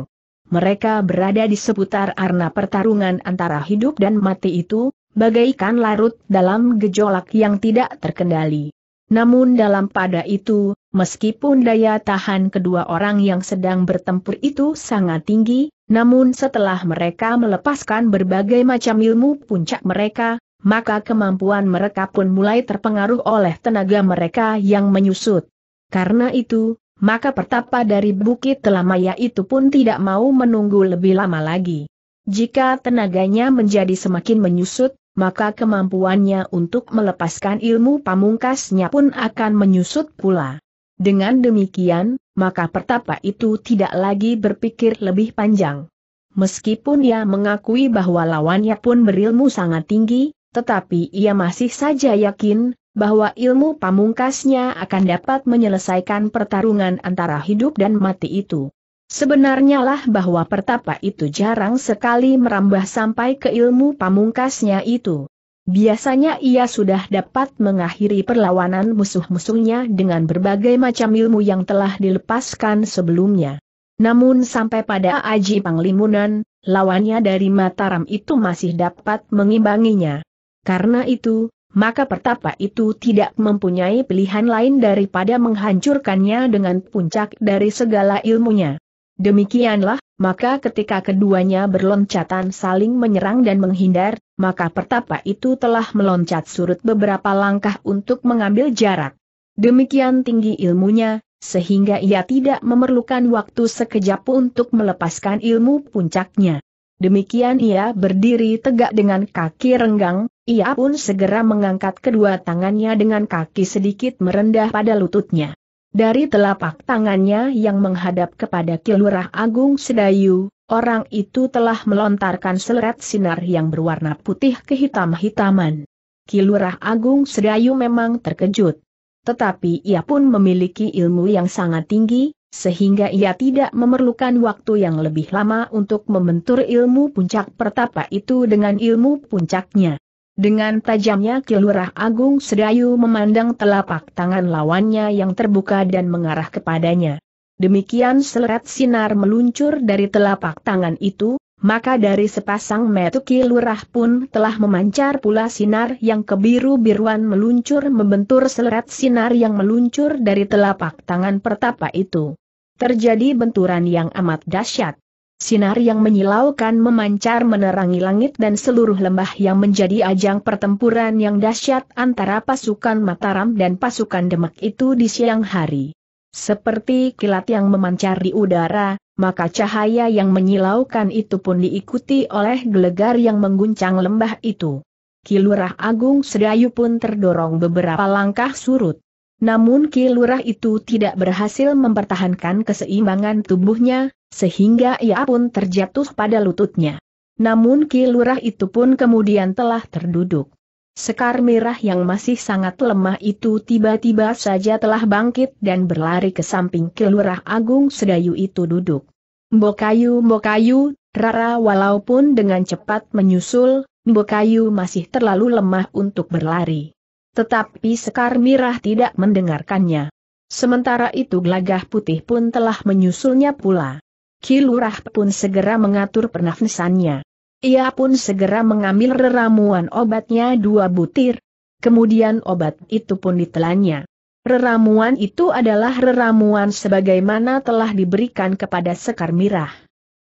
Mereka berada di seputar arena pertarungan antara hidup dan mati itu, bagaikan larut dalam gejolak yang tidak terkendali. Namun dalam pada itu, meskipun daya tahan kedua orang yang sedang bertempur itu sangat tinggi, namun setelah mereka melepaskan berbagai macam ilmu puncak mereka, maka kemampuan mereka pun mulai terpengaruh oleh tenaga mereka yang menyusut. Karena itu, maka pertapa dari Bukit Telamaya itu pun tidak mau menunggu lebih lama lagi. Jika tenaganya menjadi semakin menyusut, maka kemampuannya untuk melepaskan ilmu pamungkasnya pun akan menyusut pula. Dengan demikian, maka pertapa itu tidak lagi berpikir lebih panjang. Meskipun ia mengakui bahwa lawannya pun berilmu sangat tinggi, tetapi ia masih saja yakin bahwa ilmu pamungkasnya akan dapat menyelesaikan pertarungan antara hidup dan mati itu. Sebenarnya lah bahwa pertapa itu jarang sekali merambah sampai ke ilmu pamungkasnya itu. Biasanya ia sudah dapat mengakhiri perlawanan musuh-musuhnya dengan berbagai macam ilmu yang telah dilepaskan sebelumnya. Namun sampai pada Aji Panglimunan, lawannya dari Mataram itu masih dapat mengimbanginya. Karena itu, maka pertapa itu tidak mempunyai pilihan lain daripada menghancurkannya dengan puncak dari segala ilmunya. Demikianlah, maka ketika keduanya berloncatan saling menyerang dan menghindar, maka pertapa itu telah meloncat surut beberapa langkah untuk mengambil jarak. Demikian tinggi ilmunya, sehingga ia tidak memerlukan waktu sekejap untuk melepaskan ilmu puncaknya. Demikian ia berdiri tegak dengan kaki renggang, ia pun segera mengangkat kedua tangannya dengan kaki sedikit merendah pada lututnya. Dari telapak tangannya yang menghadap kepada Kilurah Agung Sedayu, orang itu telah melontarkan seret sinar yang berwarna putih kehitam-hitaman. Kilurah Agung Sedayu memang terkejut. Tetapi ia pun memiliki ilmu yang sangat tinggi, sehingga ia tidak memerlukan waktu yang lebih lama untuk membentur ilmu puncak pertapa itu dengan ilmu puncaknya. Dengan tajamnya Kilurah Agung Sedayu memandang telapak tangan lawannya yang terbuka dan mengarah kepadanya. Demikian selerat sinar meluncur dari telapak tangan itu, maka dari sepasang metu Kilurah pun telah memancar pula sinar yang kebiru-biruan meluncur membentur selerat sinar yang meluncur dari telapak tangan pertapa itu. Terjadi benturan yang amat dahsyat. Sinar yang menyilaukan memancar menerangi langit dan seluruh lembah yang menjadi ajang pertempuran yang dahsyat antara pasukan Mataram dan pasukan Demak itu di siang hari. Seperti kilat yang memancar di udara, maka cahaya yang menyilaukan itu pun diikuti oleh gelegar yang mengguncang lembah itu. Kilurah Agung Sedayu pun terdorong beberapa langkah surut. Namun Ki Lurah itu tidak berhasil mempertahankan keseimbangan tubuhnya, sehingga ia pun terjatuh pada lututnya. Namun Ki Lurah itu pun kemudian telah terduduk. Sekar merah yang masih sangat lemah itu tiba-tiba saja telah bangkit dan berlari ke samping Ki Lurah Agung Sedayu itu duduk. Mbokayu Mbokayu, Rara walaupun dengan cepat menyusul, Mbokayu masih terlalu lemah untuk berlari. Tetapi Sekar Mirah tidak mendengarkannya. Sementara itu gelagah putih pun telah menyusulnya pula. Kilurah pun segera mengatur pernafasannya. Ia pun segera mengambil reramuan obatnya dua butir. Kemudian obat itu pun ditelannya. Reramuan itu adalah reramuan sebagaimana telah diberikan kepada Sekar Mirah.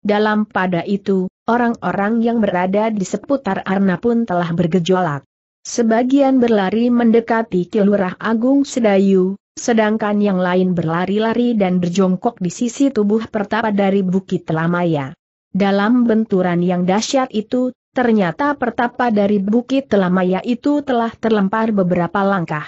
Dalam pada itu, orang-orang yang berada di seputar Arna pun telah bergejolak. Sebagian berlari mendekati Kilurah Agung Sedayu, sedangkan yang lain berlari-lari dan berjongkok di sisi tubuh pertapa dari Bukit Telamaya. Dalam benturan yang dahsyat itu, ternyata pertapa dari Bukit Telamaya itu telah terlempar beberapa langkah.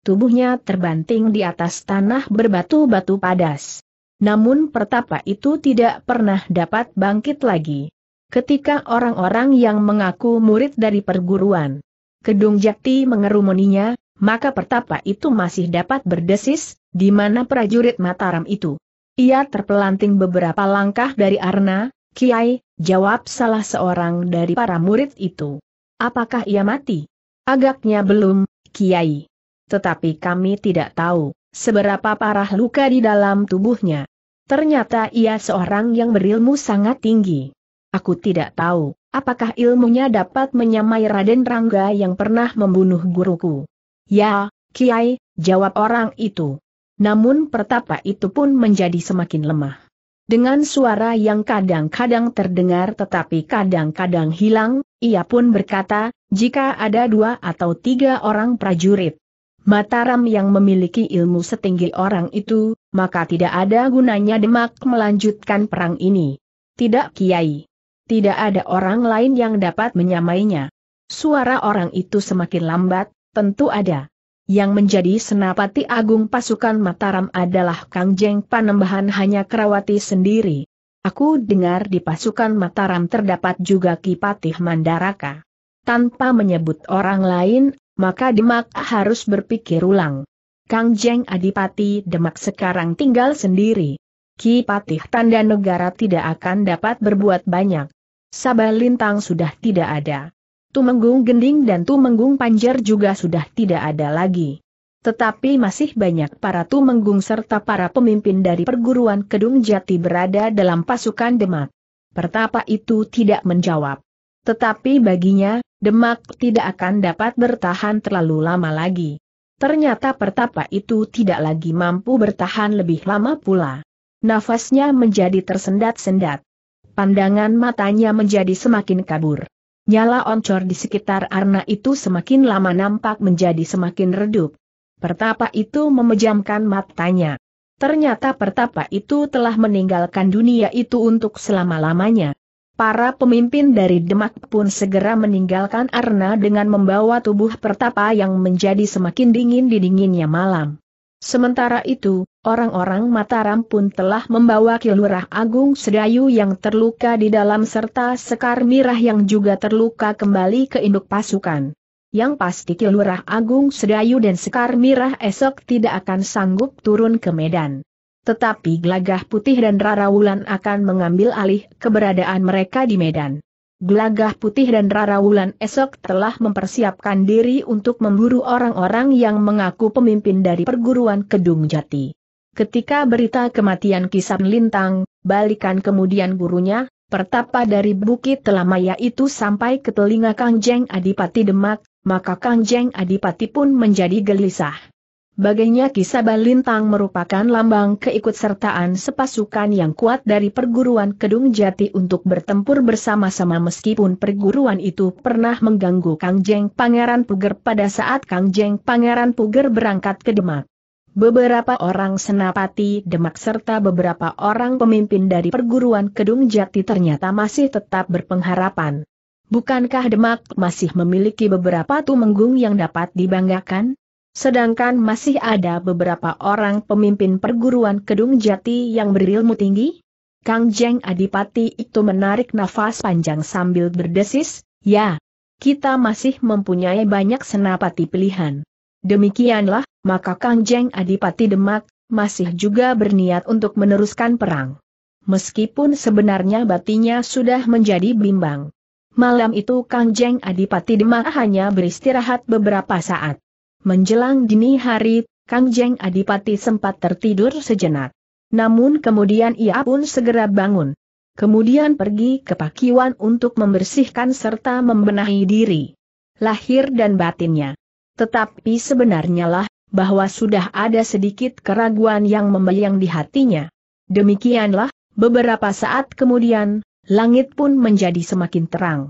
Tubuhnya terbanting di atas tanah berbatu-batu padas. Namun pertapa itu tidak pernah dapat bangkit lagi. Ketika orang-orang yang mengaku murid dari perguruan Kedung Jakti mengerumuninya, maka pertapa itu masih dapat berdesis, di mana prajurit Mataram itu. Ia terpelanting beberapa langkah dari Arna, Kiai, jawab salah seorang dari para murid itu. Apakah ia mati? Agaknya belum, Kiai. Tetapi kami tidak tahu, seberapa parah luka di dalam tubuhnya. Ternyata ia seorang yang berilmu sangat tinggi. Aku tidak tahu, Apakah ilmunya dapat menyamai Raden Rangga yang pernah membunuh guruku? Ya, Kiai, jawab orang itu. Namun pertapa itu pun menjadi semakin lemah. Dengan suara yang kadang-kadang terdengar tetapi kadang-kadang hilang, ia pun berkata, jika ada dua atau tiga orang prajurit, Mataram yang memiliki ilmu setinggi orang itu, maka tidak ada gunanya Demak melanjutkan perang ini. Tidak Kiai. Tidak ada orang lain yang dapat menyamainya. Suara orang itu semakin lambat, tentu ada. Yang menjadi senapati agung pasukan Mataram adalah Kang Jeng Panembahan hanya Kerawati sendiri. Aku dengar di pasukan Mataram terdapat juga Kipatih Mandaraka. Tanpa menyebut orang lain, maka Demak harus berpikir ulang. Kang Jeng Adipati Demak sekarang tinggal sendiri. Kipatih Tanda Negara tidak akan dapat berbuat banyak. Sabalintang sudah tidak ada. Tumenggung Gending dan Tumenggung Panjar juga sudah tidak ada lagi. Tetapi masih banyak para Tumenggung serta para pemimpin dari perguruan Kedung Jati berada dalam pasukan Demak. Pertapa itu tidak menjawab. Tetapi baginya, Demak tidak akan dapat bertahan terlalu lama lagi. Ternyata Pertapa itu tidak lagi mampu bertahan lebih lama pula. Nafasnya menjadi tersendat-sendat pandangan matanya menjadi semakin kabur. Nyala oncor di sekitar Arna itu semakin lama nampak menjadi semakin redup. Pertapa itu memejamkan matanya. Ternyata pertapa itu telah meninggalkan dunia itu untuk selama-lamanya. Para pemimpin dari Demak pun segera meninggalkan Arna dengan membawa tubuh pertapa yang menjadi semakin dingin di dinginnya malam. Sementara itu, Orang-orang Mataram pun telah membawa Kilurah Agung Sedayu yang terluka di dalam serta Sekar Mirah yang juga terluka kembali ke induk pasukan. Yang pasti Kilurah Agung Sedayu dan Sekar Mirah esok tidak akan sanggup turun ke Medan. Tetapi Glagah Putih dan Rara Wulan akan mengambil alih keberadaan mereka di Medan. Glagah Putih dan Rara Wulan esok telah mempersiapkan diri untuk memburu orang-orang yang mengaku pemimpin dari perguruan Kedung Jati. Ketika berita kematian Kisan Lintang, balikan kemudian gurunya, pertapa dari Bukit Telamaya itu sampai ke telinga Kang Jeng Adipati Demak, maka Kang Jeng Adipati pun menjadi gelisah. Baginya kisah Balintang merupakan lambang keikutsertaan sepasukan yang kuat dari perguruan Kedung Jati untuk bertempur bersama-sama meskipun perguruan itu pernah mengganggu Kang Jeng Pangeran Puger pada saat Kang Jeng Pangeran Puger berangkat ke Demak. Beberapa orang senapati Demak serta beberapa orang pemimpin dari perguruan Kedung Jati ternyata masih tetap berpengharapan. Bukankah Demak masih memiliki beberapa tumenggung yang dapat dibanggakan? Sedangkan masih ada beberapa orang pemimpin perguruan Kedung Jati yang berilmu tinggi? Kang Jeng Adipati itu menarik nafas panjang sambil berdesis, ya, kita masih mempunyai banyak senapati pilihan. Demikianlah, maka Kangjeng Adipati Demak, masih juga berniat untuk meneruskan perang. Meskipun sebenarnya batinya sudah menjadi bimbang. Malam itu Kangjeng Adipati Demak hanya beristirahat beberapa saat. Menjelang dini hari, Kangjeng Adipati sempat tertidur sejenak. Namun kemudian ia pun segera bangun. Kemudian pergi ke pakiwan untuk membersihkan serta membenahi diri. Lahir dan batinnya. Tetapi sebenarnya lah bahwa sudah ada sedikit keraguan yang membayang di hatinya. Demikianlah, beberapa saat kemudian, langit pun menjadi semakin terang.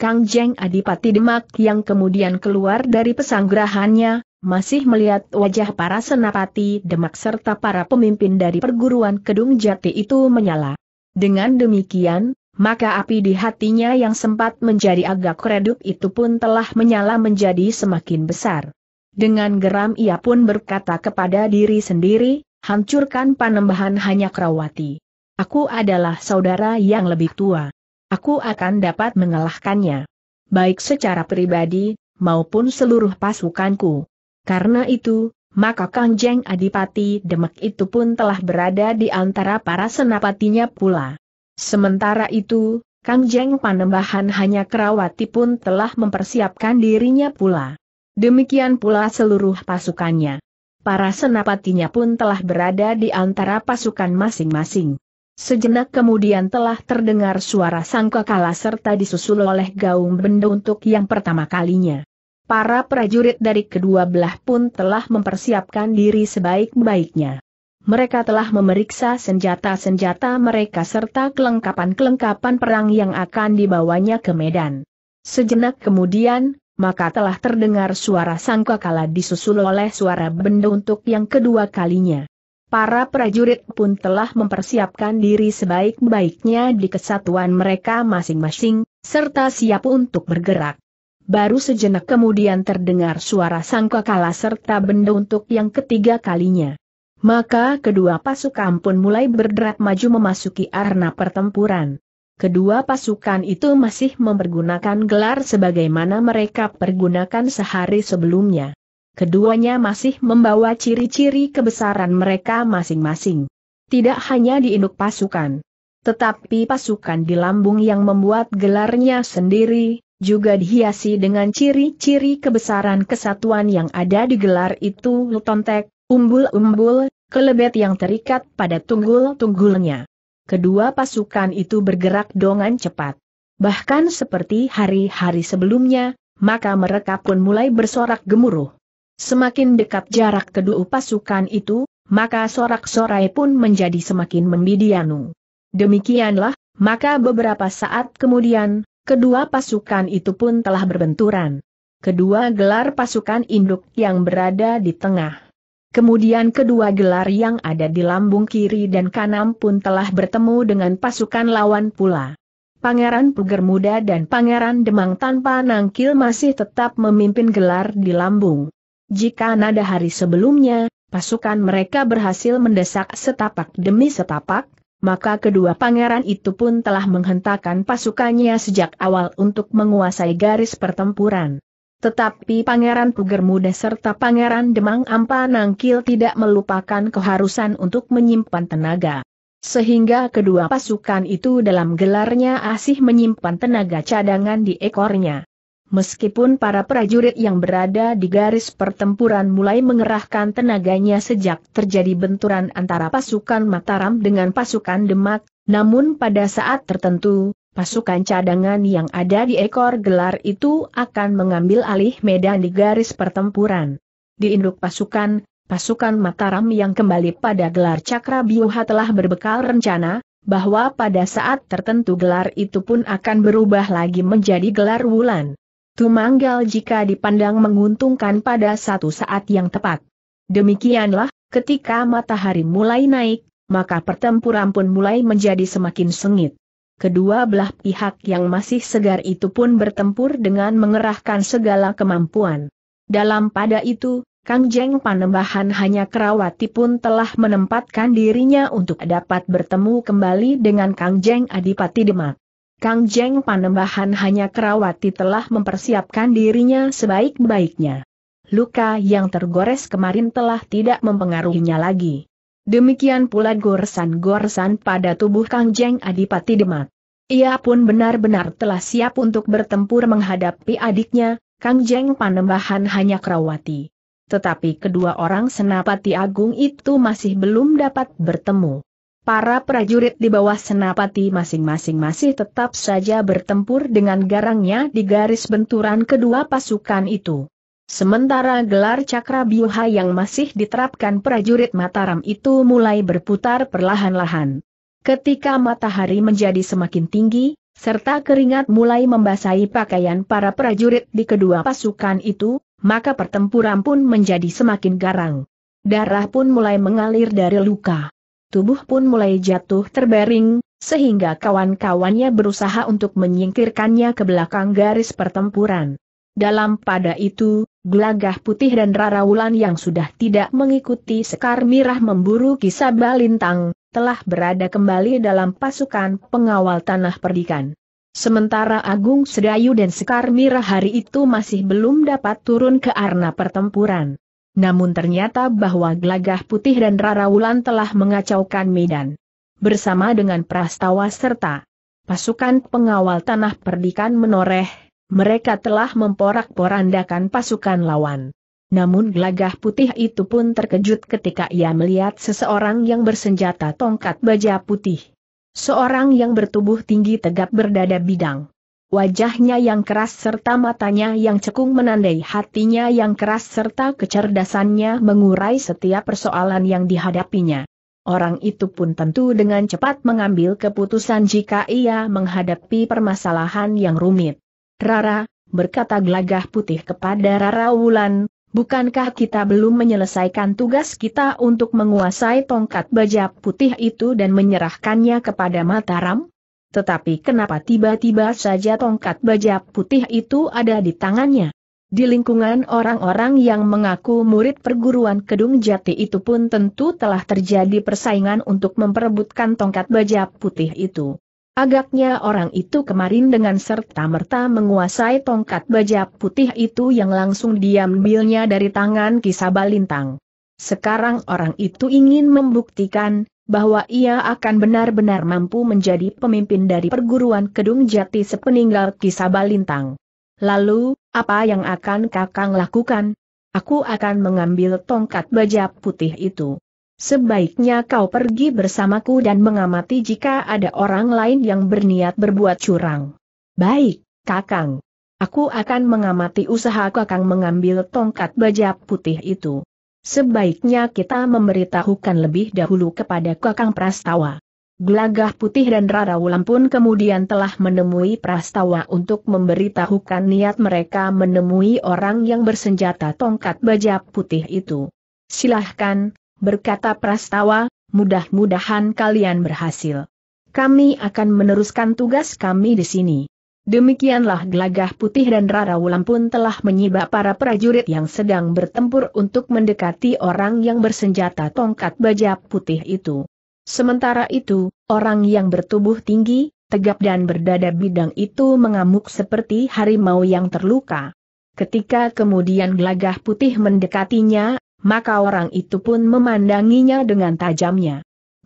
Kang Jeng Adipati Demak yang kemudian keluar dari pesanggrahannya, masih melihat wajah para senapati Demak serta para pemimpin dari perguruan Kedung Jati itu menyala. Dengan demikian, maka api di hatinya yang sempat menjadi agak redup itu pun telah menyala menjadi semakin besar. Dengan geram ia pun berkata kepada diri sendiri, hancurkan panembahan hanya Kerawati. Aku adalah saudara yang lebih tua. Aku akan dapat mengalahkannya. Baik secara pribadi, maupun seluruh pasukanku. Karena itu, maka Kang Jeng Adipati Demak itu pun telah berada di antara para senapatinya pula. Sementara itu, Kang Jeng Panembahan hanya Kerawati pun telah mempersiapkan dirinya pula demikian pula seluruh pasukannya. Para senapatinya pun telah berada di antara pasukan masing-masing. Sejenak kemudian telah terdengar suara sangkakala serta disusul oleh gaung benda untuk yang pertama kalinya. Para prajurit dari kedua belah pun telah mempersiapkan diri sebaik-baiknya. Mereka telah memeriksa senjata-senjata mereka serta kelengkapan-kelengkapan perang yang akan dibawanya ke medan. Sejenak kemudian, maka telah terdengar suara sangkakala disusul oleh suara benda untuk yang kedua kalinya. Para prajurit pun telah mempersiapkan diri sebaik-baiknya di kesatuan mereka masing-masing, serta siap untuk bergerak. Baru sejenak kemudian terdengar suara sangkakala serta benda untuk yang ketiga kalinya. Maka kedua pasukan pun mulai berderap maju memasuki arena pertempuran kedua pasukan itu masih mempergunakan gelar sebagaimana mereka pergunakan sehari sebelumnya. Keduanya masih membawa ciri-ciri kebesaran mereka masing-masing. Tidak hanya di induk pasukan, tetapi pasukan di lambung yang membuat gelarnya sendiri, juga dihiasi dengan ciri-ciri kebesaran kesatuan yang ada di gelar itu lutontek, umbul-umbul, kelebet yang terikat pada tunggul-tunggulnya kedua pasukan itu bergerak dengan cepat. Bahkan seperti hari-hari sebelumnya, maka mereka pun mulai bersorak gemuruh. Semakin dekat jarak kedua pasukan itu, maka sorak-sorai pun menjadi semakin membidianu. Demikianlah, maka beberapa saat kemudian, kedua pasukan itu pun telah berbenturan. Kedua gelar pasukan induk yang berada di tengah Kemudian kedua gelar yang ada di lambung kiri dan kanan pun telah bertemu dengan pasukan lawan pula. Pangeran Puger Muda dan Pangeran Demang tanpa nangkil masih tetap memimpin gelar di lambung. Jika nada hari sebelumnya, pasukan mereka berhasil mendesak setapak demi setapak, maka kedua pangeran itu pun telah menghentakkan pasukannya sejak awal untuk menguasai garis pertempuran. Tetapi Pangeran Puger Muda serta Pangeran Demang Ampa Nangkil tidak melupakan keharusan untuk menyimpan tenaga. Sehingga kedua pasukan itu dalam gelarnya asih menyimpan tenaga cadangan di ekornya. Meskipun para prajurit yang berada di garis pertempuran mulai mengerahkan tenaganya sejak terjadi benturan antara pasukan Mataram dengan pasukan Demak, namun pada saat tertentu, pasukan cadangan yang ada di ekor gelar itu akan mengambil alih medan di garis pertempuran. Di induk pasukan, pasukan Mataram yang kembali pada gelar Cakra Biuha telah berbekal rencana, bahwa pada saat tertentu gelar itu pun akan berubah lagi menjadi gelar Wulan. Tumanggal jika dipandang menguntungkan pada satu saat yang tepat. Demikianlah, ketika matahari mulai naik, maka pertempuran pun mulai menjadi semakin sengit kedua belah pihak yang masih segar itu pun bertempur dengan mengerahkan segala kemampuan. Dalam pada itu, Kang Jeng Panembahan hanya Kerawati pun telah menempatkan dirinya untuk dapat bertemu kembali dengan Kang Jeng Adipati Demak. Kang Jeng Panembahan hanya Kerawati telah mempersiapkan dirinya sebaik-baiknya. Luka yang tergores kemarin telah tidak mempengaruhinya lagi. Demikian pula goresan-goresan pada tubuh Kang Jeng Adipati Demak. Ia pun benar-benar telah siap untuk bertempur menghadapi adiknya, Kang Jeng Panembahan hanya Krawati. Tetapi kedua orang senapati agung itu masih belum dapat bertemu. Para prajurit di bawah senapati masing-masing masih tetap saja bertempur dengan garangnya di garis benturan kedua pasukan itu. Sementara gelar cakra biuha yang masih diterapkan prajurit Mataram itu mulai berputar perlahan-lahan. Ketika matahari menjadi semakin tinggi, serta keringat mulai membasahi pakaian para prajurit di kedua pasukan itu, maka pertempuran pun menjadi semakin garang. Darah pun mulai mengalir dari luka. Tubuh pun mulai jatuh terbaring, sehingga kawan-kawannya berusaha untuk menyingkirkannya ke belakang garis pertempuran. Dalam pada itu, Gelagah putih dan rarawulan yang sudah tidak mengikuti Sekar Mirah memburu kisah Balintang, telah berada kembali dalam pasukan pengawal tanah perdikan. Sementara Agung Sedayu dan Sekar Mirah hari itu masih belum dapat turun ke arena pertempuran. Namun ternyata bahwa Gelagah Putih dan Rarawulan telah mengacaukan medan. Bersama dengan Prastawa serta pasukan pengawal tanah perdikan menoreh, mereka telah memporak-porandakan pasukan lawan. Namun gelagah putih itu pun terkejut ketika ia melihat seseorang yang bersenjata tongkat baja putih. Seorang yang bertubuh tinggi tegap berdada bidang. Wajahnya yang keras serta matanya yang cekung menandai hatinya yang keras serta kecerdasannya mengurai setiap persoalan yang dihadapinya. Orang itu pun tentu dengan cepat mengambil keputusan jika ia menghadapi permasalahan yang rumit. Rara, berkata gelagah putih kepada Rara Wulan, bukankah kita belum menyelesaikan tugas kita untuk menguasai tongkat baja putih itu dan menyerahkannya kepada Mataram? Tetapi kenapa tiba-tiba saja tongkat baja putih itu ada di tangannya? Di lingkungan orang-orang yang mengaku murid perguruan Kedung Jati itu pun tentu telah terjadi persaingan untuk memperebutkan tongkat baja putih itu. Agaknya orang itu kemarin dengan serta-merta menguasai tongkat baja putih itu yang langsung diambilnya dari tangan Kisabalintang. Sekarang orang itu ingin membuktikan, bahwa ia akan benar-benar mampu menjadi pemimpin dari perguruan Kedung Jati sepeninggal Kisabalintang. Lalu, apa yang akan Kakang lakukan? Aku akan mengambil tongkat baja putih itu. Sebaiknya kau pergi bersamaku dan mengamati jika ada orang lain yang berniat berbuat curang. Baik, Kakang. Aku akan mengamati usaha Kakang mengambil tongkat baja putih itu. Sebaiknya kita memberitahukan lebih dahulu kepada Kakang Prastawa. Gelagah putih dan Rarawulan pun kemudian telah menemui Prastawa untuk memberitahukan niat mereka menemui orang yang bersenjata tongkat baja putih itu. Silahkan, berkata Prastawa, mudah-mudahan kalian berhasil. Kami akan meneruskan tugas kami di sini. Demikianlah gelagah putih dan Rara Wulan pun telah menyibak para prajurit yang sedang bertempur untuk mendekati orang yang bersenjata tongkat baja putih itu. Sementara itu, orang yang bertubuh tinggi, tegap dan berdada bidang itu mengamuk seperti harimau yang terluka. Ketika kemudian gelagah putih mendekatinya, maka orang itu pun memandanginya dengan tajamnya.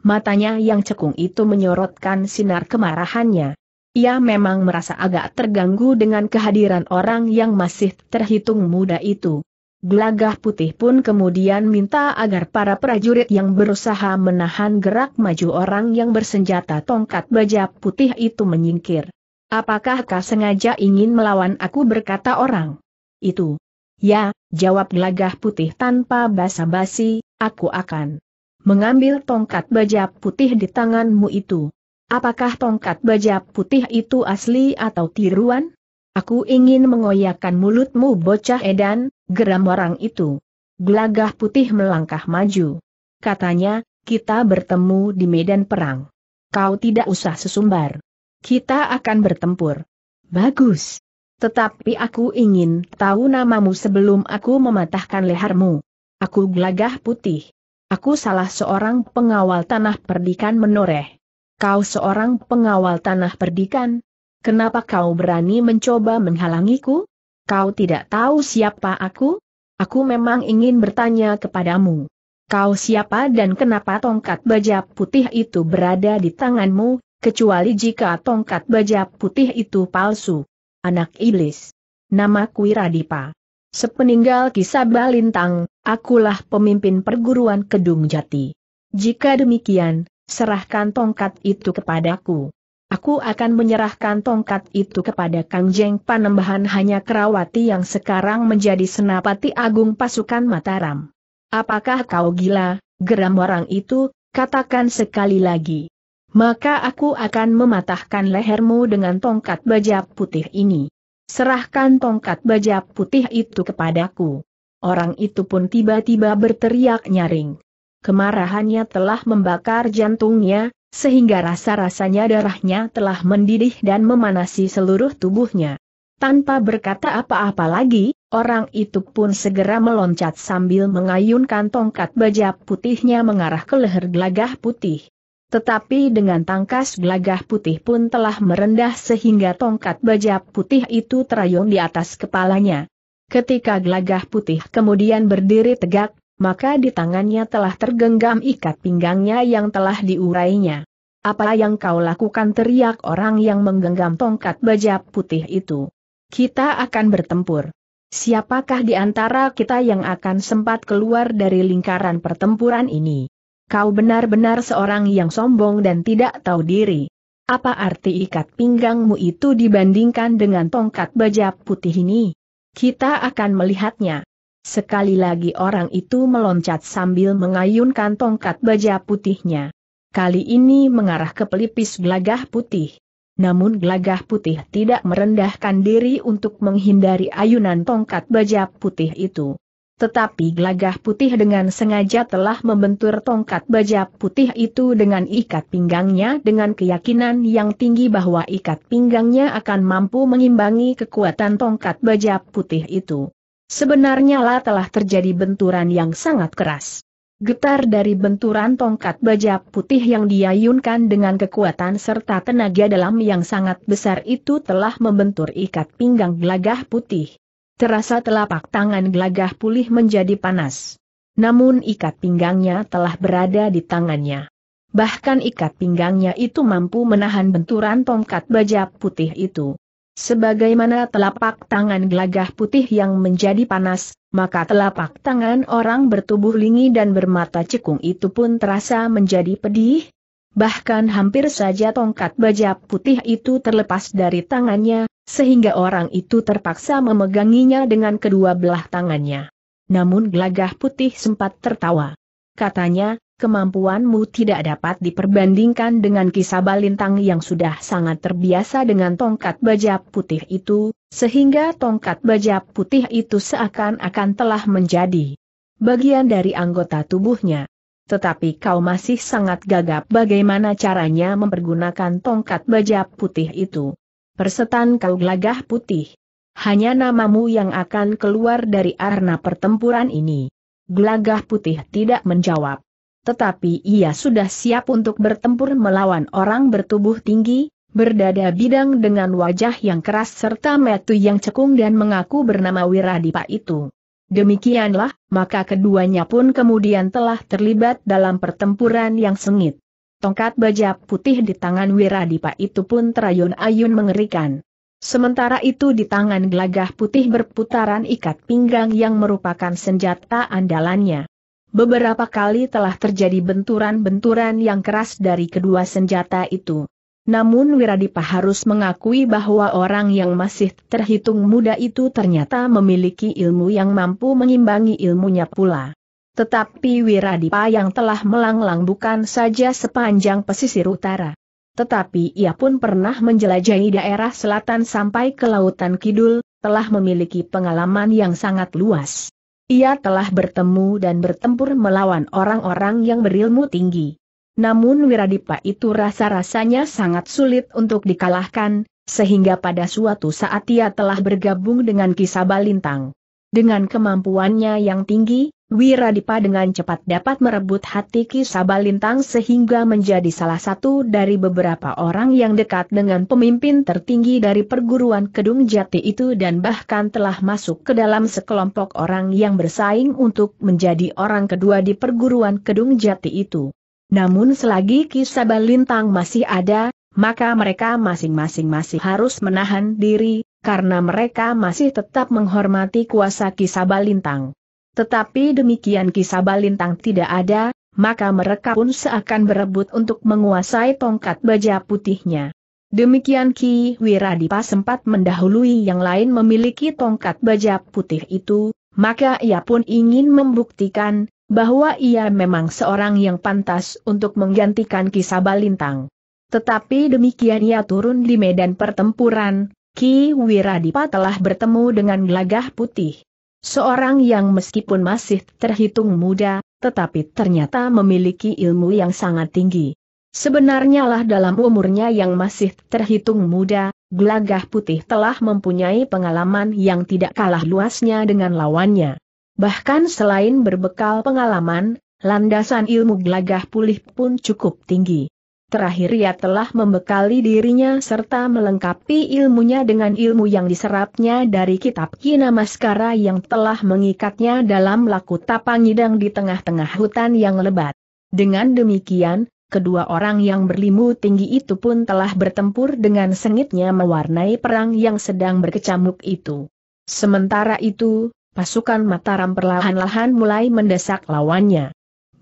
Matanya yang cekung itu menyorotkan sinar kemarahannya. Ia memang merasa agak terganggu dengan kehadiran orang yang masih terhitung muda itu. Gelagah putih pun kemudian minta agar para prajurit yang berusaha menahan gerak maju orang yang bersenjata tongkat baja putih itu menyingkir. Apakah kau sengaja ingin melawan aku berkata orang? Itu. Ya, jawab gelagah putih tanpa basa-basi, aku akan mengambil tongkat baja putih di tanganmu itu. Apakah tongkat baja putih itu asli atau tiruan? Aku ingin mengoyakkan mulutmu bocah edan, geram orang itu. Gelagah putih melangkah maju. Katanya, kita bertemu di medan perang. Kau tidak usah sesumbar. Kita akan bertempur. Bagus. Tetapi aku ingin tahu namamu sebelum aku mematahkan lehermu. Aku gelagah putih. Aku salah seorang pengawal tanah perdikan menoreh. Kau seorang pengawal tanah perdikan? Kenapa kau berani mencoba menghalangiku? Kau tidak tahu siapa aku? Aku memang ingin bertanya kepadamu. Kau siapa dan kenapa tongkat baja putih itu berada di tanganmu, kecuali jika tongkat baja putih itu palsu? anak iblis. Nama Kuiradipa. Sepeninggal kisah Balintang, akulah pemimpin perguruan Kedung Jati. Jika demikian, serahkan tongkat itu kepadaku. Aku akan menyerahkan tongkat itu kepada Kang Jeng Panembahan hanya Kerawati yang sekarang menjadi senapati agung pasukan Mataram. Apakah kau gila, geram orang itu, katakan sekali lagi maka aku akan mematahkan lehermu dengan tongkat baja putih ini. Serahkan tongkat baja putih itu kepadaku. Orang itu pun tiba-tiba berteriak nyaring. Kemarahannya telah membakar jantungnya, sehingga rasa-rasanya darahnya telah mendidih dan memanasi seluruh tubuhnya. Tanpa berkata apa-apa lagi, orang itu pun segera meloncat sambil mengayunkan tongkat baja putihnya mengarah ke leher gelagah putih. Tetapi dengan tangkas gelagah putih pun telah merendah sehingga tongkat baja putih itu terayun di atas kepalanya. Ketika gelagah putih kemudian berdiri tegak, maka di tangannya telah tergenggam ikat pinggangnya yang telah diurainya. Apa yang kau lakukan teriak orang yang menggenggam tongkat baja putih itu. Kita akan bertempur. Siapakah di antara kita yang akan sempat keluar dari lingkaran pertempuran ini? Kau benar-benar seorang yang sombong dan tidak tahu diri. Apa arti ikat pinggangmu itu dibandingkan dengan tongkat baja putih ini? Kita akan melihatnya. Sekali lagi orang itu meloncat sambil mengayunkan tongkat baja putihnya. Kali ini mengarah ke pelipis gelagah putih. Namun gelagah putih tidak merendahkan diri untuk menghindari ayunan tongkat baja putih itu. Tetapi gelagah putih dengan sengaja telah membentur tongkat baja putih itu dengan ikat pinggangnya dengan keyakinan yang tinggi bahwa ikat pinggangnya akan mampu mengimbangi kekuatan tongkat baja putih itu. Sebenarnya lah telah terjadi benturan yang sangat keras. Getar dari benturan tongkat baja putih yang diayunkan dengan kekuatan serta tenaga dalam yang sangat besar itu telah membentur ikat pinggang gelagah putih. Terasa telapak tangan gelagah pulih menjadi panas. Namun ikat pinggangnya telah berada di tangannya. Bahkan ikat pinggangnya itu mampu menahan benturan tongkat baja putih itu. Sebagaimana telapak tangan gelagah putih yang menjadi panas, maka telapak tangan orang bertubuh lingi dan bermata cekung itu pun terasa menjadi pedih. Bahkan hampir saja tongkat baja putih itu terlepas dari tangannya, sehingga orang itu terpaksa memeganginya dengan kedua belah tangannya. Namun gelagah putih sempat tertawa. Katanya, kemampuanmu tidak dapat diperbandingkan dengan kisah balintang yang sudah sangat terbiasa dengan tongkat baja putih itu, sehingga tongkat baja putih itu seakan-akan telah menjadi bagian dari anggota tubuhnya. Tetapi kau masih sangat gagap bagaimana caranya mempergunakan tongkat baja putih itu persetan kau gelagah putih. Hanya namamu yang akan keluar dari arena pertempuran ini. Gelagah putih tidak menjawab. Tetapi ia sudah siap untuk bertempur melawan orang bertubuh tinggi, berdada bidang dengan wajah yang keras serta metu yang cekung dan mengaku bernama Wiradipa itu. Demikianlah, maka keduanya pun kemudian telah terlibat dalam pertempuran yang sengit tongkat baja putih di tangan Wiradipa itu pun terayun-ayun mengerikan. Sementara itu di tangan gelagah putih berputaran ikat pinggang yang merupakan senjata andalannya. Beberapa kali telah terjadi benturan-benturan yang keras dari kedua senjata itu. Namun Wiradipa harus mengakui bahwa orang yang masih terhitung muda itu ternyata memiliki ilmu yang mampu mengimbangi ilmunya pula. Tetapi Wiradipa yang telah melanglang bukan saja sepanjang pesisir utara. Tetapi ia pun pernah menjelajahi daerah selatan sampai ke Lautan Kidul, telah memiliki pengalaman yang sangat luas. Ia telah bertemu dan bertempur melawan orang-orang yang berilmu tinggi. Namun Wiradipa itu rasa-rasanya sangat sulit untuk dikalahkan, sehingga pada suatu saat ia telah bergabung dengan Kisaba Lintang. Dengan kemampuannya yang tinggi, Wiradipa dengan cepat dapat merebut hati Ki Sabalintang sehingga menjadi salah satu dari beberapa orang yang dekat dengan pemimpin tertinggi dari perguruan Kedung Jati itu dan bahkan telah masuk ke dalam sekelompok orang yang bersaing untuk menjadi orang kedua di perguruan Kedung Jati itu. Namun selagi Ki Sabalintang masih ada, maka mereka masing-masing masih harus menahan diri, karena mereka masih tetap menghormati kuasa Kisabalintang. Tetapi demikian Kisabalintang tidak ada, maka mereka pun seakan berebut untuk menguasai tongkat baja putihnya. Demikian Ki Wiradipa sempat mendahului yang lain memiliki tongkat baja putih itu, maka ia pun ingin membuktikan bahwa ia memang seorang yang pantas untuk menggantikan Kisabalintang. Tetapi demikian ia turun di medan pertempuran, Ki Wiradipa telah bertemu dengan Glagah putih. Seorang yang meskipun masih terhitung muda, tetapi ternyata memiliki ilmu yang sangat tinggi. Sebenarnya lah dalam umurnya yang masih terhitung muda, Glagah putih telah mempunyai pengalaman yang tidak kalah luasnya dengan lawannya. Bahkan selain berbekal pengalaman, landasan ilmu Glagah pulih pun cukup tinggi. Terakhir ia telah membekali dirinya serta melengkapi ilmunya dengan ilmu yang diserapnya dari kitab Kinamaskara yang telah mengikatnya dalam laku tapangidang di tengah-tengah hutan yang lebat. Dengan demikian, kedua orang yang berlimu tinggi itu pun telah bertempur dengan sengitnya mewarnai perang yang sedang berkecamuk itu. Sementara itu, pasukan Mataram perlahan-lahan mulai mendesak lawannya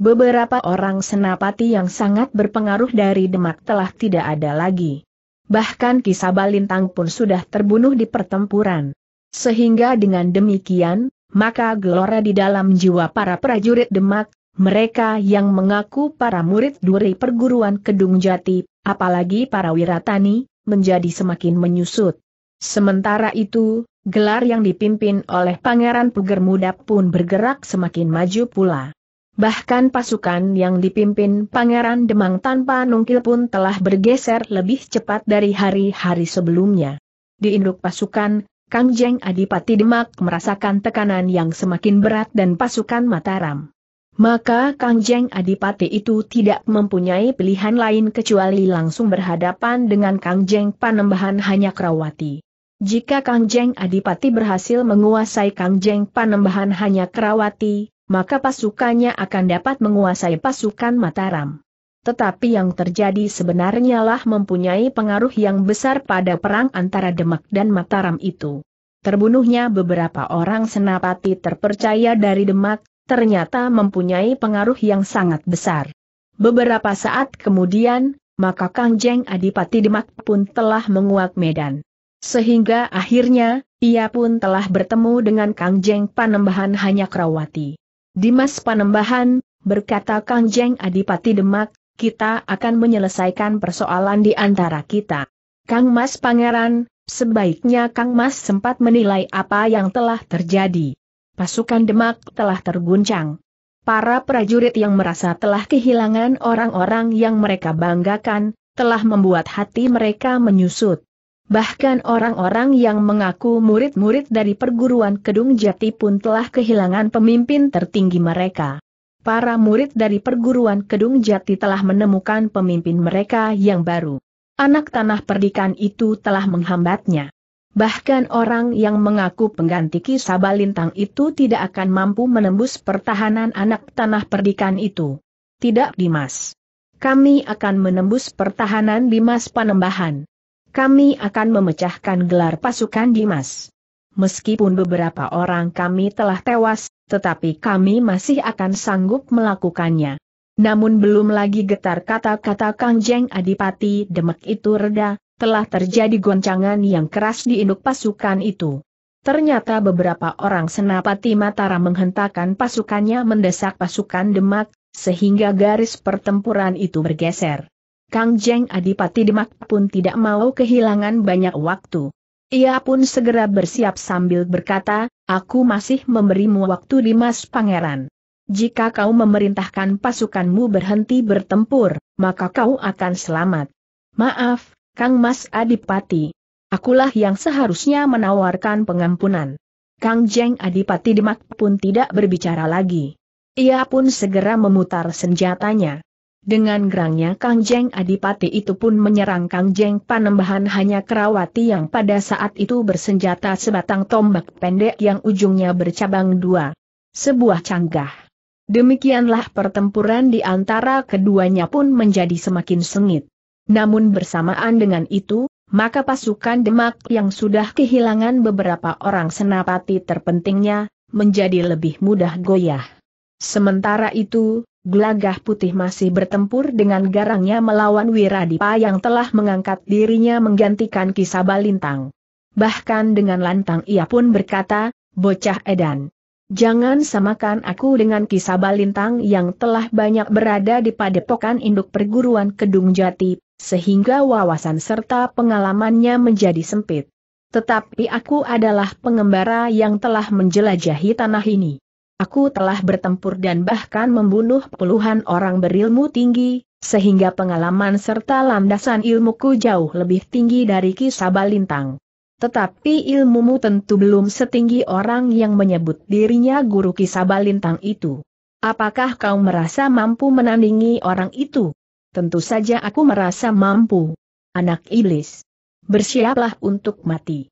beberapa orang senapati yang sangat berpengaruh dari Demak telah tidak ada lagi. Bahkan Kisabalintang pun sudah terbunuh di pertempuran. Sehingga dengan demikian, maka gelora di dalam jiwa para prajurit Demak, mereka yang mengaku para murid duri perguruan Kedung Jati, apalagi para wiratani, menjadi semakin menyusut. Sementara itu, gelar yang dipimpin oleh Pangeran Puger Muda pun bergerak semakin maju pula. Bahkan pasukan yang dipimpin Pangeran Demang tanpa nungkil pun telah bergeser lebih cepat dari hari-hari sebelumnya. Di induk pasukan, Kang Jeng Adipati Demak merasakan tekanan yang semakin berat dan pasukan Mataram. Maka Kang Jeng Adipati itu tidak mempunyai pilihan lain kecuali langsung berhadapan dengan Kang Jeng Panembahan hanya Kerawati. Jika Kang Jeng Adipati berhasil menguasai Kang Jeng Panembahan hanya Kerawati, maka pasukannya akan dapat menguasai pasukan Mataram. Tetapi yang terjadi sebenarnya lah mempunyai pengaruh yang besar pada perang antara Demak dan Mataram itu. Terbunuhnya beberapa orang senapati terpercaya dari Demak, ternyata mempunyai pengaruh yang sangat besar. Beberapa saat kemudian, maka Kangjeng Adipati Demak pun telah menguak Medan. Sehingga akhirnya, ia pun telah bertemu dengan Kangjeng Panembahan Hanyakrawati. Dimas Panembahan, berkata Kang Jeng Adipati Demak, kita akan menyelesaikan persoalan di antara kita. Kang Mas Pangeran, sebaiknya Kang Mas sempat menilai apa yang telah terjadi. Pasukan Demak telah terguncang. Para prajurit yang merasa telah kehilangan orang-orang yang mereka banggakan, telah membuat hati mereka menyusut. Bahkan orang-orang yang mengaku murid-murid dari perguruan Kedung Jati pun telah kehilangan pemimpin tertinggi mereka. Para murid dari perguruan Kedung Jati telah menemukan pemimpin mereka yang baru. Anak tanah perdikan itu telah menghambatnya. Bahkan orang yang mengaku pengganti Kisaba itu tidak akan mampu menembus pertahanan anak tanah perdikan itu. Tidak Dimas. Kami akan menembus pertahanan Dimas Panembahan kami akan memecahkan gelar pasukan Dimas. Meskipun beberapa orang kami telah tewas, tetapi kami masih akan sanggup melakukannya. Namun belum lagi getar kata-kata Kang Jeng Adipati demak itu reda, telah terjadi goncangan yang keras di induk pasukan itu. Ternyata beberapa orang senapati Mataram menghentakkan pasukannya mendesak pasukan Demak, sehingga garis pertempuran itu bergeser. Kang Jeng Adipati Demak pun tidak mau kehilangan banyak waktu. Ia pun segera bersiap sambil berkata, aku masih memberimu waktu di Mas Pangeran. Jika kau memerintahkan pasukanmu berhenti bertempur, maka kau akan selamat. Maaf, Kang Mas Adipati. Akulah yang seharusnya menawarkan pengampunan. Kang Jeng Adipati Demak pun tidak berbicara lagi. Ia pun segera memutar senjatanya. Dengan gerangnya Kang Jeng Adipati itu pun menyerang Kang Jeng Panembahan hanya Kerawati yang pada saat itu bersenjata sebatang tombak pendek yang ujungnya bercabang dua. Sebuah canggah. Demikianlah pertempuran di antara keduanya pun menjadi semakin sengit. Namun bersamaan dengan itu, maka pasukan Demak yang sudah kehilangan beberapa orang senapati terpentingnya, menjadi lebih mudah goyah. Sementara itu, Gelagah putih masih bertempur dengan garangnya melawan Wiradipa yang telah mengangkat dirinya menggantikan Kisaba Lintang. Bahkan dengan lantang ia pun berkata, bocah edan. Jangan samakan aku dengan Kisaba Lintang yang telah banyak berada di padepokan induk perguruan Kedung Jati, sehingga wawasan serta pengalamannya menjadi sempit. Tetapi aku adalah pengembara yang telah menjelajahi tanah ini. Aku telah bertempur dan bahkan membunuh puluhan orang berilmu tinggi, sehingga pengalaman serta landasan ilmuku jauh lebih tinggi dari kisah Lintang. Tetapi ilmumu tentu belum setinggi orang yang menyebut dirinya guru kisah Lintang itu. Apakah kau merasa mampu menandingi orang itu? Tentu saja aku merasa mampu. Anak iblis. Bersiaplah untuk mati.